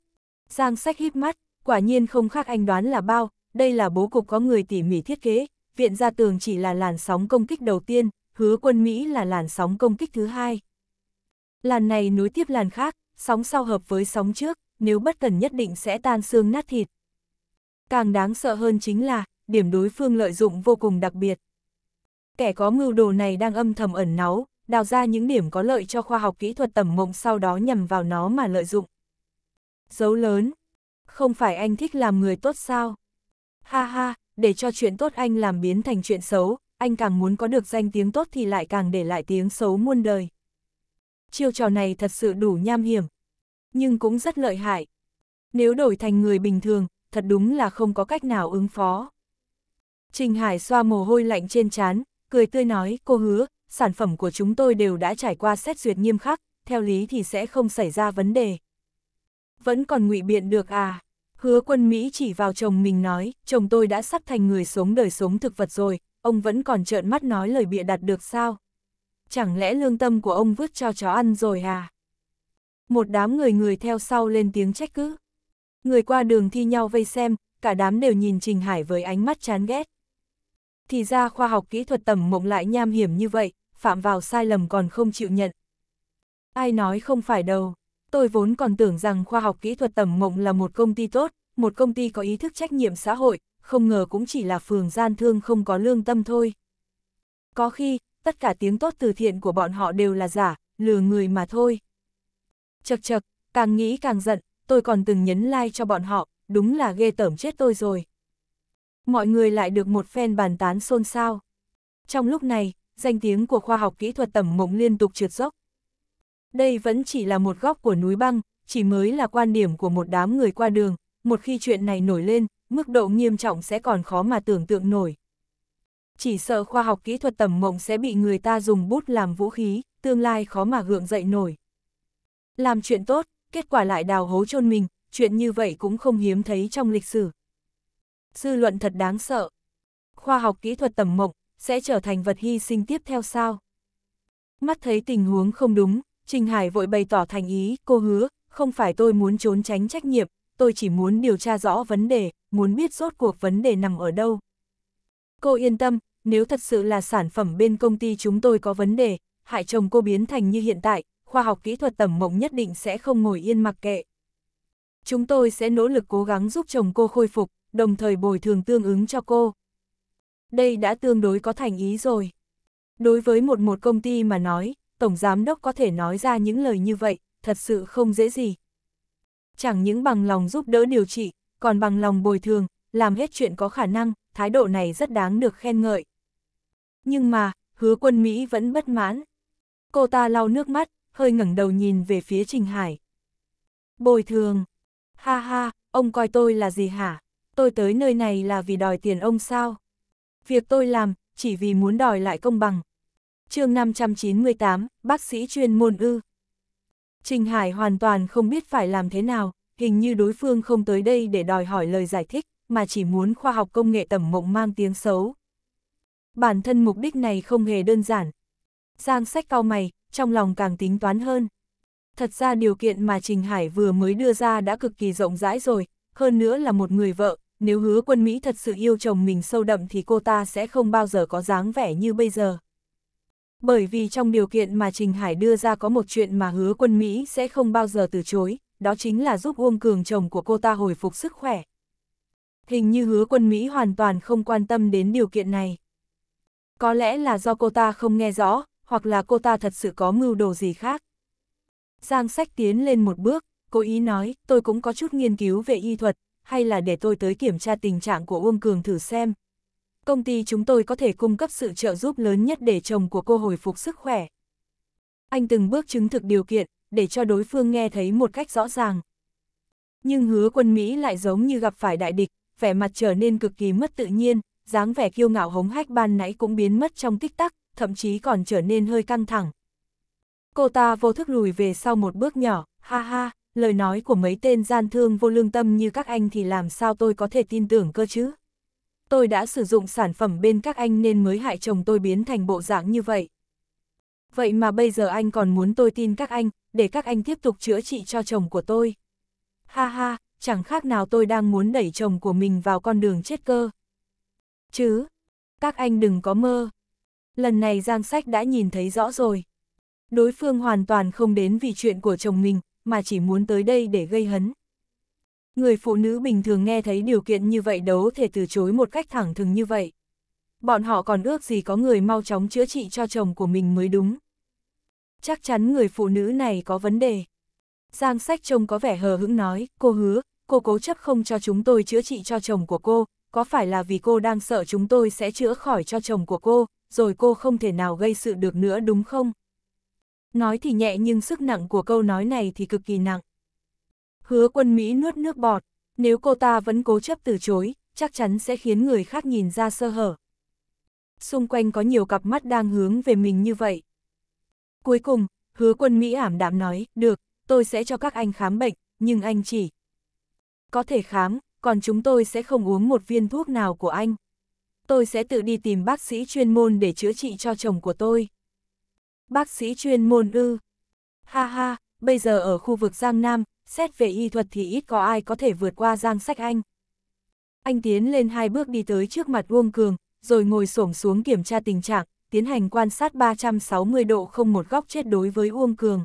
[SPEAKER 1] Giang sách híp mắt, quả nhiên không khác anh đoán là bao, đây là bố cục có người tỉ mỉ thiết kế, viện ra tường chỉ là làn sóng công kích đầu tiên, hứa quân Mỹ là làn sóng công kích thứ hai. Làn này nối tiếp làn khác, sóng sau hợp với sóng trước, nếu bất cần nhất định sẽ tan xương nát thịt. Càng đáng sợ hơn chính là, điểm đối phương lợi dụng vô cùng đặc biệt. Kẻ có mưu đồ này đang âm thầm ẩn náu, đào ra những điểm có lợi cho khoa học kỹ thuật tầm mộng sau đó nhằm vào nó mà lợi dụng. Dấu lớn. Không phải anh thích làm người tốt sao? Ha ha, để cho chuyện tốt anh làm biến thành chuyện xấu, anh càng muốn có được danh tiếng tốt thì lại càng để lại tiếng xấu muôn đời. Chiêu trò này thật sự đủ nham hiểm, nhưng cũng rất lợi hại. Nếu đổi thành người bình thường, thật đúng là không có cách nào ứng phó. Trình Hải xoa mồ hôi lạnh trên trán, cười tươi nói, cô hứa, sản phẩm của chúng tôi đều đã trải qua xét duyệt nghiêm khắc, theo lý thì sẽ không xảy ra vấn đề, vẫn còn ngụy biện được à? Hứa quân Mỹ chỉ vào chồng mình nói, chồng tôi đã sắp thành người sống đời sống thực vật rồi, ông vẫn còn trợn mắt nói lời bịa đặt được sao? Chẳng lẽ lương tâm của ông vứt cho chó ăn rồi à? Một đám người người theo sau lên tiếng trách cứ. Người qua đường thi nhau vây xem, cả đám đều nhìn Trình Hải với ánh mắt chán ghét. Thì ra khoa học kỹ thuật tầm mộng lại nham hiểm như vậy, phạm vào sai lầm còn không chịu nhận. Ai nói không phải đâu tôi vốn còn tưởng rằng khoa học kỹ thuật tầm mộng là một công ty tốt, một công ty có ý thức trách nhiệm xã hội, không ngờ cũng chỉ là phường gian thương không có lương tâm thôi. Có khi, tất cả tiếng tốt từ thiện của bọn họ đều là giả, lừa người mà thôi. Chật chật, càng nghĩ càng giận, tôi còn từng nhấn like cho bọn họ, đúng là ghê tởm chết tôi rồi. Mọi người lại được một phen bàn tán xôn xao. Trong lúc này, danh tiếng của khoa học kỹ thuật tầm mộng liên tục trượt dốc, đây vẫn chỉ là một góc của núi băng, chỉ mới là quan điểm của một đám người qua đường, một khi chuyện này nổi lên, mức độ nghiêm trọng sẽ còn khó mà tưởng tượng nổi. Chỉ sợ khoa học kỹ thuật tầm mộng sẽ bị người ta dùng bút làm vũ khí, tương lai khó mà gượng dậy nổi. Làm chuyện tốt, kết quả lại đào hố chôn mình, chuyện như vậy cũng không hiếm thấy trong lịch sử. Dư luận thật đáng sợ. Khoa học kỹ thuật tầm mộng sẽ trở thành vật hy sinh tiếp theo sao? Mắt thấy tình huống không đúng, Trình Hải vội bày tỏ thành ý, cô hứa, không phải tôi muốn trốn tránh trách nhiệm, tôi chỉ muốn điều tra rõ vấn đề, muốn biết rốt cuộc vấn đề nằm ở đâu. Cô yên tâm, nếu thật sự là sản phẩm bên công ty chúng tôi có vấn đề, hại chồng cô biến thành như hiện tại, khoa học kỹ thuật tầm mộng nhất định sẽ không ngồi yên mặc kệ. Chúng tôi sẽ nỗ lực cố gắng giúp chồng cô khôi phục, đồng thời bồi thường tương ứng cho cô. Đây đã tương đối có thành ý rồi. Đối với một một công ty mà nói, Tổng Giám Đốc có thể nói ra những lời như vậy, thật sự không dễ gì. Chẳng những bằng lòng giúp đỡ điều trị, còn bằng lòng bồi thường, làm hết chuyện có khả năng, thái độ này rất đáng được khen ngợi. Nhưng mà, hứa quân Mỹ vẫn bất mãn. Cô ta lau nước mắt, hơi ngẩng đầu nhìn về phía Trình Hải. Bồi thường. Ha ha, ông coi tôi là gì hả? Tôi tới nơi này là vì đòi tiền ông sao? Việc tôi làm, chỉ vì muốn đòi lại công bằng, chương 598, bác sĩ chuyên môn ư. Trình Hải hoàn toàn không biết phải làm thế nào, hình như đối phương không tới đây để đòi hỏi lời giải thích, mà chỉ muốn khoa học công nghệ tầm mộng mang tiếng xấu. Bản thân mục đích này không hề đơn giản. Giang sách cao mày, trong lòng càng tính toán hơn. Thật ra điều kiện mà Trình Hải vừa mới đưa ra đã cực kỳ rộng rãi rồi, hơn nữa là một người vợ, nếu hứa quân Mỹ thật sự yêu chồng mình sâu đậm thì cô ta sẽ không bao giờ có dáng vẻ như bây giờ bởi vì trong điều kiện mà Trình Hải đưa ra có một chuyện mà hứa quân Mỹ sẽ không bao giờ từ chối, đó chính là giúp Uông Cường chồng của cô ta hồi phục sức khỏe. Hình như hứa quân Mỹ hoàn toàn không quan tâm đến điều kiện này. Có lẽ là do cô ta không nghe rõ, hoặc là cô ta thật sự có mưu đồ gì khác. Giang sách tiến lên một bước, cố ý nói, tôi cũng có chút nghiên cứu về y thuật, hay là để tôi tới kiểm tra tình trạng của Uông Cường thử xem công ty chúng tôi có thể cung cấp sự trợ giúp lớn nhất để chồng của cô hồi phục sức khỏe. Anh từng bước chứng thực điều kiện, để cho đối phương nghe thấy một cách rõ ràng. Nhưng hứa quân Mỹ lại giống như gặp phải đại địch, vẻ mặt trở nên cực kỳ mất tự nhiên, dáng vẻ kiêu ngạo hống hách ban nãy cũng biến mất trong tích tắc, thậm chí còn trở nên hơi căng thẳng. Cô ta vô thức lùi về sau một bước nhỏ, ha ha, lời nói của mấy tên gian thương vô lương tâm như các anh thì làm sao tôi có thể tin tưởng cơ chứ? tôi đã sử dụng sản phẩm bên các anh nên mới hại chồng tôi biến thành bộ dạng như vậy. Vậy mà bây giờ anh còn muốn tôi tin các anh, để các anh tiếp tục chữa trị cho chồng của tôi. Ha ha, chẳng khác nào tôi đang muốn đẩy chồng của mình vào con đường chết cơ. Chứ, các anh đừng có mơ. Lần này Giang Sách đã nhìn thấy rõ rồi. Đối phương hoàn toàn không đến vì chuyện của chồng mình, mà chỉ muốn tới đây để gây hấn. Người phụ nữ bình thường nghe thấy điều kiện như vậy đấu thể từ chối một cách thẳng thừng như vậy. Bọn họ còn ước gì có người mau chóng chữa trị cho chồng của mình mới đúng. Chắc chắn người phụ nữ này có vấn đề. Giang sách trông có vẻ hờ hững nói, cô hứa, cô cố chấp không cho chúng tôi chữa trị cho chồng của cô, có phải là vì cô đang sợ chúng tôi sẽ chữa khỏi cho chồng của cô, rồi cô không thể nào gây sự được nữa đúng không? Nói thì nhẹ nhưng sức nặng của câu nói này thì cực kỳ nặng. Hứa quân Mỹ nuốt nước bọt, nếu cô ta vẫn cố chấp từ chối, chắc chắn sẽ khiến người khác nhìn ra sơ hở. Xung quanh có nhiều cặp mắt đang hướng về mình như vậy. Cuối cùng, hứa quân Mỹ ảm đạm nói, được, tôi sẽ cho các anh khám bệnh, nhưng anh chỉ có thể khám, còn chúng tôi sẽ không uống một viên thuốc nào của anh. Tôi sẽ tự đi tìm bác sĩ chuyên môn để chữa trị cho chồng của tôi. Bác sĩ chuyên môn ư. Ha ha, bây giờ ở khu vực Giang Nam, xét về y thuật thì ít có ai có thể vượt qua Giang Sách Anh. Anh tiến lên hai bước đi tới trước mặt Uông Cường, rồi ngồi xổm xuống kiểm tra tình trạng, tiến hành quan sát 360 độ không một góc chết đối với Uông Cường.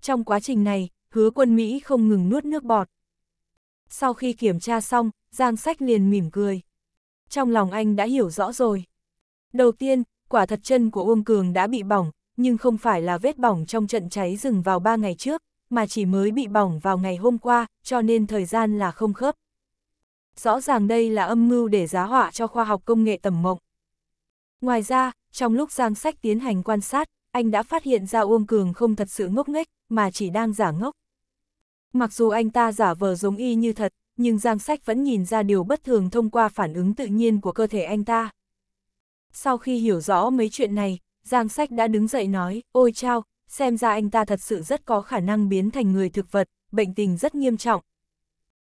[SPEAKER 1] Trong quá trình này, hứa quân Mỹ không ngừng nuốt nước bọt. Sau khi kiểm tra xong, Giang Sách liền mỉm cười. Trong lòng anh đã hiểu rõ rồi. Đầu tiên, quả thật chân của Uông Cường đã bị bỏng, nhưng không phải là vết bỏng trong trận cháy rừng vào ba ngày trước, mà chỉ mới bị bỏng vào ngày hôm qua, cho nên thời gian là không khớp. Rõ ràng đây là âm mưu để giá họa cho khoa học công nghệ tầm mộng. Ngoài ra, trong lúc Giang Sách tiến hành quan sát, anh đã phát hiện ra Uông Cường không thật sự ngốc nghếch, mà chỉ đang giả ngốc. Mặc dù anh ta giả vờ giống y như thật, nhưng Giang Sách vẫn nhìn ra điều bất thường thông qua phản ứng tự nhiên của cơ thể anh ta. Sau khi hiểu rõ mấy chuyện này, Giang Sách đã đứng dậy nói, ôi chao, xem ra anh ta thật sự rất có khả năng biến thành người thực vật, bệnh tình rất nghiêm trọng.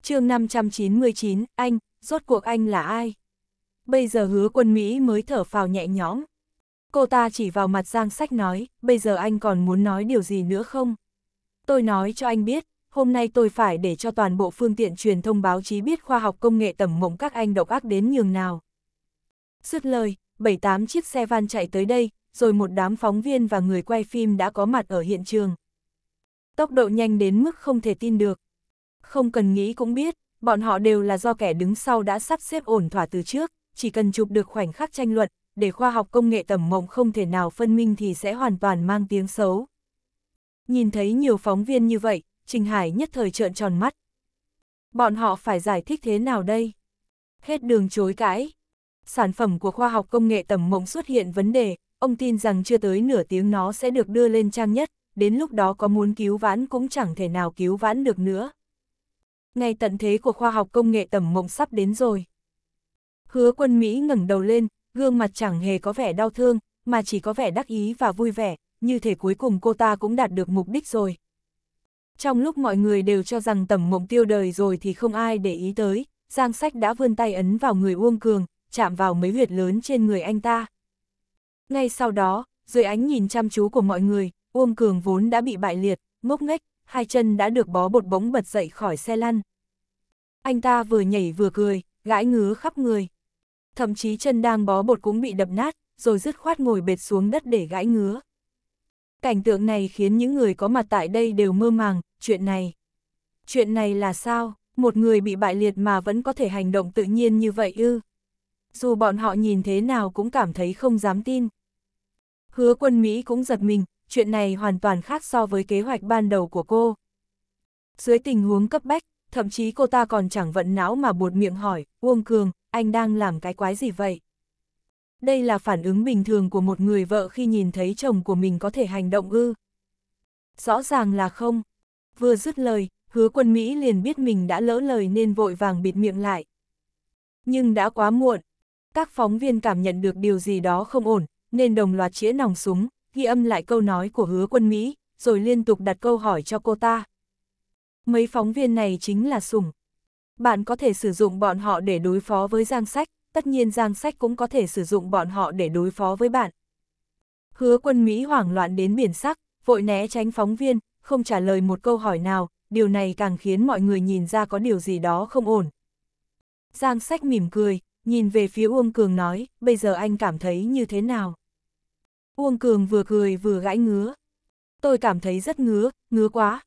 [SPEAKER 1] chương 599, anh, rốt cuộc anh là ai? Bây giờ hứa quân Mỹ mới thở phào nhẹ nhõm. Cô ta chỉ vào mặt Giang Sách nói, bây giờ anh còn muốn nói điều gì nữa không? Tôi nói cho anh biết, hôm nay tôi phải để cho toàn bộ phương tiện truyền thông báo chí biết khoa học công nghệ tầm mộng các anh độc ác đến nhường nào. Dứt lời, 7-8 chiếc xe van chạy tới đây, rồi một đám phóng viên và người quay phim đã có mặt ở hiện trường. Tốc độ nhanh đến mức không thể tin được. Không cần nghĩ cũng biết, bọn họ đều là do kẻ đứng sau đã sắp xếp ổn thỏa từ trước, chỉ cần chụp được khoảnh khắc tranh luận, để khoa học công nghệ tầm mộng không thể nào phân minh thì sẽ hoàn toàn mang tiếng xấu. Nhìn thấy nhiều phóng viên như vậy, Trình Hải nhất thời trợn tròn mắt. Bọn họ phải giải thích thế nào đây? Hết đường chối cãi. Sản phẩm của khoa học công nghệ tầm mộng xuất hiện vấn đề, ông tin rằng chưa tới nửa tiếng nó sẽ được đưa lên trang nhất, đến lúc đó có muốn cứu vãn cũng chẳng thể nào cứu vãn được nữa. Ngày tận thế của khoa học công nghệ tầm mộng sắp đến rồi. Hứa quân Mỹ ngẩng đầu lên, gương mặt chẳng hề có vẻ đau thương, mà chỉ có vẻ đắc ý và vui vẻ, như thể cuối cùng cô ta cũng đạt được mục đích rồi. Trong lúc mọi người đều cho rằng tầm mộng tiêu đời rồi thì không ai để ý tới, Giang Sách đã vươn tay ấn vào người Uông Cường, chạm vào mấy huyệt lớn trên người anh ta. Ngay sau đó, dưới ánh nhìn chăm chú của mọi người, Uông Cường vốn đã bị bại liệt, ngốc nghếch, hai chân đã được bó bột bỗng bật dậy khỏi xe lăn. Anh ta vừa nhảy vừa cười, gãi ngứa khắp người. Thậm chí chân đang bó bột cũng bị đập nát, rồi dứt khoát ngồi bệt xuống đất để gãi ngứa. Cảnh tượng này khiến những người có mặt tại đây đều mơ màng, chuyện này. Chuyện này là sao, một người bị bại liệt mà vẫn có thể hành động tự nhiên như vậy ư? Dù bọn họ nhìn thế nào cũng cảm thấy không dám tin. Hứa quân Mỹ cũng giật mình, chuyện này hoàn toàn khác so với kế hoạch ban đầu của cô. Dưới tình huống cấp bách, thậm chí cô ta còn chẳng vận não mà buột miệng hỏi, Uông Cường, anh đang làm cái quái gì vậy? Đây là phản ứng bình thường của một người vợ khi nhìn thấy chồng của mình có thể hành động ư. Rõ ràng là không. Vừa dứt lời, hứa quân Mỹ liền biết mình đã lỡ lời nên vội vàng bịt miệng lại. Nhưng đã quá muộn. Các phóng viên cảm nhận được điều gì đó không ổn, nên đồng loạt chĩa nòng súng, ghi âm lại câu nói của hứa quân Mỹ, rồi liên tục đặt câu hỏi cho cô ta. Mấy phóng viên này chính là sủng. Bạn có thể sử dụng bọn họ để đối phó với Giang Sách, tất nhiên Giang Sách cũng có thể sử dụng bọn họ để đối phó với bạn. Hứa quân Mỹ hoảng loạn đến biển sắc, vội né tránh phóng viên, không trả lời một câu hỏi nào, điều này càng khiến mọi người nhìn ra có điều gì đó không ổn. Giang Sách mỉm cười, nhìn về phía Uông Cường nói, bây giờ anh cảm thấy như thế nào? Uông Cường vừa cười vừa gãi ngứa. Tôi cảm thấy rất ngứa, ngứa quá.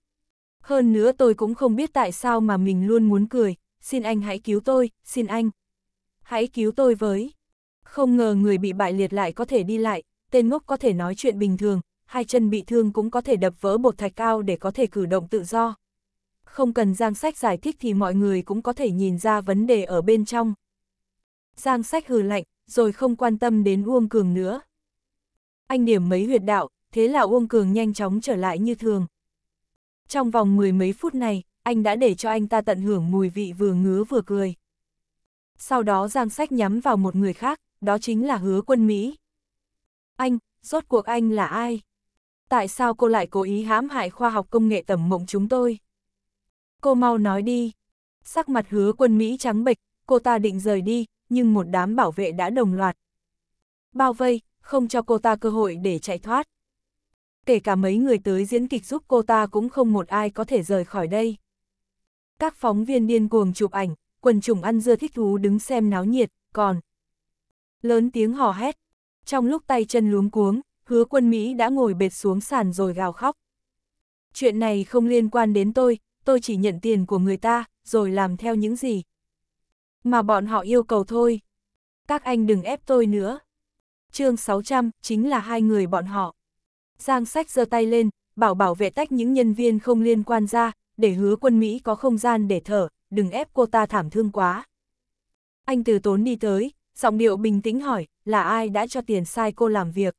[SPEAKER 1] Hơn nữa tôi cũng không biết tại sao mà mình luôn muốn cười, xin anh hãy cứu tôi, xin anh. Hãy cứu tôi với. Không ngờ người bị bại liệt lại có thể đi lại, tên ngốc có thể nói chuyện bình thường, hai chân bị thương cũng có thể đập vỡ bột thạch cao để có thể cử động tự do. Không cần giang sách giải thích thì mọi người cũng có thể nhìn ra vấn đề ở bên trong, Giang sách hừ lạnh, rồi không quan tâm đến Uông Cường nữa. Anh điểm mấy huyệt đạo, thế là Uông Cường nhanh chóng trở lại như thường. Trong vòng mười mấy phút này, anh đã để cho anh ta tận hưởng mùi vị vừa ngứa vừa cười. Sau đó Giang Sách nhắm vào một người khác, đó chính là hứa quân Mỹ. Anh, rốt cuộc anh là ai? Tại sao cô lại cố ý hãm hại khoa học công nghệ tầm mộng chúng tôi? Cô mau nói đi. Sắc mặt hứa quân Mỹ trắng bệch, cô ta định rời đi, nhưng một đám bảo vệ đã đồng loạt. Bao vây, không cho cô ta cơ hội để chạy thoát. Kể cả mấy người tới diễn kịch giúp cô ta cũng không một ai có thể rời khỏi đây. Các phóng viên điên cuồng chụp ảnh, quần chủng ăn dưa thích thú đứng xem náo nhiệt, còn lớn tiếng hò hét. Trong lúc tay chân luống cuống, hứa quân Mỹ đã ngồi bệt xuống sàn rồi gào khóc. Chuyện này không liên quan đến tôi, tôi chỉ nhận tiền của người ta, rồi làm theo những gì mà bọn họ yêu cầu thôi. Các anh đừng ép tôi nữa. chương 600 chính là hai người bọn họ. Giang sách giơ tay lên, bảo bảo vệ tách những nhân viên không liên quan ra, để hứa quân Mỹ có không gian để thở, đừng ép cô ta thảm thương quá. Anh từ tốn đi tới, giọng điệu bình tĩnh hỏi, là ai đã cho tiền sai cô làm việc?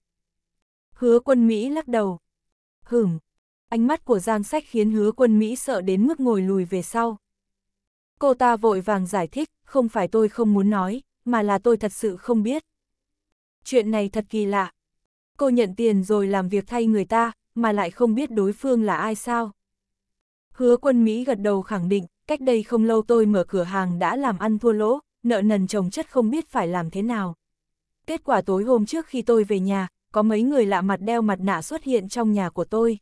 [SPEAKER 1] Hứa quân Mỹ lắc đầu. Hửm, ánh mắt của Giang Sách khiến hứa quân Mỹ sợ đến mức ngồi lùi về sau. Cô ta vội vàng giải thích, không phải tôi không muốn nói, mà là tôi thật sự không biết. Chuyện này thật kỳ lạ. Cô nhận tiền rồi làm việc thay người ta, mà lại không biết đối phương là ai sao. Hứa quân Mỹ gật đầu khẳng định, cách đây không lâu tôi mở cửa hàng đã làm ăn thua lỗ, nợ nần chồng chất không biết phải làm thế nào. Kết quả tối hôm trước khi tôi về nhà, có mấy người lạ mặt đeo mặt nạ xuất hiện trong nhà của tôi.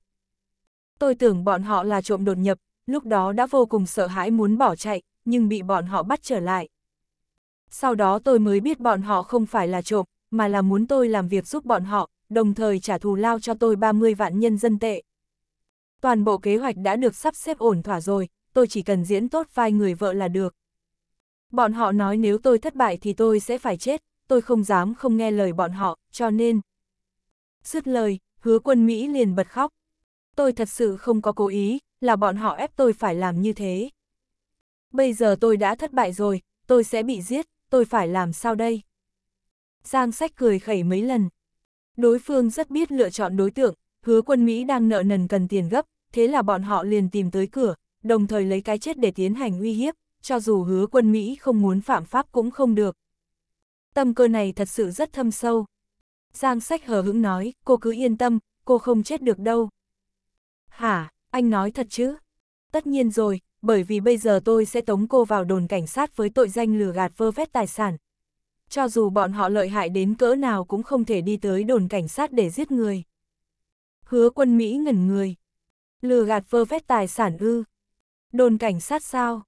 [SPEAKER 1] Tôi tưởng bọn họ là trộm đột nhập, lúc đó đã vô cùng sợ hãi muốn bỏ chạy, nhưng bị bọn họ bắt trở lại. Sau đó tôi mới biết bọn họ không phải là trộm, mà là muốn tôi làm việc giúp bọn họ, đồng thời trả thù lao cho tôi 30 vạn nhân dân tệ. Toàn bộ kế hoạch đã được sắp xếp ổn thỏa rồi, tôi chỉ cần diễn tốt vai người vợ là được. Bọn họ nói nếu tôi thất bại thì tôi sẽ phải chết, tôi không dám không nghe lời bọn họ, cho nên... Dứt lời, hứa quân Mỹ liền bật khóc. Tôi thật sự không có cố ý, là bọn họ ép tôi phải làm như thế. Bây giờ tôi đã thất bại rồi, tôi sẽ bị giết, tôi phải làm sao đây? Giang sách cười khẩy mấy lần. Đối phương rất biết lựa chọn đối tượng, hứa quân Mỹ đang nợ nần cần tiền gấp, thế là bọn họ liền tìm tới cửa, đồng thời lấy cái chết để tiến hành uy hiếp, cho dù hứa quân Mỹ không muốn phạm pháp cũng không được. Tâm cơ này thật sự rất thâm sâu. Giang sách hờ hững nói, cô cứ yên tâm, cô không chết được đâu. Hả, anh nói thật chứ? Tất nhiên rồi, bởi vì bây giờ tôi sẽ tống cô vào đồn cảnh sát với tội danh lừa gạt vơ vét tài sản. Cho dù bọn họ lợi hại đến cỡ nào cũng không thể đi tới đồn cảnh sát để giết người. Hứa quân Mỹ ngẩn người. Lừa gạt vơ vét tài sản ư. Đồn cảnh sát sao?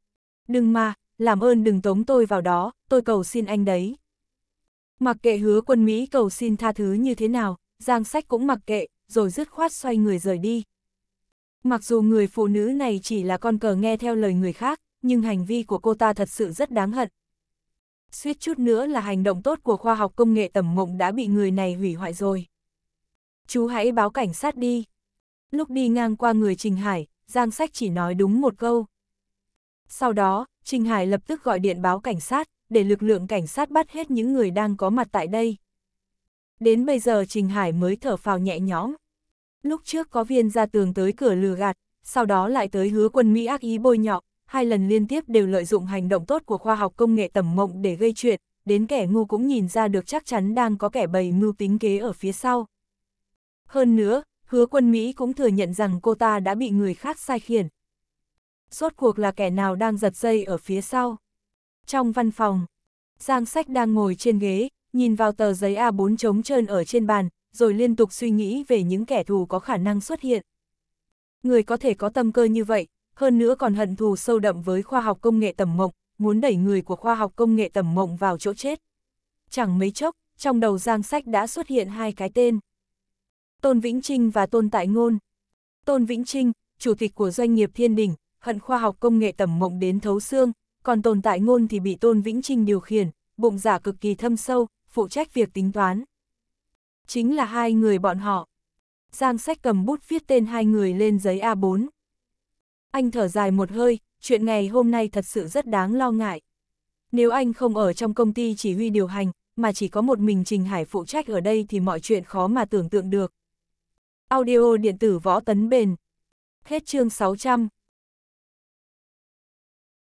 [SPEAKER 1] Đừng mà, làm ơn đừng tống tôi vào đó, tôi cầu xin anh đấy. Mặc kệ hứa quân Mỹ cầu xin tha thứ như thế nào, Giang Sách cũng mặc kệ, rồi dứt khoát xoay người rời đi. Mặc dù người phụ nữ này chỉ là con cờ nghe theo lời người khác, nhưng hành vi của cô ta thật sự rất đáng hận. Suýt chút nữa là hành động tốt của khoa học công nghệ tầm mộng đã bị người này hủy hoại rồi. Chú hãy báo cảnh sát đi. Lúc đi ngang qua người Trình Hải, Giang Sách chỉ nói đúng một câu. Sau đó, Trình Hải lập tức gọi điện báo cảnh sát, để lực lượng cảnh sát bắt hết những người đang có mặt tại đây. Đến bây giờ Trình Hải mới thở phào nhẹ nhõm. Lúc trước có viên ra tường tới cửa lừa gạt, sau đó lại tới hứa quân Mỹ ác ý bôi nhọ, hai lần liên tiếp đều lợi dụng hành động tốt của khoa học công nghệ tầm mộng để gây chuyện, đến kẻ ngu cũng nhìn ra được chắc chắn đang có kẻ bày mưu tính kế ở phía sau. Hơn nữa, hứa quân Mỹ cũng thừa nhận rằng cô ta đã bị người khác sai khiển. Suốt cuộc là kẻ nào đang giật dây ở phía sau. Trong văn phòng, Giang Sách đang ngồi trên ghế, nhìn vào tờ giấy A4 trống trơn ở trên bàn, rồi liên tục suy nghĩ về những kẻ thù có khả năng xuất hiện. Người có thể có tâm cơ như vậy, hơn nữa còn hận thù sâu đậm với khoa học công nghệ tầm mộng, muốn đẩy người của khoa học công nghệ tầm mộng vào chỗ chết. Chẳng mấy chốc, trong đầu Giang Sách đã xuất hiện hai cái tên. Tôn Vĩnh Trinh và Tôn Tại Ngôn. Tôn Vĩnh Trinh, chủ tịch của doanh nghiệp Thiên Đình, hận khoa học công nghệ tầm mộng đến thấu xương, còn Tôn Tại Ngôn thì bị Tôn Vĩnh Trinh điều khiển, bụng giả dạ cực kỳ thâm sâu, phụ trách việc tính toán chính là hai người bọn họ. Giang sách cầm bút viết tên hai người lên giấy A4. Anh thở dài một hơi, chuyện ngày hôm nay thật sự rất đáng lo ngại. Nếu anh không ở trong công ty chỉ huy điều hành, mà chỉ có một mình Trình Hải phụ trách ở đây thì mọi chuyện khó mà tưởng tượng được. Audio điện tử võ tấn bền. Hết chương 600.